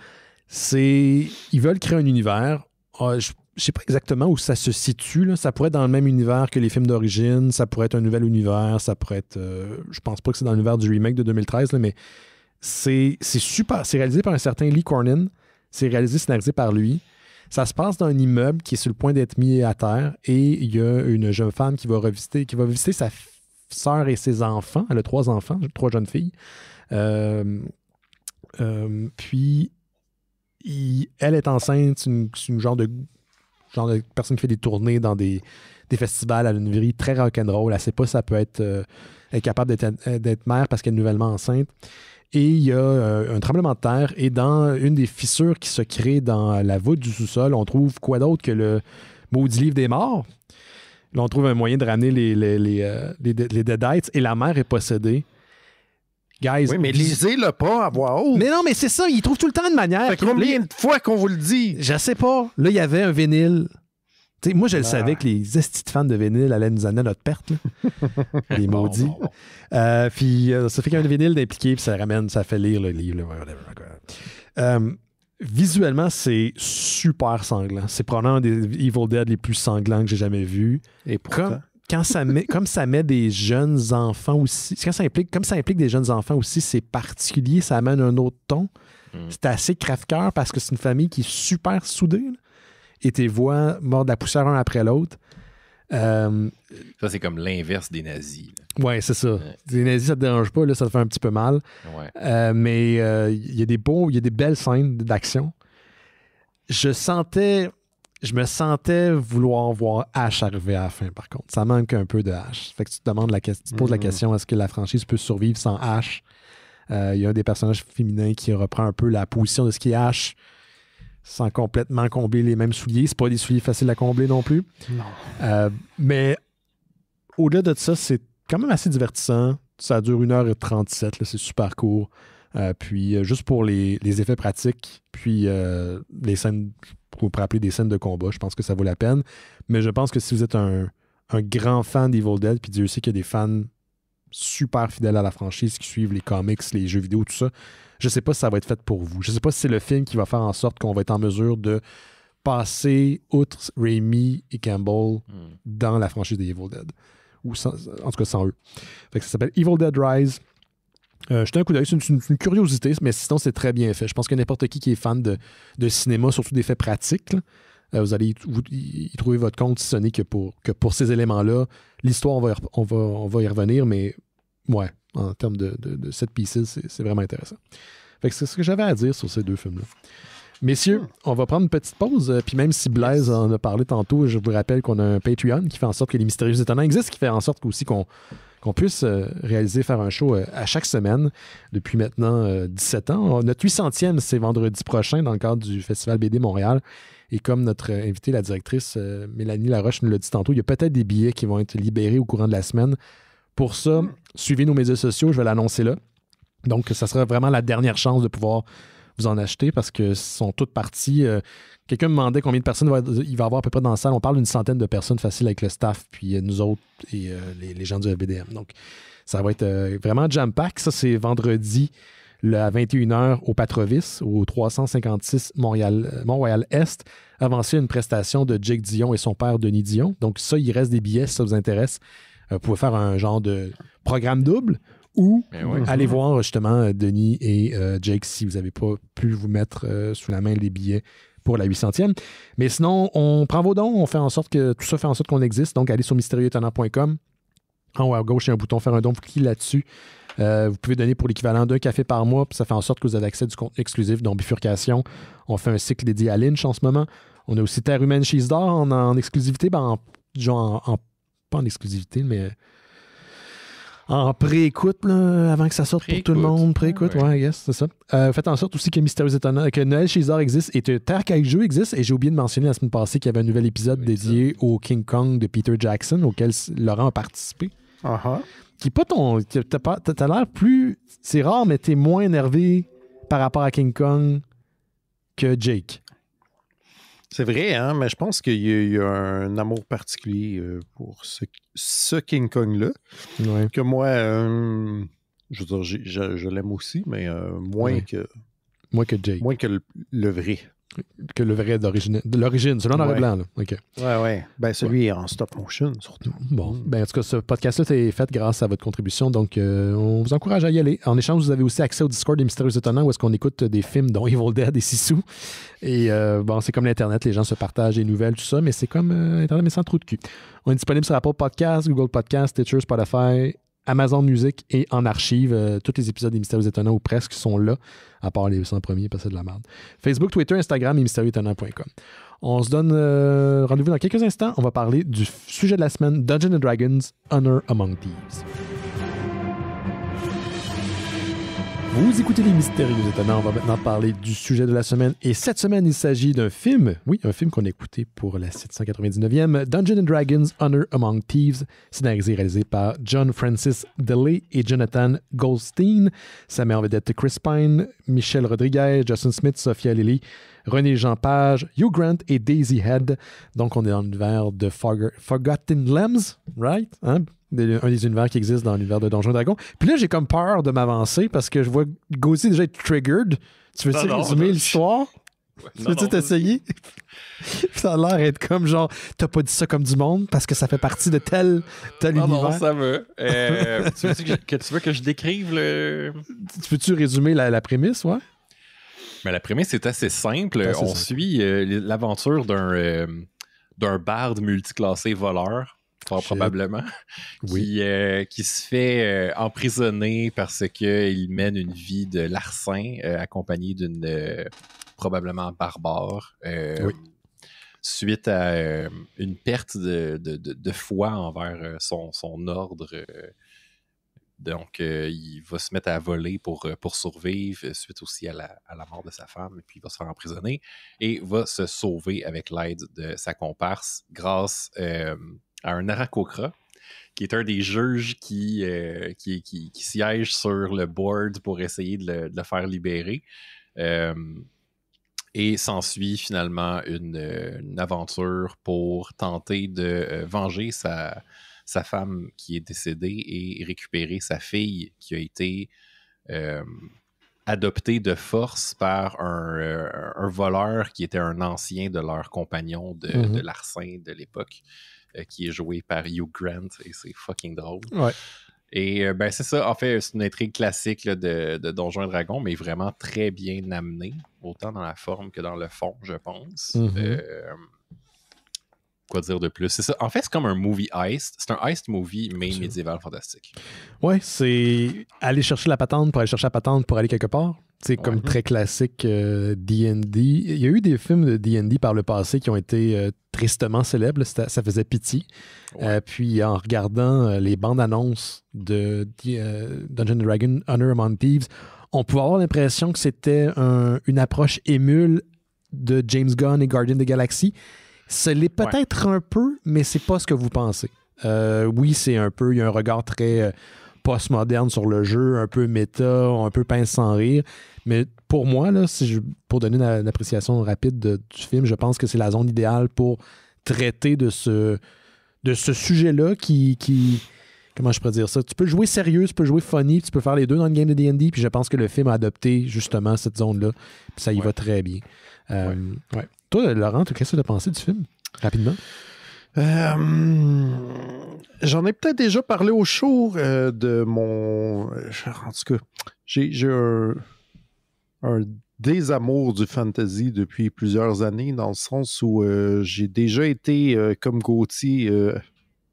C'est. Ils veulent créer un univers. Ah, je ne sais pas exactement où ça se situe. Ça pourrait être dans le même univers que les films d'origine, ça pourrait être un nouvel univers, ça pourrait être. Euh, je pense pas que c'est dans l'univers du remake de 2013, mais c'est super. C'est réalisé par un certain Lee Cornyn. C'est réalisé, scénarisé par lui. Ça se passe dans un immeuble qui est sur le point d'être mis à terre et il y a une jeune femme qui va revisiter, qui va visiter sa soeur et ses enfants. Elle a trois enfants, trois jeunes filles. Euh, euh, puis, elle est enceinte, c'est une, genre de genre de personne qui fait des tournées dans des, festivals. à l'université, très rock'n'roll. Elle ne sait pas si ça peut être incapable euh, capable d'être mère parce qu'elle est nouvellement enceinte et il y a euh, un tremblement de terre. Et dans une des fissures qui se crée dans la voûte du sous-sol, on trouve quoi d'autre que le maudit livre des morts. Là, on trouve un moyen de ramener les, les, euh, et la mère est possédée. Guys, oui, mais lisez-le pas à voix haute. Mais non, mais c'est ça, il trouve tout le temps de manière. Fait combien de fois qu'on vous le dit? Je sais pas. Là, il y avait un vinyle moi, je le savais que les estis fans de vinyle allaient nous amener notre perte. (laughs) les maudits. Euh, puis euh, ça fait qu'un vinyle d'impliquer, puis ça ramène, ça fait lire le livre. Euh, visuellement, c'est super sanglant. C'est probablement un des Evil Dead les plus sanglants que j'ai jamais vus. Et Comme, quand ça met, comme ça met des jeunes enfants aussi, quand ça implique, comme ça implique des jeunes enfants aussi, c'est particulier, ça amène un autre ton. Hmm. C'est assez crève parce que c'est une famille qui est super soudée et tes voix mordent de la poussière l'un après l'autre. Euh, ça, c'est comme l'inverse des nazis. Oui, c'est ça. Les nazis, ça te dérange pas, là, ça te fait un petit peu mal. Euh, mais euh, il y a des beaux, il y a des belles scènes d'action. Je sentais, je me sentais vouloir voir H arriver à la fin, par contre. Ça manque un peu de H. Fait que tu te demandes la question, tu poses la mm-hmm. question, est-ce que la franchise peut survivre sans H? Il y a un des personnages féminins qui reprend un peu la position de ce qui est H sans complètement combler les mêmes souliers. C'est pas des souliers faciles à combler non plus. Euh, mais au-delà de ça, c'est quand même assez divertissant. Ça dure 1h37, c'est super court. Euh, puis euh, juste pour les, effets pratiques, puis les scènes, vous rappeler des scènes de combat, je pense que ça vaut la peine. Mais je pense que si vous êtes un, un grand fan d'Evil Dead, puis Dieu sait qu'il y a des fans super fidèles à la franchise qui suivent les comics, les jeux vidéo, tout ça, je ne sais pas si ça va être fait pour vous. Je ne sais pas si c'est le film qui va faire en sorte qu'on va être en mesure de passer outre Raimi et Campbell hmm. dans la franchise des Evil Dead. Ou en tout cas sans eux. ça s'appelle Evil Dead Rise. Je euh, jetez un coup d'œil, c'est une, curiosité, mais sinon c'est très bien fait. Je pense que n'importe qui qui est fan de, cinéma, surtout des faits pratiques, euh, vous allez y, vous, trouver votre compte si ce n'est que pour, que pour ces éléments-là. L'histoire, on va, on va y revenir, mais ouais, en termes de, de, de set pieces. C'est vraiment intéressant. c'est ce que j'avais à dire sur ces deux films-là. Messieurs, on va prendre une petite pause. Euh, puis même si Blaise en a parlé tantôt, je vous rappelle qu'on a un Patreon qui fait en sorte que les mystérieux étonnants existent, qui fait en sorte aussi qu'on qu'on puisse euh, réaliser, faire un show euh, à chaque semaine depuis maintenant 17 ans. Notre 800e, c'est vendredi prochain dans le cadre du Festival BD Montréal. Et comme notre invitée, la directrice Mélanie Laroche nous l'a dit tantôt, il y a peut-être des billets qui vont être libérés au courant de la semaine. Pour ça, suivez nos médias sociaux, je vais l'annoncer là. Donc, ça sera vraiment la dernière chance de pouvoir vous en acheter parce que sont toutes parties. Euh, quelqu'un me demandait combien de personnes il va avoir à peu près dans la salle. On parle d'une centaine de personnes facile avec le staff, puis euh, nous autres et euh, les, gens du FBDM. Donc, ça va être vraiment jam-pack. Ça, c'est vendredi à 21h au Patrovis, au 356 Montréal, est Avant une prestation de Jake Dion et son père Denis Dion. Donc, ça, il reste des billets si ça vous intéresse vous euh, pouvez faire un genre de programme double ou eh aller allez mhm. voir justement Denis et euh, Jake si vous n'avez pas pu vous mettre euh, sous la main les billets pour la 800e. Mais sinon, on prend vos dons, on fait en sorte que tout ça fait en sorte qu'on existe. Donc, allez sur mystérieuxétonnant.com. En haut à gauche, il y a un bouton faire un don, vous cliquez là-dessus. vous pouvez donner pour l'équivalent d'un café par mois, puis ça fait en sorte que vous avez accès du compte exclusif, dont Bifurcation. On fait un cycle dédié à Lynch en ce moment. On a aussi Terre humaine Cheese d'or en, exclusivité, ben genre en pas en exclusivité, mais euh, en pré-écoute, avant que ça sorte pour tout le monde. Pré-écoute, ah, ouais. yes, c'est ça. Euh, faites en sorte aussi que Mystérieux Étonnant, que Noël chez existe et que Terre Kaiju existe. Et j'ai oublié de mentionner la semaine passée qu'il y avait un nouvel épisode dédié au King Kong de Peter Jackson, auquel Laurent a participé. Uh-huh. qui -huh. Qui pas ton. T'as l'air plus. C'est rare, mais t'es moins énervé par rapport à King Kong que Jake. C'est vrai, hein, mais je pense qu'il y, a un amour particulier euh, pour ce, King Kong-là. Que moi, euh, je veux dire, je, l'aime aussi, mais euh, moins que. Moins que Moins que le vrai que le vrai d'origine, l'origine, selon en blanc. OK. Oui, ouais Ben, celui est en stop motion, surtout. Bon. Mm. Ben, en tout cas, ce podcast-là est fait grâce à votre contribution. Donc, euh, on vous encourage à y aller. En échange, vous avez aussi accès au Discord des Mystérieux Étonnants où est-ce qu'on écoute des films dont Evil Dead et Sissou. Et euh, bon, c'est comme l'Internet, les gens se partagent des nouvelles, tout ça, mais c'est comme euh, Internet, mais sans trou de cul. On est disponible sur Apple Podcast Google Podcast Stitcher, Spotify, Amazon Music et en archive. Euh, tous les épisodes des Mystérieux Étonnants ou presque sont là, à part les 100 premiers, parce que de la merde. Facebook, Twitter, Instagram et mystérieuxétonnants.com On se donne euh, rendez-vous dans quelques instants. On va parler du sujet de la semaine Dungeons and Dragons Honor Among Thieves. Vous écoutez les mystérieux étonnants. On va maintenant parler du sujet de la semaine. Et cette semaine, il s'agit d'un film. Oui, un film qu'on a écouté pour la 799e Dungeons Dragons Honor Among Thieves, scénarisé et réalisé par John Francis Deley et Jonathan Goldstein. sa met en vedette Chris Pine, Michel Rodriguez, Justin Smith, Sophia Lilly, René Jean Page, Hugh Grant et Daisy Head. Donc, on est dans l'univers de Forgotten Lambs, right? Hein? un des univers qui existe dans l'univers de Donjons Dragon. Puis là, j'ai comme peur de m'avancer parce que je vois Gauthier déjà être triggered. Tu veux-tu résumer l'histoire? tu veux-tu t'essayer? (laughs) ça a l'air d'être comme genre, t'as pas dit ça comme du monde parce que ça fait partie de tel, tel univers. ça euh, (laughs) veut. tu, veux que, je, décrive le. Tu veux-tu résumer la, prémisse, ouais? Mais la prémisse est assez simple. On suit euh, l'aventure d'un. Euh, d'un barde multiclassé voleur probablement, oui. qui, euh, qui, se fait euh, emprisonner parce qu'il mène une vie de larcin euh, accompagné d'une probablement barbare. Suite à une perte de, de, de, foi envers son, son ordre. donc, il va se mettre à voler pour, pour survivre, suite aussi à la, à la, mort de sa femme, et puis il va se faire emprisonner et va se sauver avec l'aide de sa comparse grâce à un Arakokra, qui est un des juges euh, qui, qui, siège sur le board pour essayer de le, faire libérer. Euh, et s'ensuit finalement une, aventure pour tenter de euh, venger sa, femme qui est décédée et récupérer sa fille qui a été adoptée de force par un, voleur qui était un ancien de leur compagnon de, mm de l'époque. Euh, qui est joué par Hugh Grant et c'est fucking drôle. Et euh, ben c'est ça, en fait, c'est une intrigue classique de, Donjons et Dragons, mais vraiment très bien amenée, autant dans la forme que dans le fond, je pense. Mm-hmm. Euh, quoi dire de plus? ça. En fait, c'est comme un movie ice. C'est un ice movie, mais médiéval fantastique. Ouais, c'est aller chercher la patente pour aller chercher la patente pour aller quelque part. C'est comme très classique D&D. Euh, il y a eu des films de D&D par le passé qui ont été euh, tristement célèbres. Ça faisait pitié. Euh, puis en regardant les bandes annonces de, Dungeon Dragon Honor Among Thieves, on pouvait avoir l'impression que c'était une approche émule de James Gunn et Guardian the Galaxy. Ce l'est peut-être un peu, mais c'est pas ce que vous pensez. oui, c'est un peu. Il y a un regard très post-moderne sur le jeu, un peu méta, un peu pince sans rire. Mais pour moi, là, si pour donner une, appréciation rapide du film, je pense que c'est la zone idéale pour traiter de ce, de ce sujet-là qui, Comment je pourrais dire ça? Tu peux jouer sérieux, tu peux jouer funny, tu peux faire les deux dans une game de DD, puis je pense que le film a adopté justement cette zone-là, ça y va très bien. Euh, toi, Laurent, qu'est-ce que tu as pensé du film, rapidement? Euh, j'en ai peut-être déjà parlé au show euh, de mon. En tout cas, j'ai un, désamour du fantasy depuis plusieurs années, dans le sens où euh, j'ai déjà été, comme Gauthier,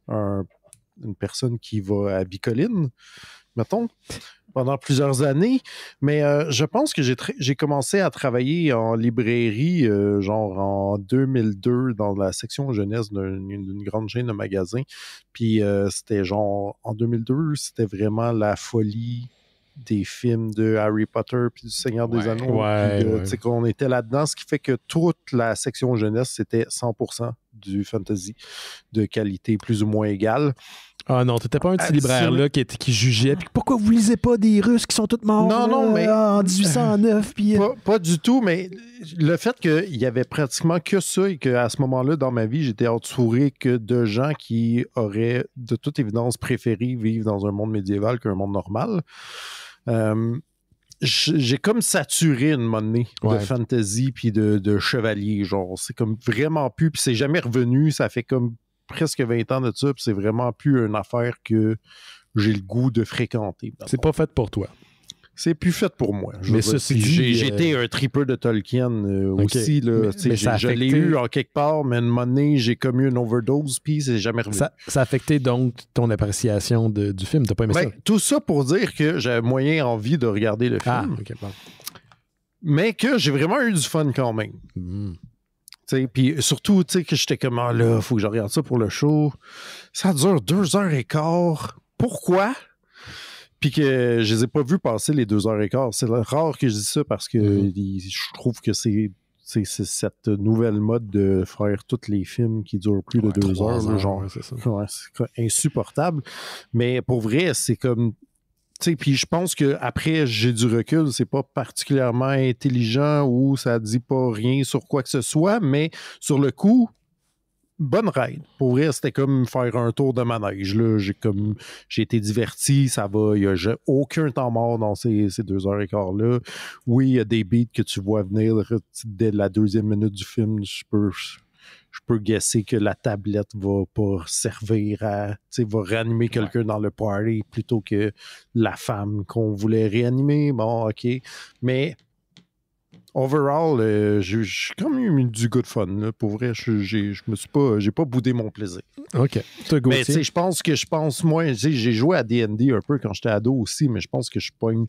une personne qui va à Bicoline, mettons pendant plusieurs années, mais euh, je pense que j'ai commencé à travailler en librairie, euh, genre en 2002, dans la section jeunesse d'une grande chaîne de magasins. Puis euh, c'était genre, en 2002, c'était vraiment la folie des films de Harry Potter puis du Seigneur des Anneaux. c'est qu'on était là-dedans, ce qui fait que toute la section jeunesse, c'était 100% du fantasy de qualité plus ou moins égale. Ah non, t'étais pas un petit euh, libraire là qui, qui jugeait. Puis pourquoi vous lisez pas des Russes qui sont toutes morts en 1809? Puis... Euh, pas, du tout, mais le fait qu'il y avait pratiquement que ça et qu'à ce moment-là, dans ma vie, j'étais entouré que de gens qui auraient de toute évidence préféré vivre dans un monde médiéval qu'un monde normal. Euh, j'ai comme saturé une monnaie de fantasy puis de, chevalier. Genre, c'est comme vraiment pu. Puis c'est jamais revenu. Ça fait comme presque 20 ans de ça, puis c'est vraiment plus une affaire que j'ai le goût de fréquenter. C'est pas fait pour toi. C'est plus fait pour moi. Mais ceci j'étais euh, un tripeur de Tolkien euh, aussi. Là, je l'ai eu en quelque part, mais une monnaie, j'ai commis une overdose, puis c'est jamais revenu. Ça, ça, a affecté donc ton appréciation du film. T'as pas aimé ben, ça? Tout ça pour dire que j'avais moyen envie de regarder le ah, film. Mais que j'ai vraiment eu du fun quand même. Hmm. Puis surtout, tu sais, que j'étais comme, ah là, faut que je regarde ça pour le show. Ça dure deux heures et quart. Pourquoi? Puis que je les ai pas vus passer les deux heures et quart. C'est rare que je dis ça parce que mm-hmm. je trouve que c'est cette nouvelle mode de faire tous les films qui durent plus de deux heures, c'est insupportable mais pour vrai c'est comme puis je pense que après j'ai du recul, c'est pas particulièrement intelligent ou ça dit pas rien sur quoi que ce soit, mais sur le coup, bonne ride. Pour vrai, c'était comme faire un tour de manège. J'ai comme j'ai été diverti, ça va. Il n'y a aucun temps mort dans ces, ces deux heures et quart-là. Oui, il y a des beats que tu vois venir euh, dès la deuxième minute du film. Je peux, je peux guesser que la tablette va pas servir à, Tu sais, va réanimer quelqu'un dans le party plutôt que la femme qu'on voulait réanimer. Bon, ok. Mais overall, euh, je j'ai quand même eu du good fun. Pour vrai, je, je me suis pas, j'ai pas boudé mon plaisir. OK. Mais je pense que je pense moins. J'ai joué à D&D un peu quand j'étais ado aussi, mais je pense que je pogne.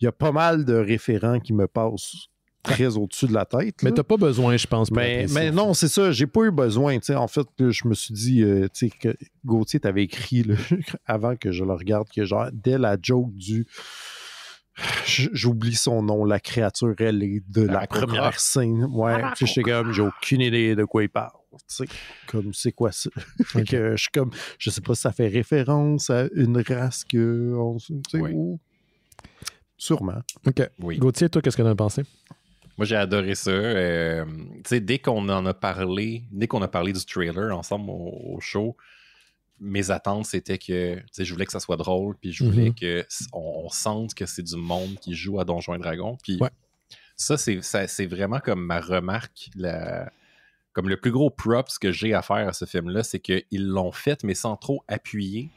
Il y a pas mal de référents qui me passent très au-dessus de la tête. Mais t'as pas besoin, je pense. mais, non, c'est ça, j'ai pas eu besoin. En fait, je me suis dit, euh, tu sais, que Gauthier t'avait écrit (laughs) avant que je le regarde, que genre, dès la joke du. J'oublie son nom, la créature, elle est de la, première scène. Ouais, puis comme, j'ai aucune idée de quoi il parle. comme c'est quoi ça? (laughs) je suis comme, je sais pas si ça fait référence à une race que. Sûrement. OK. Gauthier, toi, qu'est-ce que tu as pensé? Moi, j'ai adoré ça. Euh, tu sais, dès qu'on en a parlé, dès qu'on a parlé du trailer ensemble au, show, mes attentes, c'était que je voulais que ça soit drôle, puis je voulais mhm. qu'on on sente que c'est du monde qui joue à Donjons et Dragons. Puis ça, c'est vraiment comme ma remarque, la, comme le plus gros props que j'ai à faire à ce film-là, c'est qu'ils l'ont fait, mais sans trop appuyer.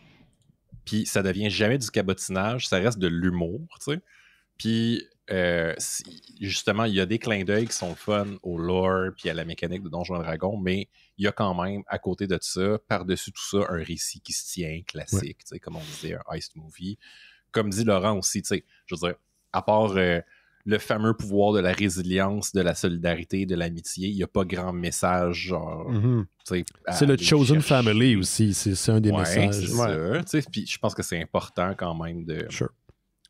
Puis ça devient jamais du cabotinage, ça reste de l'humour, tu sais. Puis euh, justement, il y a des clins d'œil qui sont fun au lore puis à la mécanique de Donjons Dragon, mais il y a quand même, à côté de ça, par-dessus tout ça, un récit qui se tient classique, comme on disait, un heist movie. Comme dit Laurent aussi, je veux dire, à part euh, le fameux pouvoir de la résilience, de la solidarité, de l'amitié, il n'y a pas grand message. Mm-hmm. C'est le Chosen Family aussi, c'est un des messages. je pense que c'est important quand même de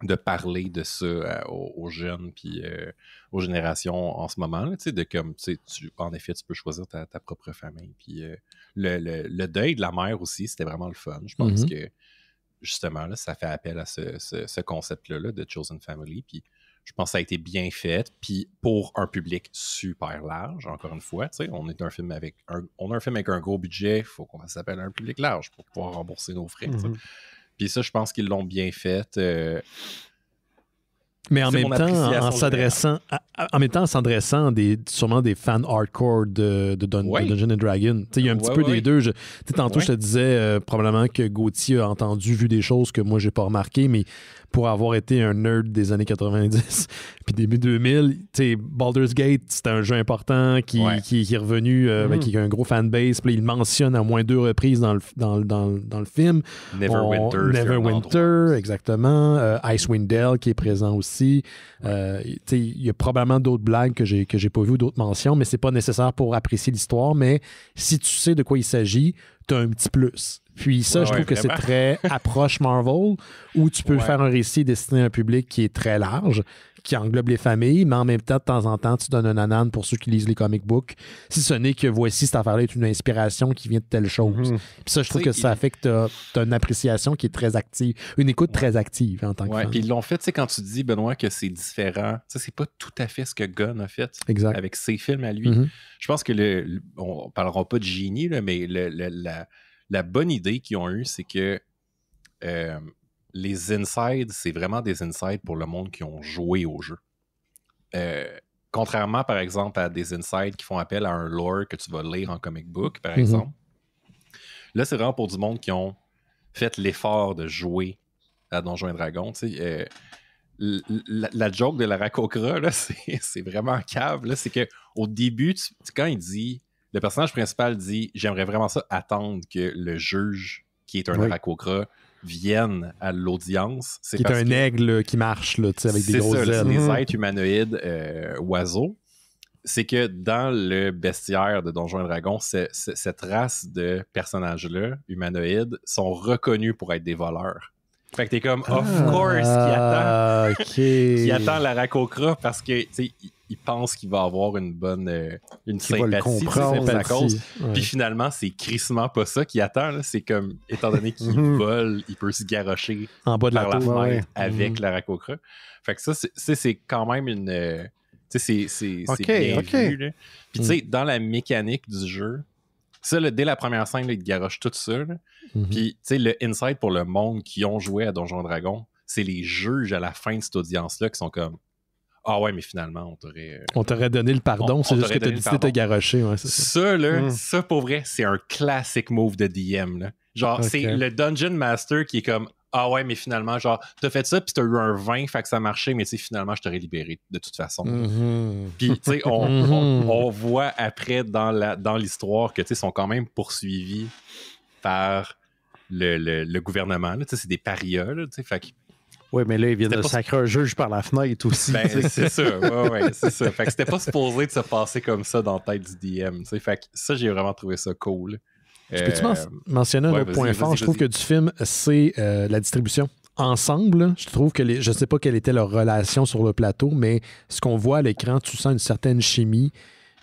de parler de ça euh, aux, jeunes puis euh, aux générations en ce moment là, de comme tu en effet tu peux choisir ta, propre famille puis euh, le, deuil de la mère aussi c'était vraiment le fun je pense mm-hmm. que justement là, ça fait appel à ce, concept là, de chosen family puis je pense que ça a été bien fait puis pour un public super large encore une fois on est un film avec on a un film avec un gros budget il faut qu'on s'appelle un public large pour pouvoir rembourser nos frais mm-hmm. Puis ça, je pense qu'ils l'ont bien fait. Euh, mais en même, temps, en, s'adressant, en même temps, en s'adressant des, sûrement des fans hardcore de, Dungeon Dragon. Il y a un petit peu des deux. tantôt, je te disais euh, probablement que Gauthier a entendu, vu des choses que moi, j'ai pas remarquées, mais pour avoir été un nerd des années 90 (laughs) puis début 2000. Baldur's Gate, c'était un jeu important qui, est revenu, euh, ben, mhm. qui a un gros fanbase. Puis il mentionne à moins deux reprises dans le, dans, dans, dans le film. Neverwinter. Neverwinter, exactement. Euh, Icewind Dale qui est présent aussi. Euh, il y a probablement d'autres blagues que j'ai, que j'ai pas vues, d'autres mentions, mais c'est pas nécessaire pour apprécier l'histoire. Mais si tu sais de quoi il s'agit, un petit plus. Puis ça, je trouve que c'est très approche Marvel, où tu peux faire un récit destiné à un public qui est très large qui englobe les familles, mais en même temps, de temps en temps, tu donnes un anane pour ceux qui lisent les comic books, si ce n'est que voici, cette affaire-là est une inspiration qui vient de telle chose. Mhm. Puis ça, je trouve que ça fait que tu as, une appréciation qui est très active, une écoute très active en tant que fan. Puis ils l'ont fait, tu sais, quand tu dis, Benoît, que c'est différent, ça, c'est pas tout à fait ce que Gunn a fait avec ses films à lui. Mhm. Je pense que le, on parlera pas de génie, mais la, bonne idée qu'ils ont eue, c'est que euh, les insides, c'est vraiment des insides pour le monde qui ont joué au jeu. Euh, contrairement, par exemple, à des insides qui font appel à un lore que tu vas lire en comic book, par mhm. exemple. Là, c'est vraiment pour du monde qui ont fait l'effort de jouer à Donjons et Dragons. Euh, la, joke de la (laughs) c'est vraiment cave. C'est qu'au début, quand il dit, le personnage principal dit J'aimerais vraiment ça attendre que le juge, qui est un oui viennent à l'audience. C'est un aigle qui marche avec des grosses ailes. C'est des mmh. êtres humanoïdes euh, oiseaux. C'est que dans le bestiaire de Donjons et Dragons, cette race de personnages-là, humanoïdes, sont reconnus pour être des voleurs. Fait que t'es comme, of ah, course, qui attend, qui attend la racocra parce que, il pense qu'il va avoir une bonne euh, une sympathie, la Puis finalement, c'est crissement pas ça qui attend. C'est comme, étant donné qu'il (laughs) mhm. vole, il peut se garrocher en bas de la, fenêtre avec mm Fait que ça, c'est quand même une. Euh, tu c'est bien vu. Puis tu sais, mm. dans la mécanique du jeu, ça, dès la première scène, il te garoche tout seul. Mhm. Puis tu sais, le insight pour le monde qui ont joué à Donjon Dragon, c'est les juges à la fin de cette audience-là qui sont comme ah ouais, mais finalement, on t'aurait. Euh, on t'aurait donné le pardon, c'est juste que t'as décidé de te garrocher. ça. là, hmm. ça pour vrai, c'est un classique move de DM. Genre, c'est le Dungeon Master qui est comme Ah ouais, mais finalement, genre, t'as fait ça, puis t'as eu un 20, fait que ça marchait, mais tu finalement, je t'aurais libéré de toute façon. Mm-hmm. Puis, tu sais, on, mm-hmm. voit après dans l'histoire dans que, tu sais, sont quand même poursuivis par le, gouvernement. c'est des parias, tu sais, fait oui, mais là, il vient de sacrer un juge par la fenêtre aussi. Ben, c'est ça. Ouais, (laughs) c'est ça. Fait que c'était pas supposé de se passer comme ça dans la tête du DM. Fait que ça, j'ai vraiment trouvé ça cool. Tu peux-tu euh, mentionner un point fort? Je trouve que du film, c'est euh, la distribution. Ensemble, je trouve que je ne sais pas quelle était leur relation sur le plateau, mais ce qu'on voit à l'écran, tu sens une certaine chimie.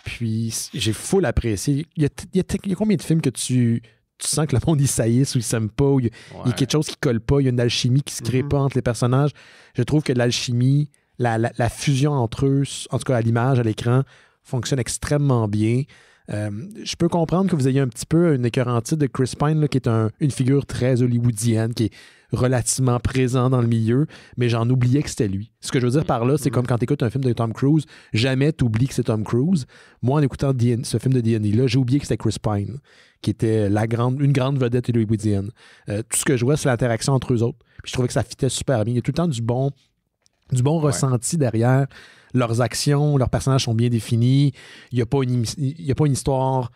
Puis j'ai full apprécié. il y a, combien de films que tu tu sens que le monde, il saillisse ou il s'aime pas, ou il, y a quelque chose qui colle pas, il y a une alchimie qui se crée mhm. pas entre les personnages. Je trouve que l'alchimie, la, fusion entre eux, en tout cas à l'image, à l'écran, fonctionne extrêmement bien. Euh, je peux comprendre que vous ayez un petit peu une écœurantie de Chris Pine, qui est une figure très hollywoodienne, qui est relativement présent dans le milieu, mais j'en oubliais que c'était lui. Ce que je veux dire mm. par là, c'est mm. comme quand tu écoutes un film de Tom Cruise, jamais tu oublies que c'est Tom Cruise. Moi, en écoutant ce film de D&D, e là, j'ai oublié que c'était Chris Pine, qui était la grande, une grande vedette hollywoodienne. Euh, tout ce que je vois, c'est l'interaction entre eux autres. Puis je trouvais que ça fitait super bien. Il y a tout le temps du bon, du bon ressenti derrière. Leurs actions, leurs personnages sont bien définis. Il n'y a, a pas une histoire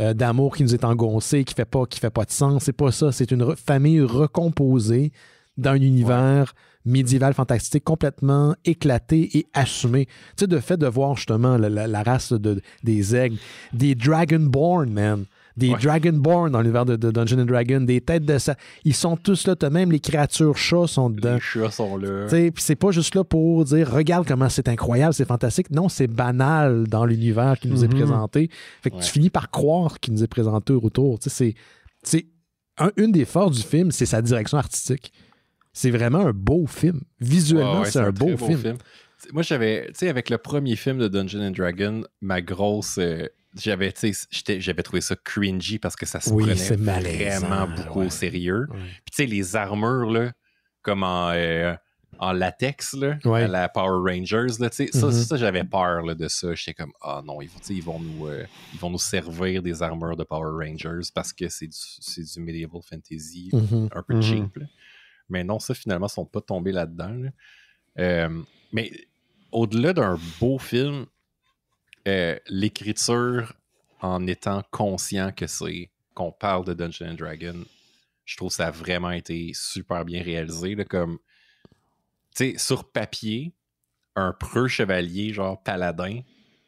euh, d'amour qui nous est engoncé, qui fait pas, qui fait pas de sens. C'est pas ça. C'est une famille recomposée d'un univers médiéval fantastique complètement éclaté et assumé. Tu sais, de fait de voir justement la, race de, des aigles, des Dragonborn, man des Dragonborn dans l'univers de, Dungeons Dungeon Dragon, des têtes de ça. Ils sont tous là, même les créatures chats sont dedans. Les chats sont là. Puis c'est pas juste là pour dire regarde comment c'est incroyable, c'est fantastique. Non, c'est banal dans l'univers qui nous est mhm. présenté. Fait que tu finis par croire qu'il nous est présenté autour. C'est une des forces du film, c'est sa direction artistique. C'est vraiment un beau film. Visuellement, c'est un, beau, film. Moi, j'avais, tu sais, avec le premier film de Dungeon and Dragon, ma grosse. Euh, j'avais, j'avais trouvé ça cringy parce que ça se prenait vraiment beaucoup au sérieux. Puis tu sais, les armures, là, comme en, euh, latex, là, à la Power Rangers, là, mm-hmm. ça, j'avais peur de ça. J'étais comme, ah oh, non, ils, ils, vont nous, euh, ils vont nous servir des armures de Power Rangers parce que c'est du, du medieval fantasy, mm-hmm. un peu cheap. Mm-hmm. Mais non, ça, finalement, ils sont pas tombés là-dedans. Euh, mais au-delà d'un beau film, euh, l'écriture en étant conscient que c'est qu'on parle de Dungeon and Dragon, je trouve que ça a vraiment été super bien réalisé. comme, tu sur papier, un preux chevalier genre paladin,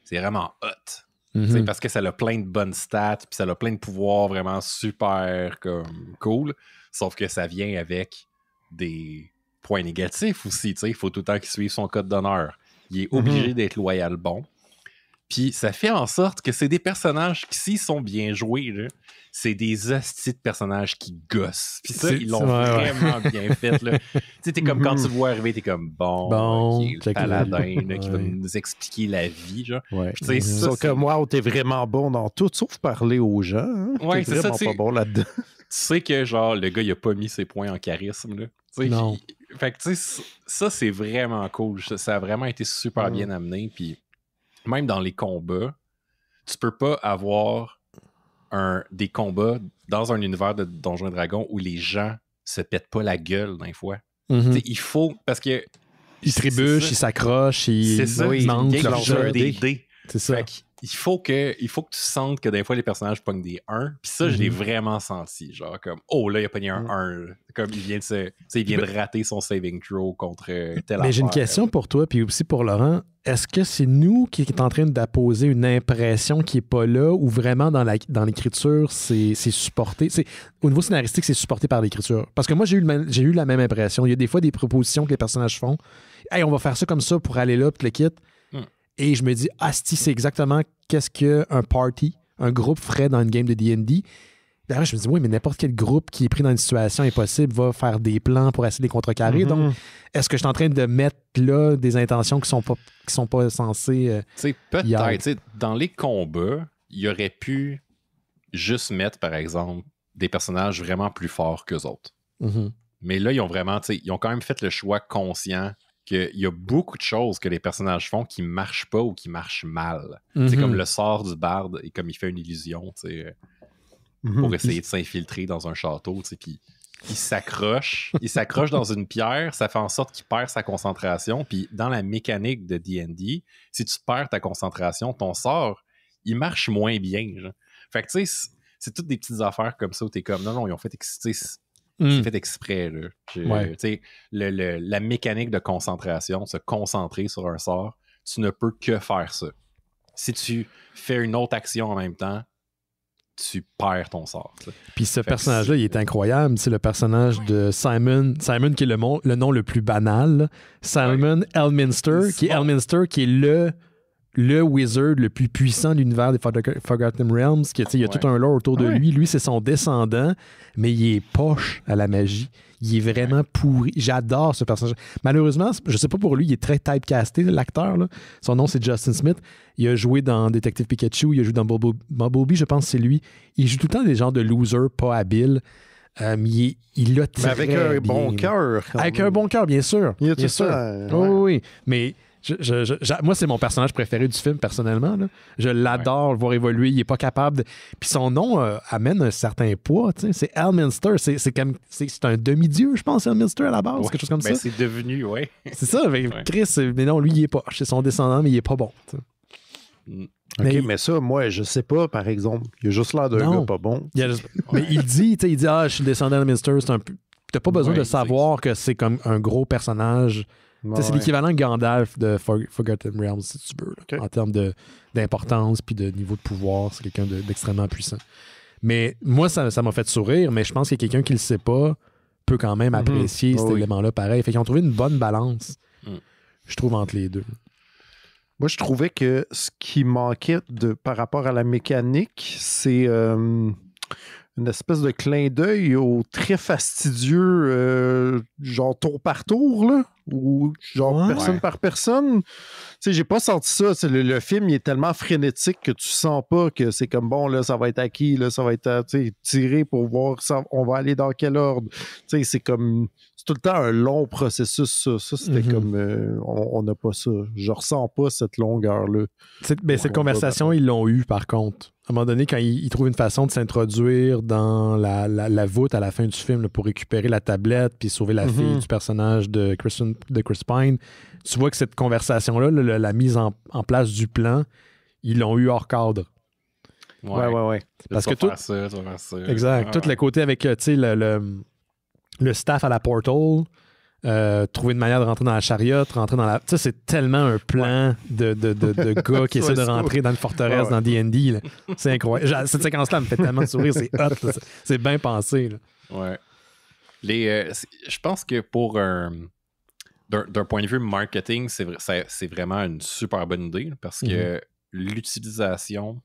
c'est vraiment hot. Mhm. Parce que ça a plein de bonnes stats, puis ça a plein de pouvoirs vraiment super comme, cool. Sauf que ça vient avec des points négatifs aussi. Il faut tout le temps qu'il suive son code d'honneur. Il est mhm. obligé d'être loyal bon. Puis ça fait en sorte que c'est des personnages qui, s'ils sont bien joués, c'est des hosties de personnages qui gossent. Puis ça, ils l'ont vraiment bien fait. (laughs) tu sais, t'es comme quand mhm. tu vois arriver, t'es comme bon, Aladdin qui va nous expliquer la vie. Genre. Ouais. Mhm. ça, Sauf que moi, oh, t'es vraiment bon dans tout, sauf parler aux gens. Hein. Ouais, t'es vraiment pas bon là-dedans. tu sais que genre, le gars, il a pas mis ses points en charisme. Là. non. Fait que, tu sais, ça, c'est vraiment cool. Ça, a vraiment été super bien amené. Puis même dans les combats, tu peux pas avoir un, des combats dans un univers de Donjons et Dragons où les gens se pètent pas la gueule d'un fois. Mhm. Il faut. Parce que. Ils trébuchent, ils s'accrochent, ils, ils manquent des C'est ça il faut que il faut que tu sentes que des fois les personnages pognent des 1 puis ça je l'ai mhm. vraiment senti genre comme oh là il a pogné un 1 comme il vient de rater son saving throw contre euh, tel Mais j'ai une question pour toi puis aussi pour Laurent, est-ce que c'est nous qui sommes en train d'apposer une impression qui n'est pas là ou vraiment dans dans l'écriture c'est supporté, au niveau scénaristique c'est supporté par l'écriture parce que moi j'ai eu eu la même impression, il y a des fois des propositions que les personnages font, hey on va faire ça comme ça pour aller là puis le quitte et je me dis, Asti, c'est exactement qu'est-ce qu'un party, un groupe ferait dans une game de DD. D'ailleurs, je me dis, oui, mais n'importe quel groupe qui est pris dans une situation impossible va faire des plans pour essayer de les contrecarrer. Mm-hmm. Donc, est-ce que je suis en train de mettre là des intentions qui sont pas, qui sont pas censées. Euh, tu sais, peut-être. Dans les combats, il aurait pu juste mettre, par exemple, des personnages vraiment plus forts qu'eux autres. Mm-hmm. Mais là, ils ont vraiment, ils ont quand même fait le choix conscient qu'il y a beaucoup de choses que les personnages font qui marchent pas ou qui marchent mal. C'est mhm. comme le sort du barde et comme il fait une illusion, euh, mhm. pour essayer de s'infiltrer dans un château, puis il s'accroche, il s'accroche dans une pierre, ça fait en sorte qu'il perd sa concentration, puis dans la mécanique de D&D, si tu perds ta concentration, ton sort, il marche moins bien. Genre. Fait que tu sais, c'est toutes des petites affaires comme ça où t'es comme, non, non, ils ont fait exister c'est hmm. fait exprès. la mécanique de concentration, se concentrer sur un sort, tu ne peux que faire ça. Si tu fais une autre action en même temps, tu perds ton sort. Puis ce personnage-là, il est incroyable. C'est le personnage de Simon, Simon qui est le, nom le plus banal. Simon Elminster, qui est Elminster, qui est le le wizard le plus puissant de l'univers des Forgotten Realms, qui il y a tout un lore autour de ah lui. Lui, c'est son descendant, mais il est poche à la magie. Il est vraiment pourri. J'adore ce personnage. Malheureusement, je sais pas pour lui, il est très typecasté, l'acteur. Son nom, c'est Justin Smith. Il a joué dans Detective Pikachu, il a joué dans Bumblebee, je pense c'est lui. Il joue tout le temps des genres de losers pas habiles. Euh, mais il, il Avec un bon cœur. Avec un bon cœur, bien sûr. Il a euh, Oui, oui. Mais moi, c'est mon personnage préféré du film, personnellement. Je l'adore, voir évoluer. Il n'est pas capable. De... Puis son nom euh, amène un certain poids. C'est Elminster. C'est comme c'est un demi-dieu, je pense, Elminster à la base, quelque chose comme ben, ça. C'est devenu, oui. c'est ça. Mais (laughs) Chris, euh, mais non, lui, il est pas. C'est son descendant, mais il est pas bon. Mm. OK, mais, ça, moi, je sais pas, par exemple. Il a juste l'air d'un gars pas bon. mais il dit, tu sais, il dit, ah, je suis descendant d'Elminster. C'est un T'as pas besoin de savoir que c'est comme un gros personnage c'est l'équivalent Gandalf de Forgotten Realms, si tu veux, en termes d'importance puis de niveau de pouvoir. C'est quelqu'un d'extrêmement puissant. Mais moi, ça m'a fait sourire, mais je pense qu'il y quelqu'un qui le sait pas peut quand même mhm. apprécier cet élément-là pareil. Fait qu'ils ont trouvé une bonne balance, mm. je trouve, entre les deux. Moi, je trouvais que ce qui manquait de, par rapport à la mécanique, c'est. Euh, une espèce de clin d'œil au très fastidieux, euh, genre tour par tour, là, ou genre personne par personne. Tu sais, j'ai pas senti ça. le, film, il est tellement frénétique que tu sens pas que c'est comme bon, là, ça va être acquis, là, ça va être euh, tiré pour voir ça, on va aller dans quel ordre. Tu sais, c'est comme. C'est tout le temps un long processus, ça. c'était mhm. comme. Euh, on n'a pas ça. Je ressens pas cette longueur-là. Mais cette conversation, ils l'ont eu par contre à un moment donné, quand il, trouvent trouve une façon de s'introduire dans la, voûte à la fin du film pour récupérer la tablette puis sauver la mhm. fille du personnage de, de Chris Pine, tu vois que cette conversation-là, la, mise en, place du plan, ils l'ont eu hors cadre. Ouais, ouais, ouais. Parce que tout. Faire ça, Exact. Tout le côté avec euh, le, le, staff à la Portal euh, trouver une manière de rentrer dans la chariote, rentrer dans la. Ça, c'est tellement un plan de, de, de, (laughs) gars qui essaient de rentrer dans une forteresse, dans DD. C'est incroyable. Cette séquence-là me fait tellement sourire. C'est C'est bien pensé. Ouais. Euh, je pense que pour un. D'un point de vue marketing, c'est vraiment une super bonne idée parce que mm-hmm. l'utilisation.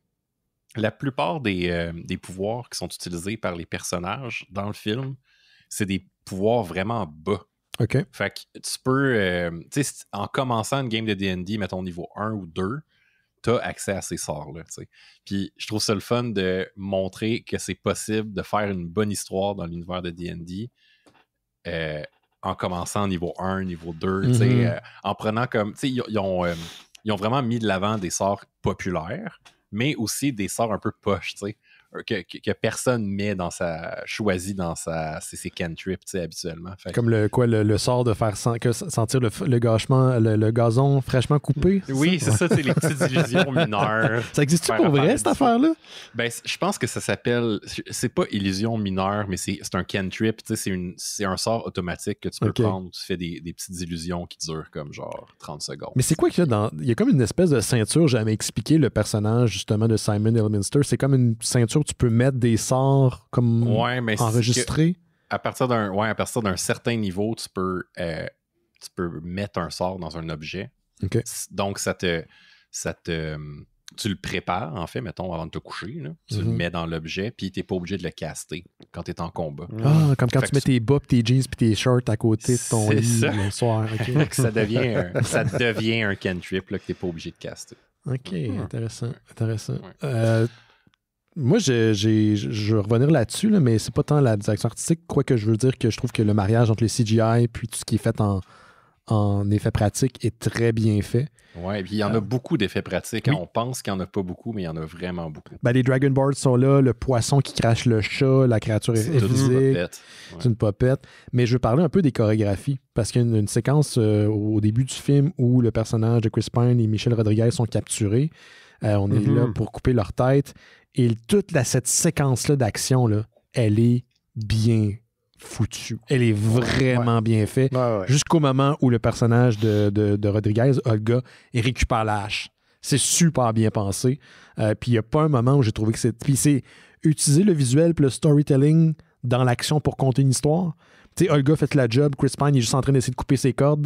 La plupart euh, des pouvoirs qui sont utilisés par les personnages dans le film, c'est des pouvoirs vraiment bas. OK. Fait que tu peux, euh, tu sais, en commençant une game de DD, mettons niveau 1 ou 2, tu as accès à ces sorts-là. Puis je trouve ça le fun de montrer que c'est possible de faire une bonne histoire dans l'univers de DD euh, en commençant niveau 1, niveau 2, mm-hmm. euh, en prenant comme. Ils, ils, ont, ils ont vraiment mis de l'avant des sorts populaires, mais aussi des sorts un peu poches. sais euh, que, que, personne met dans sa choisit dans sa ses, tu sais habituellement. Comme le quoi le, sort de faire sentir le, le, gazon fraîchement coupé. Oui, c'est ça, c'est les petites (laughs) illusions mineures. Ça existe tu pour vrai cette affaire-là Ben je pense que ça s'appelle c'est pas illusion mineure, mais c'est un cantrip, c'est un sort automatique que tu peux prendre, tu fais des, des, petites illusions qui durent comme genre 30 secondes. Mais c'est quoi qu'il y a dans il y a comme une espèce de ceinture, jamais expliqué le personnage justement de Simon Elminster, c'est comme une ceinture tu peux mettre des sorts comme enregistré? enregistrés. À partir d'un ouais, à partir d'un certain niveau, tu peux, euh, tu peux mettre un sort dans un objet. Donc ça te ça te tu le prépares, en fait, mettons, avant de te coucher. Tu le mhm. mets dans l'objet, puis t'es pas obligé de le caster quand tu es en combat. Ah, ah comme quand tu mets tes bobs tes jeans, puis tes shorts à côté de ton lit le soir. (laughs) ça, devient un, ça devient un cantrip là, que t'es pas obligé de caster. OK, ah. intéressant. intéressant. Euh, moi, je, je revenir là-dessus, là, mais c'est pas tant la direction artistique, quoique je veux dire que je trouve que le mariage entre les CGI puis tout ce qui est fait en, en effet pratique est très bien fait. Oui, puis il y en a euh, beaucoup d'effets pratiques. On pense qu'il n'y en a pas beaucoup, mais il y en a vraiment beaucoup. Ben, les Dragon Balls sont là, le poisson qui crache le chat, la créature est, C'est une popette. Mais je veux parler un peu des chorégraphies, parce qu'il y a une, séquence euh, au début du film où le personnage de Chris Pine et Michel Rodriguez sont capturés. Euh, on est mm-hmm. là pour couper leur tête. Et toute la, cette séquence-là d'action, elle est bien foutue. Elle est vraiment bien faite. Jusqu'au moment où le personnage de, Rodriguez, Olga, récupère la C'est super bien pensé. Euh, puis il n'y a pas un moment où j'ai trouvé que c'est. Puis c'est utiliser le visuel puis le storytelling dans l'action pour conter une histoire. Tu sais, Olga fait la job, Chris Pine est juste en train d'essayer de couper ses cordes,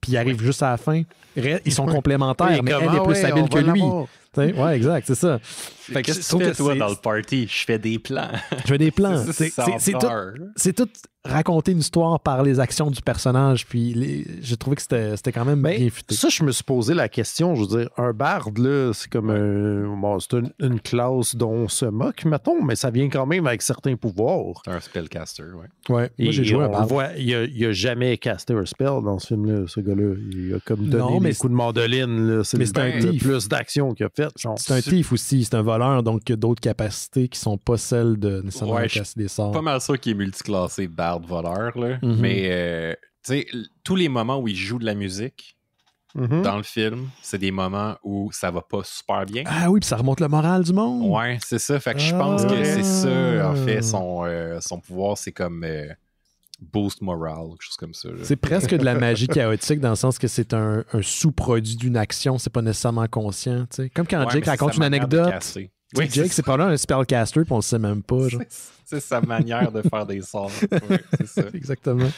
puis il arrive juste à la fin. Ils sont complémentaires, mais elle est plus habile que lui ouais, exact, c'est ça. Fait que, tu trouve toi, dans le party, je fais des plans. je fais des plans. (laughs) C'est tout, tout, raconter une histoire par les actions du personnage. Puis j'ai trouvé que c'était quand même bien futé. Ça, je me suis posé la question. Je veux dire, un bard, là, c'est comme un, c'est une, classe dont on se moque, mettons, mais ça vient quand même avec certains pouvoirs. Un spellcaster, ouais. Ouais, moi, j'ai joué un bard. Voit, il, a, a jamais casté un spell dans ce film-là, ce gars-là. Il a comme donné des coups de mandoline. C'est le plus d'action qu'il a c'est un thief aussi, c'est un voleur, donc d'autres capacités qui sont pas celles de nécessairement ouais, des sorts. Pas mal sûr qu'il est multiclassé barde voleur, là. Mhm. mais euh, tous les moments où il joue de la musique. Mhm. Dans le film, c'est des moments où ça va pas super bien. Ah oui, puis ça remonte le moral du monde. Ouais, c'est ça. Fait que je ah pense que c'est ça, en fait, son, euh, pouvoir, c'est comme euh, boost morale, quelque chose comme ça. C'est presque de la magie (laughs) chaotique dans le sens que c'est un, sous-produit d'une action, c'est pas nécessairement conscient. Comme quand Jake raconte une anecdote. Oui, Jake, c'est pas un spellcaster, puis on le sait même pas. C'est sa manière de faire des sorts. (laughs) ça. Exactement.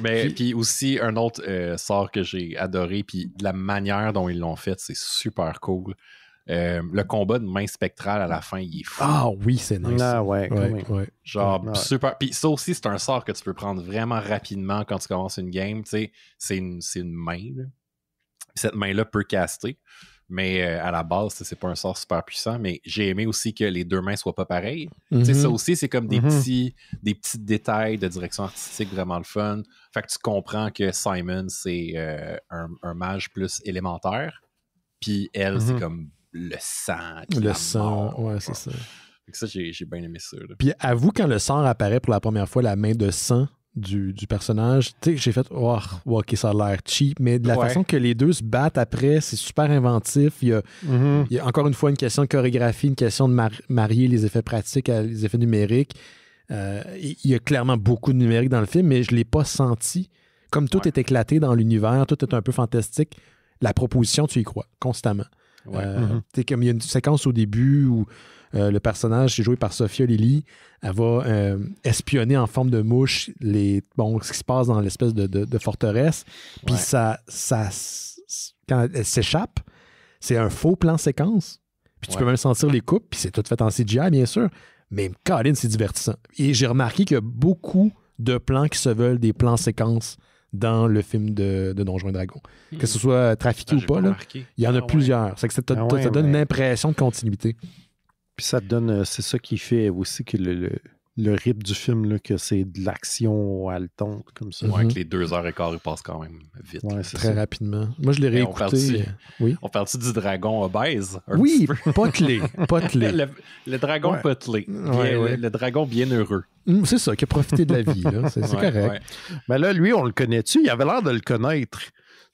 Mais puis, aussi, un autre euh, sort que j'ai adoré, puis la manière dont ils l'ont fait, c'est super cool. Euh, le combat de main spectrale à la fin, il est fou. Ah oui, c'est nice. Ah, ouais, ouais, Genre super. Puis ça aussi, c'est un sort que tu peux prendre vraiment rapidement quand tu commences une game. C'est une, main. Cette main-là peut caster. Mais euh, à la base, c'est pas un sort super puissant. Mais j'ai aimé aussi que les deux mains soient pas pareilles. Ça mm-hmm. aussi, c'est comme des, mm-hmm. petits, des petits détails de direction artistique vraiment le fun. Fait que tu comprends que Simon, c'est euh, un, mage plus élémentaire. Puis elle, c'est mm-hmm. comme le sang. Le sang, ouais, c'est ah. ça. ça, j'ai bien aimé ça. Puis avoue, quand le sang apparaît pour la première fois, la main de sang du, personnage, tu sais, j'ai fait, oh, ok, ça a l'air cheap, mais de la façon que les deux se battent après, c'est super inventif. Il y, a, mm-hmm. encore une fois une question de chorégraphie, une question de marier les effets pratiques à les effets numériques. Euh, il y a clairement beaucoup de numérique dans le film, mais je ne l'ai pas senti. Comme tout est éclaté dans l'univers, tout est un peu fantastique, la proposition, tu y crois constamment. Euh, mm-hmm. Comme il y a une séquence au début où euh, le personnage est joué par Sophia Lily, elle va euh, espionner en forme de mouche les, ce qui se passe dans l'espèce de, forteresse. Puis ça, ça, quand elle s'échappe, c'est un faux plan séquence. Puis tu peux même sentir les coupes, puis c'est tout fait en CGI, bien sûr. Mais Colin, c'est divertissant. Et j'ai remarqué qu'il y a beaucoup de plans qui se veulent des plans séquences dans le film de, de Donjons et Que ce hmm. soit euh, trafiqué ah, ou pas, il y en a ah, plusieurs. que ça, ah, donne une impression de continuité. Puis ça te donne, euh, c'est ça qui fait aussi que le, le rythme du film, là, que c'est de l'action haletante comme ça. Ouais, que mhm. les deux heures et quart, ils passent quand même vite. très rapidement. Moi, je l'ai réécouté. On parle oui. du dragon obèse. Oui, potelé. potelé. (laughs) le, dragon ouais. potelé. le, dragon bien heureux. Mm, c'est ça, qui a profité de la vie. C'est correct. Mais là, lui, on le connaît-tu? Il avait l'air de le connaître.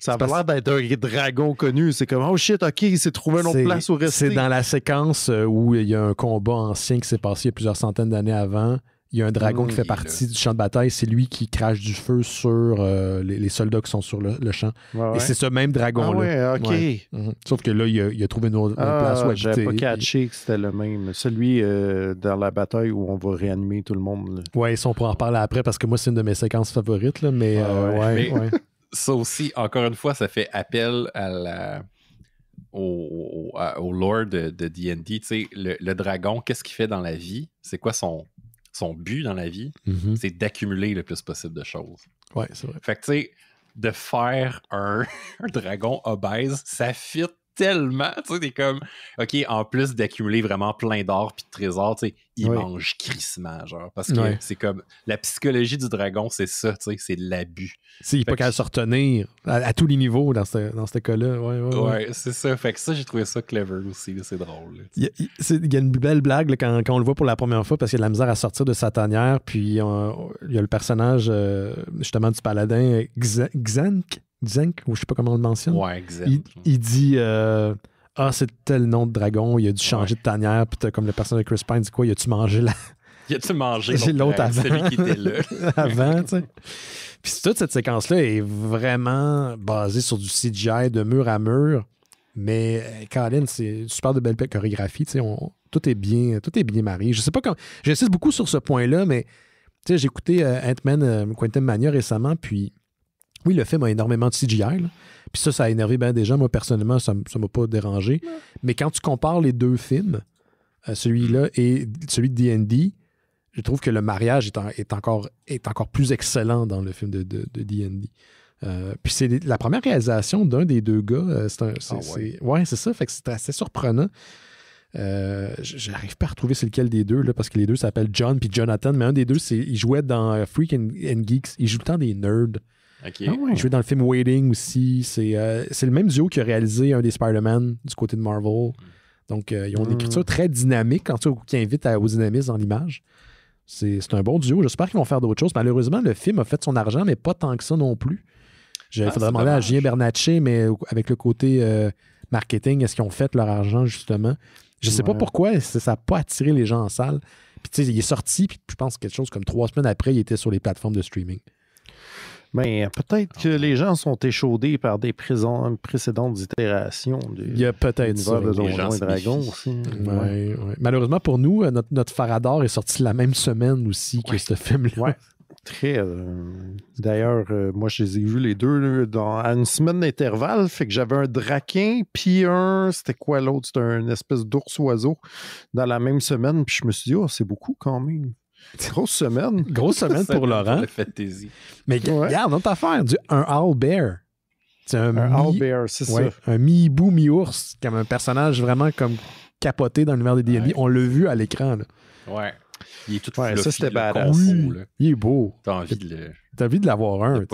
Ça a l'air d'être un dragon connu. C'est comme, oh shit, ok, il s'est trouvé une autre place où reste. C'est dans la séquence euh, où il y a un combat ancien qui s'est passé il y a plusieurs centaines d'années avant. Il y a un dragon hum, qui fait partie du champ de bataille. C'est lui qui crache du feu sur euh, les, soldats qui sont sur le, champ. Et c'est ce même dragon-là. Ah ouais, OK. Mhm. Sauf que là, il a, trouvé une autre ah, place où habiter. J'avais pas catché que c'était le même. Celui euh, dans la bataille où on va réanimer tout le monde. Ouais, si on pourra en reparler après, parce que moi, c'est une de mes séquences favorites. Là, mais, ah, ouais. ouais ça aussi, encore une fois, ça fait appel à la, au, au, lore de D&D. Le, le dragon, qu'est-ce qu'il fait dans la vie? C'est quoi son, son but dans la vie? Mhm. C'est d'accumuler le plus possible de choses. Ouais, c'est vrai. Fait que, tu sais, de faire un, (laughs) un, dragon obèse, ça fit tellement, tu sais, t'es comme, ok, en plus d'accumuler vraiment plein d'or puis de trésors, tu sais, il mange crissement, genre, parce que c'est comme, la psychologie du dragon, c'est ça, tu sais, c'est l'abus. il peut pas qu'à se retenir à, tous les niveaux dans ce, dans cas-là, ouais, ouais, c'est ça, fait que ça, j'ai trouvé ça clever aussi, c'est drôle. Il y, a une belle blague quand, on le voit pour la première fois, parce qu'il a de la misère à sortir de sa tanière, puis euh, il y a le personnage, euh, justement, du paladin, euh, Xank, Zenk, ou je sais pas comment on le mentionne. Ouais, exact. Il, dit euh, Ah, c'est tel nom de dragon, il a dû changer de tanière, puis comme le personnage de Chris Pine dit quoi, il a-tu mangé là. Il (laughs) a-tu mangé l'autre euh, avant? qui était là. (laughs) avant, tu sais. Puis toute cette séquence-là est vraiment basée sur du CGI de mur à mur. Mais euh, Colin, c'est super de belle chorégraphie. tout est bien, tout est bien marié. Je sais pas comment. J'insiste beaucoup sur ce point-là, mais j'ai écouté Ant-Man Quentin Mania récemment, puis oui, le film a énormément de CGI. Puis ça, ça a énervé bien des gens. Moi, personnellement, ça ne m'a pas dérangé. Mais quand tu compares les deux films, euh, celui-là et celui de D&D, je trouve que le mariage est, encore, est encore plus excellent dans le film de D&D. Euh, puis c'est la première réalisation d'un des deux gars. Euh, c'est un. Ah ouais, c'est ça. Fait que c'est assez surprenant. Je J'arrive pas à retrouver c'est lequel des deux, là, parce que les deux s'appellent John puis Jonathan, mais un des deux, c'est il jouait dans Freak and, and Geeks. Il joue le temps des nerds. Je suis ah dans le film Waiting aussi. Euh, c'est le même duo qui a réalisé un des Spider-Man du côté de Marvel. Donc, euh, ils ont une hmm. écriture très dynamique quand qui invite à, au dynamisme dans l'image. C'est un bon duo. J'espère qu'ils vont faire d'autres choses. Malheureusement, le film a fait son argent, mais pas tant que ça non plus. Il faudrait demander à Julien Bernatchez, mais avec le côté euh, marketing, est-ce qu'ils ont fait leur argent justement? Je ne sais pas pourquoi ça n'a pas attiré les gens en salle. Puis tu sais, il est sorti, puis je pense quelque chose comme trois semaines après, il était sur les plateformes de streaming. Mais peut-être que ah. les gens sont échaudés par des présents, précédentes itérations du Il y a peut-être ça. de Donjons Dragons aussi. Hein. Malheureusement pour nous, euh, notre, notre Farador est sorti la même semaine aussi que ce film-là. Très. Euh, d'ailleurs, euh, moi, je les ai vus les deux dans, à une semaine d'intervalle. Fait que j'avais un draquin, puis un, c'était quoi l'autre? C'était une espèce d'ours-oiseau dans la même semaine. Puis je me suis dit, oh, c'est beaucoup quand même. Grosse semaine. (laughs) Grosse semaine pour Laurent. Mais regarde regarde, notre affaire, un All Bear. un, un mi, bear, c'est ça. Un mi-hibou, mi-ours, comme un personnage vraiment comme capoté dans l'univers des D&D. On l'a vu à l'écran. Ouais. Il est tout ouais, ça, c'était badass. il est beau. T'as envie de le... T'as envie de l'avoir un.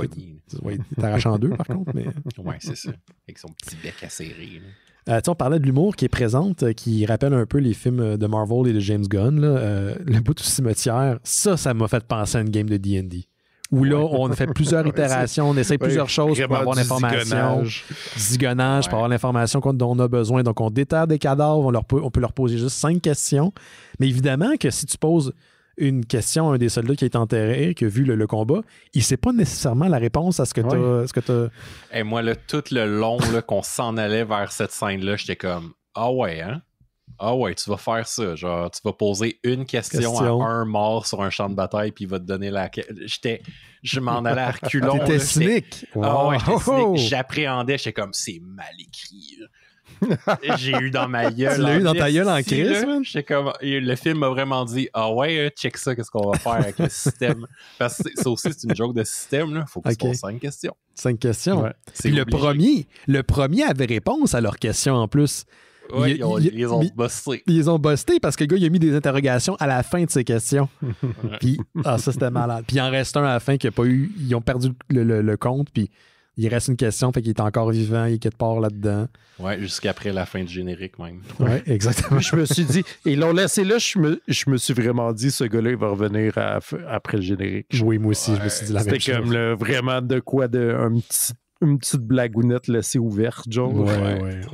il t'arrache en deux, par contre. Mais... Ouais, c'est ça. Avec son petit bec acéré. Euh, on parlait de l'humour qui est présente, euh, qui rappelle un peu les films euh, de Marvel et de James Gunn. Euh, (laughs) le bout du cimetière, ça, ça m'a fait penser à une game de D&D où là, on fait plusieurs (laughs) itérations, on essaie plusieurs choses pour avoir l'information. Zigonnage, pour avoir l'information dont on a besoin. Donc, on déterre des cadavres, on peut leur poser juste cinq questions. Mais évidemment que si tu poses une question à un des soldats qui est enterré, qui a vu le, combat, il sait pas nécessairement la réponse à ce que tu as. Et moi, là, tout le long qu'on s'en allait vers cette scène-là, j'étais comme Ah ouais, hein? Ah ouais, tu vas faire ça. Genre, tu vas poser une question, à un mort sur un champ de bataille, puis il va te donner la. J'étais. Je m'en allais à (laughs) reculons. T'étais cynique. Ah ouais, J'appréhendais, j'étais comme c'est mal écrit j'ai eu dans ma (laughs) gueule. Tu l'as eu dans ta gueule en crise, comme, le film m'a vraiment dit, ah ouais, euh, check ça, qu'est-ce qu'on va faire avec le système. Parce que ça aussi, c'est une joke de système, là. Faut que okay. pose cinq questions. Cinq questions. Ouais, Puis le premier, le premier avait réponse à leurs questions en plus. Ouais, ils, ont, il, ils, ont busté. Ils ont busté parce que le gars, il a mis des interrogations à la fin de ses questions. puis, ah, ça, c'était malade. Puis, il en reste un à la fin qui a pas eu. Ils ont perdu le, le compte. Puis, il reste une question, fait qu'il est encore vivant, il est quelque part là-dedans. Ouais, jusqu'après la fin du générique même. Ouais, exactement. je me suis dit, et l'ont laissé là, je me, suis vraiment dit, ce gars-là, il va revenir après le générique. Oui, moi aussi, je me suis dit la même chose. C'était comme vraiment de quoi, de, une petite blagounette laissée ouverte, genre. Ouais, ouais, ouais.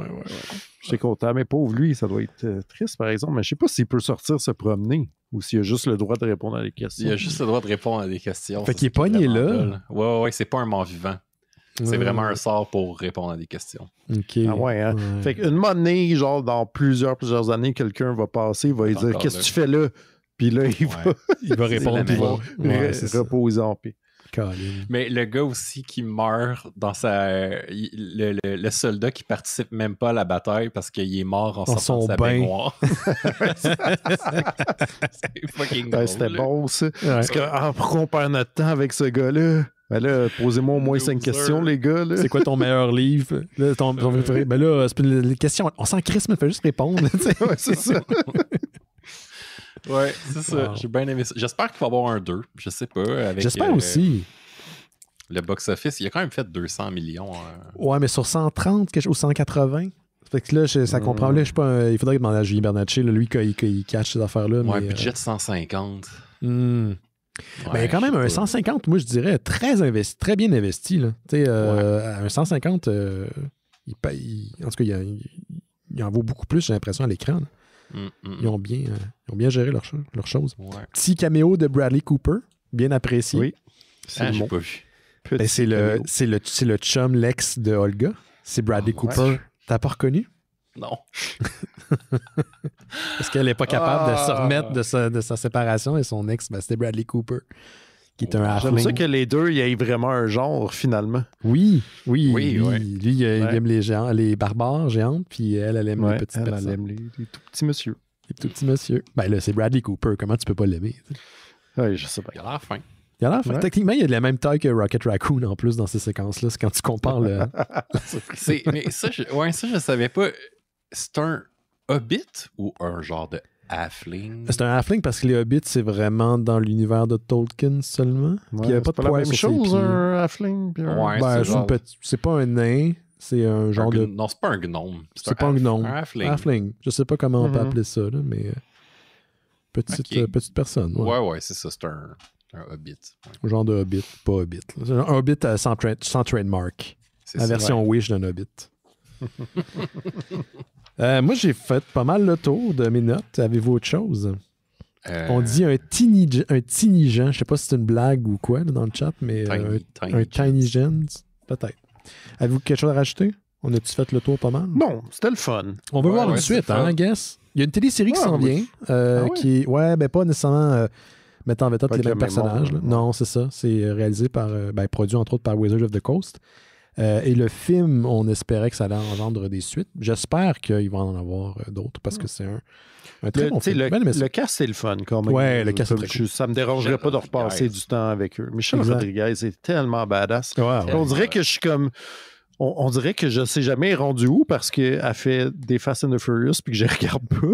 J'étais content, mais pauvre lui, ça doit être euh, triste, par exemple. Mais je sais pas s'il peut sortir se promener ou s'il a juste le droit de répondre à des questions. Il a juste le droit de répondre à des questions. Fait qu'il est pogné là. Oui, ouais, ouais, c'est pas un mort vivant. C'est vraiment un sort pour répondre à des questions. OK. Ah ouais, hein? Fait qu'une monnaie, genre dans plusieurs, plusieurs années, quelqu'un va passer, va dire Qu'est-ce que tu fais là Puis là, il, va... il va (laughs) répondre, puis il va reposer en paix. Mais le gars aussi qui meurt dans sa. Euh, le, le, soldat qui participe même pas à la bataille parce qu'il est mort en sortant de sa baignoire. (laughs) (laughs) c'est fucking C'était bon, ça. Ouais. Parce qu'on perd notre temps avec ce gars-là. Ben là, posez-moi au moins cinq questions, les gars. C'est quoi ton meilleur livre? Là, ton, euh, préféré? Ben là, euh, les questions, on sent Chris me fait juste répondre. ouais, c'est ça. (laughs) ouais, c'est ça. J'ai bien aimé ça. J'espère qu'il va avoir un 2. Je sais pas. J'espère euh, aussi. Le box-office, il a quand même fait 200 millions. Ouais, mais sur 130 ou 180? Fait que là, ça hmm. comprend. Là, je pas il faudrait demander à Julien Bernatchez, lui, qu'il cache ces affaires-là. Ouais, un budget de 150. Hum. Ben, quand même un 150, moi je dirais, très investi, très bien investi. Là. Euh, un 150, euh, il paye, en tout cas, il, en vaut beaucoup plus, j'ai l'impression, à l'écran. Mm, mm, mm. ils, ont bien, euh, ont bien géré leurs leur choses. Petit caméo de Bradley Cooper, bien apprécié. Oui. Ah, c'est le, ben, le, le, chum, l'ex de Olga. C'est Bradley ah, Cooper. T'as pas reconnu? non. (laughs) Est-ce qu'elle n'est pas capable de se ah. remettre de sa, de sa séparation et son ex, ben, c'était Bradley Cooper qui est un J'aime ça que les deux, il y ait vraiment un genre, finalement. Oui, oui. oui lui, il, aime les, géants, les barbares géantes, puis elle, elle aime les petits elle, Elle aime les, tout petits monsieur. Les tout petits monsieur. Ben là, c'est Bradley Cooper. Comment tu peux pas l'aimer? Oui, je sais pas. Il a l'air fin. Il a l'air fin. Techniquement, il a de la même taille que Rocket Raccoon, en plus, dans ces séquences-là. C'est quand tu compares le... (laughs) mais ça, je, ouais, ça, je savais pas c'est un hobbit ou un genre de halfling? C'est un halfling parce que les hobbits, c'est vraiment dans l'univers de Tolkien seulement. il n'y a pas de pas la même chose, un halfling. Ouais, ben, c'est pas un nain, c'est un genre de. Non, c'est pas un gnome. C'est pas un gnome. Un halfling. Je sais pas comment on peut mhm. appeler ça, là, mais. Euh, petite, euh, petite personne. Ouais, ouais, c'est ça. C'est un, hobbit. Un Genre de hobbit, pas hobbit. Un hobbit euh, sans, trademark. La version Wish d'un hobbit. (laughs) Euh, moi, j'ai fait pas mal le tour de mes notes. Avez-vous autre chose? On euh, dit un tiny, un tiny gen. Je sais pas si c'est une blague ou quoi dans le chat, mais euh, un, tiny gen, peut-être. Avez-vous quelque chose à rajouter? On a-tu fait le tour pas mal? Bon, c'était le fun. On va voir une suite, hein, guess? Il y a une télésérie qui ah, s'en vient. Ah qui, ouais, mais ben, pas nécessairement mettant en vedette les mêmes personnages. Non, c'est ça. C'est réalisé par, ben, produit entre autres par Wizards of the Coast. Euh, et le film, on espérait que ça allait engendre des suites. J'espère qu'il va en avoir euh, d'autres parce que c'est un, très bon film. Le, casse, c'est le fun quand même. Ouais, le cast, c'est cool. Ça me dérangerait pas de repasser du temps avec eux. Michel Rodriguez est tellement badass. On dirait que je suis comme... On, dirait que je sais jamais rendu où parce qu'elle fait des Fast and the Furious puis que je regarde pas.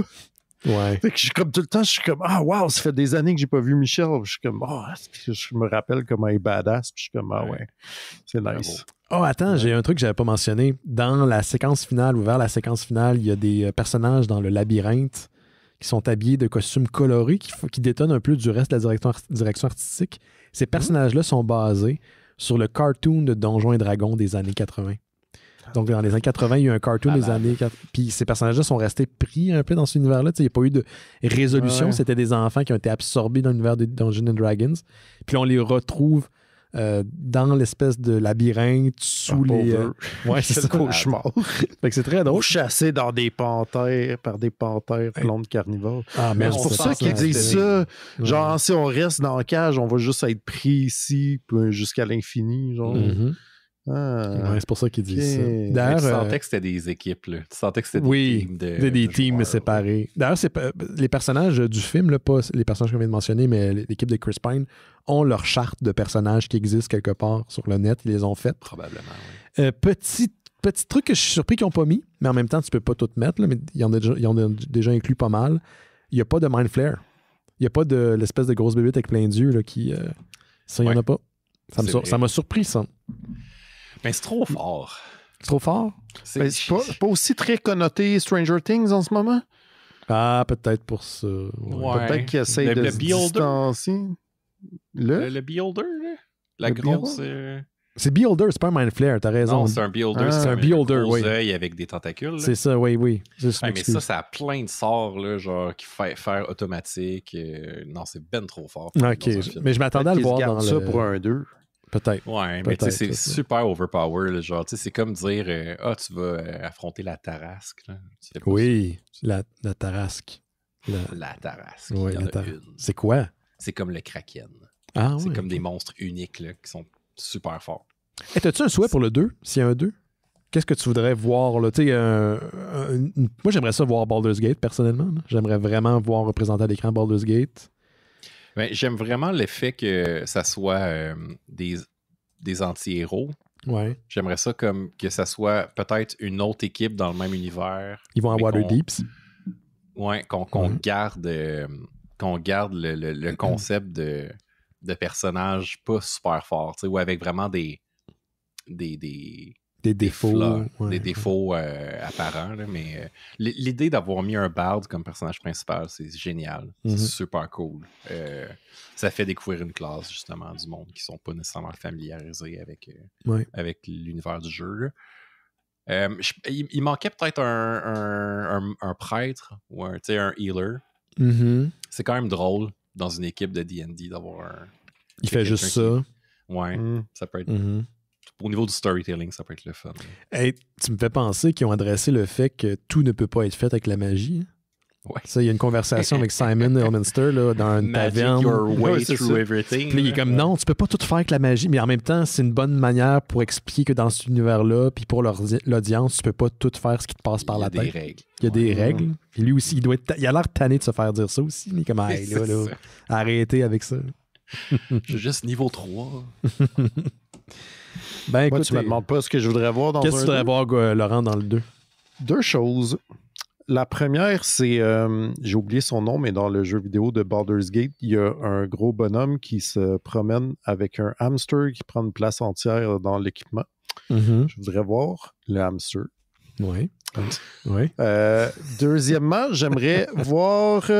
Ouais. je suis comme tout le temps, je suis comme Ah wow, ça fait des années que j'ai pas vu Michel. Je suis comme Ah, je me rappelle comment il est badass. Puis je suis comme Ah ouais, c'est nice. Oh, attends, j'ai un truc que j'avais pas mentionné. Dans la séquence finale ou vers la séquence finale, il y a des euh, personnages dans le labyrinthe qui sont habillés de costumes colorés qui, détonnent un peu du reste de la direction, artistique. Ces mhm. personnages-là sont basés sur le cartoon de Donjons et Dragons des années 80. Ah. Donc, dans les années 80, il y a eu un cartoon des années. 80. Puis ces personnages-là sont restés pris un peu dans cet univers-là. Il n'y a pas eu de résolution. C'était des enfants qui ont été absorbés dans l'univers de Dungeons and Dragons. Puis on les retrouve euh, dans l'espèce de labyrinthe sous les. Euh, ouais, c'est le (laughs) cauchemar. c'est très drôle. Chassé dans des panthères par des panthères plombes carnivores. Ah, mais c'est pour ça qu'ils disent ça. Genre, si on reste dans la cage, on va juste être pris ici jusqu'à l'infini. Genre. Mm-hmm. Ah, c'est pour ça qu'ils disent ça. D'ailleurs, tu euh, sentais que c'était des équipes. Là. Tu sentais que c'était des teams. des, teams séparés. D'ailleurs, c'est, les personnages du film, là, pas les personnages qu'on vient de mentionner, mais l'équipe de Chris Pine, ont leur charte de personnages qui existent quelque part sur le net. Ils les ont faites. Probablement, euh, petit, petit truc que je suis surpris qu'ils n'ont pas mis, mais en même temps, tu peux pas tout mettre, là, mais ils en, ont déjà, en déjà inclus pas mal. Il n'y a pas de Mind Flare. Il n'y a pas de l'espèce de grosse bébé avec plein d'yeux qui. Euh, ça, il n'y en a pas. Ça m'a surpris, ça. Mais c'est trop fort. C'est trop fort? C'est ben, pas, aussi très connoté Stranger Things en ce moment? Ah, peut-être pour ça. Peut-être qu'il essaie le, de le se Le? Beholder, là? La grosse... Euh, c'est Beholder, c'est pas un Mind t'as raison. Non, c'est un Beholder. Ah, c'est un Beholder, oui. avec des tentacules. C'est ça, oui, oui. mais ça, ça a plein de sorts, là, genre, qui fait faire automatique. Euh, non, c'est ben trop fort. Ok, mais je m'attendais à le voir dans ça pour un 2. Peut-être. Ouais, mais tu sais, c'est super overpower. genre, tu sais, c'est comme dire euh, Ah, tu vas euh, affronter la tarasque. Oui, la, la, tarasque. La, tarasque. C'est quoi C'est comme le kraken. Ah, c'est comme des monstres uniques là, qui sont super forts. Et eh, as-tu un souhait pour le 2 S'il y a un 2 Qu'est-ce que tu voudrais voir là? tu moi, j'aimerais ça voir Baldur's Gate personnellement. J'aimerais vraiment voir représenté à l'écran Baldur's Gate. J'aime vraiment le fait que ça soit euh, des, des anti-héros. Ouais. J'aimerais ça comme que ça soit peut-être une autre équipe dans le même univers. Ils vont avoir le Deeps. Ouais, qu'on garde, euh, qu'on garde le, mm-hmm. concept de, de personnage pas super fort, ou avec vraiment des, des, des défauts. Des, défauts euh, apparents. mais euh, l'idée d'avoir mis un bard comme personnage principal, c'est génial. C'est mm-hmm. super cool. Euh, ça fait découvrir une classe, justement, du monde qui sont pas nécessairement familiarisés avec, avec l'univers du jeu. il, manquait peut-être un, prêtre ou un, healer. Mm-hmm. C'est quand même drôle dans une équipe de DD d'avoir un. Il fait juste ça. Ouais, mm. ça peut être mm-hmm au niveau du storytelling, ça peut être le fun. tu me fais penser qu'ils ont adressé le fait que tout ne peut pas être fait avec la magie. Ouais. il y a une conversation avec Simon (laughs) Elminster là, dans une Magic way through everything. il est comme non, tu peux pas tout faire avec la magie, mais en même temps, c'est une bonne manière pour expliquer que dans cet univers-là, puis pour l'audience, tu peux pas tout faire ce qui te passe par la tête. Il y a des règles. Il a des règles. lui aussi, il doit il a l'air tanné de se faire dire ça aussi, mais comme (laughs) arrêtez avec ça. (laughs) Je suis juste niveau 3. Ben, écoute, tu me demandes pas ce que je voudrais voir dans Qu'est-ce que tu voudrais voir, euh, Laurent, dans le 2? Deux choses. La première, c'est, euh, j'ai oublié son nom, mais dans le jeu vidéo de Baldur's Gate, il y a un gros bonhomme qui se promène avec un hamster qui prend une place entière dans l'équipement. Mm-hmm. Je voudrais voir le hamster. Oui. Euh, deuxièmement, j'aimerais (laughs) voir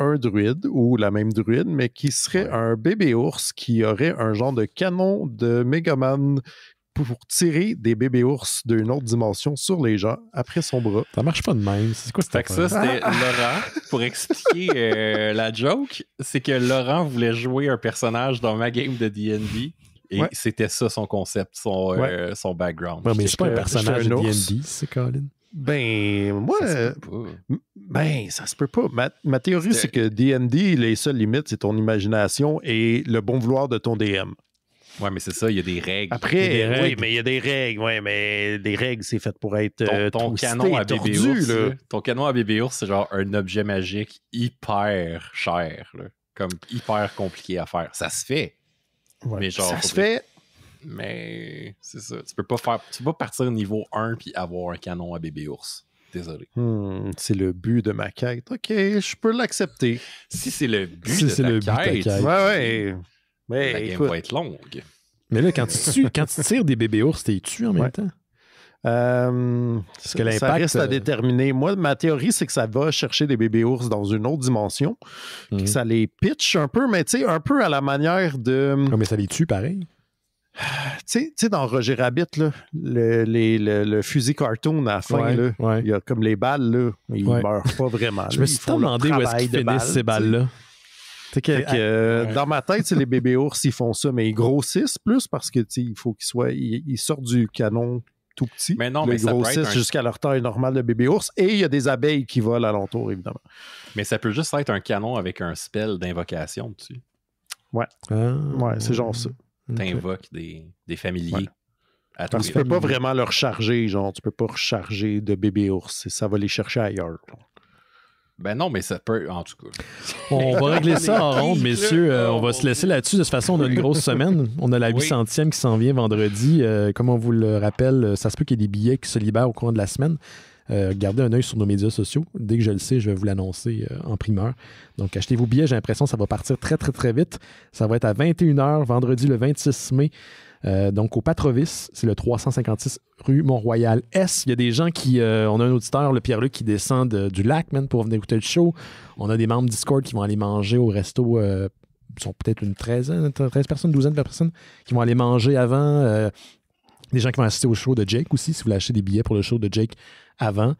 un druide ou la même druide, mais qui serait un bébé ours qui aurait un genre de canon de Megaman pour tirer des bébés ours d'une autre dimension sur les gens après son bras. Ça marche pas de même. C'est quoi cette Ça, c'était (laughs) Laurent. Pour expliquer euh, la joke, c'est que Laurent voulait jouer un personnage dans ma game de DD. Et c'était ça son concept, son, euh, son background. mais c'est pas un personnage de D&D, c'est Colin. Ben, moi, euh, ben, ça se peut pas. Ma, théorie, c'est que DND, les seules limites, c'est ton imagination et le bon vouloir de ton DM. Ouais, mais c'est ça, il y a des règles. Après, oui, mais il y a des règles, ouais, mais des règles, c'est fait pour être. ton, euh, canon à ours, ton canon à bébé c'est genre un objet magique hyper cher, comme hyper compliqué à faire. Ça se fait. mais genre, ça se fait, mais c'est ça. Tu peux pas faire. Tu peux pas partir niveau 1 puis avoir un canon à bébé ours. Désolé. Hmm, c'est le but de ma quête. Ok, je peux l'accepter. Si c'est le but, de, ta le quête, but Mais la game va être longue. Mais là, quand tu, quand tires des bébés ours, t'es tu en même temps? Euh, Parce que ça reste à euh, déterminer. Moi, ma théorie, c'est que ça va chercher des bébés ours dans une autre dimension, puis mhm. ça les pitch un peu, mais tu sais, un peu à la manière de. mais ça les tue pareil. Tu sais, dans Roger Rabbit, le, le, fusil cartoon à la fin, il y a comme les balles, ils meurent pas vraiment. Je me suis demandé où est-ce qu'ils finissent ces balles-là. dans ma tête, les bébés ours, ils font ça, mais ils grossissent plus parce que il faut qu'ils soient. Ils, sortent du canon tout petit. Mais non, mais ils grossissent jusqu'à leur taille normale de bébé ours. Et il y a des abeilles qui volent alentour, évidemment. Mais ça peut juste être un canon avec un spell d'invocation dessus. Ouais. Ah. ouais, c'est genre ça. T'invoques des, des, familiers. peux pas vraiment leur charger, genre, tu peux pas recharger de bébé ours, et ça va les chercher ailleurs. Ben non, mais ça peut, en tout cas. On va régler ça en ronde, (laughs) messieurs. Euh, on va se laisser là-dessus. De toute façon, on a une grosse semaine. On a la 800e qui s'en vient vendredi. Euh, comme on vous le rappelle, ça se peut qu'il y ait des billets qui se libèrent au cours de la semaine. Euh, gardez un œil sur nos médias sociaux. Dès que je le sais, je vais vous l'annoncer euh, en primeur. Donc, achetez vos billets. J'ai l'impression que ça va partir très, très, très vite. Ça va être à 21h, vendredi le 26 mai. Euh, donc, au Patrovis, c'est le 356 rue Mont-Royal S. Il y a des gens qui. on a un auditeur, le Pierre-Luc, qui descend du lac, man, pour venir écouter le show. On a des membres Discord qui vont aller manger au resto. ils sont peut-être une treize 13 personnes, douzaine de personnes qui vont aller manger avant. des gens qui vont assister au show de Jake aussi, si vous voulez des billets pour le show de Jake avant.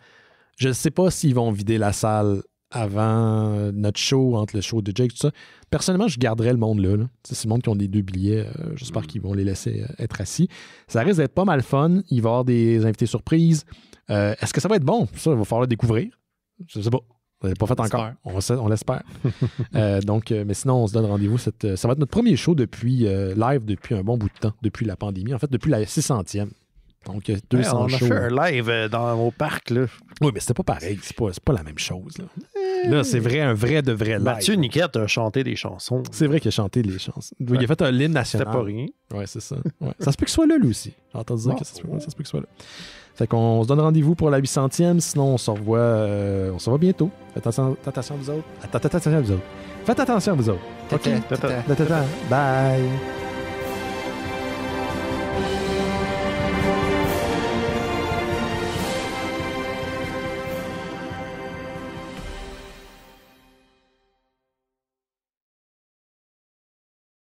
Je ne sais pas s'ils vont vider la salle avant euh, notre show, entre le show de Jake, tout ça. Personnellement, je garderai le monde là. C'est le monde qui ont des deux billets. Euh, j'espère mm. qu'ils vont les laisser euh, être assis. Ça risque d'être pas mal fun. Il va y avoir des invités surprises. Est-ce que ça va être bon? Ça, il va falloir le découvrir. Je sais pas. On l'a pas fait encore. On, l'espère. (laughs) donc, mais sinon, on se donne rendez-vous. ça va être notre premier show depuis live depuis un bon bout de temps, depuis la pandémie. En fait, depuis la 600e. Donc, 200 euh, ouais, on a fait un live euh, dans, au parc. Là. Oui, mais c'était pas pareil. C'est pas, pas la même chose. Là, là euh. c'est vrai, un vrai de vrai live. Mathieu Niquette a chanté des chansons. C'est vrai qu'il a chanté des chansons. Il a fait un ligne national. C'était pas rien. Oui, c'est ça. ça se peut qu'il soit là, lui aussi. J'ai entendu dire que ça se, peut, ça soit là. Fait qu'on se donne rendez-vous pour la 800e. Sinon, on se revoit, on se revoit bientôt. Faites attention, attention à vous autres. Faites attention à vous autres. Faites attention à vous autres. OK. Bye.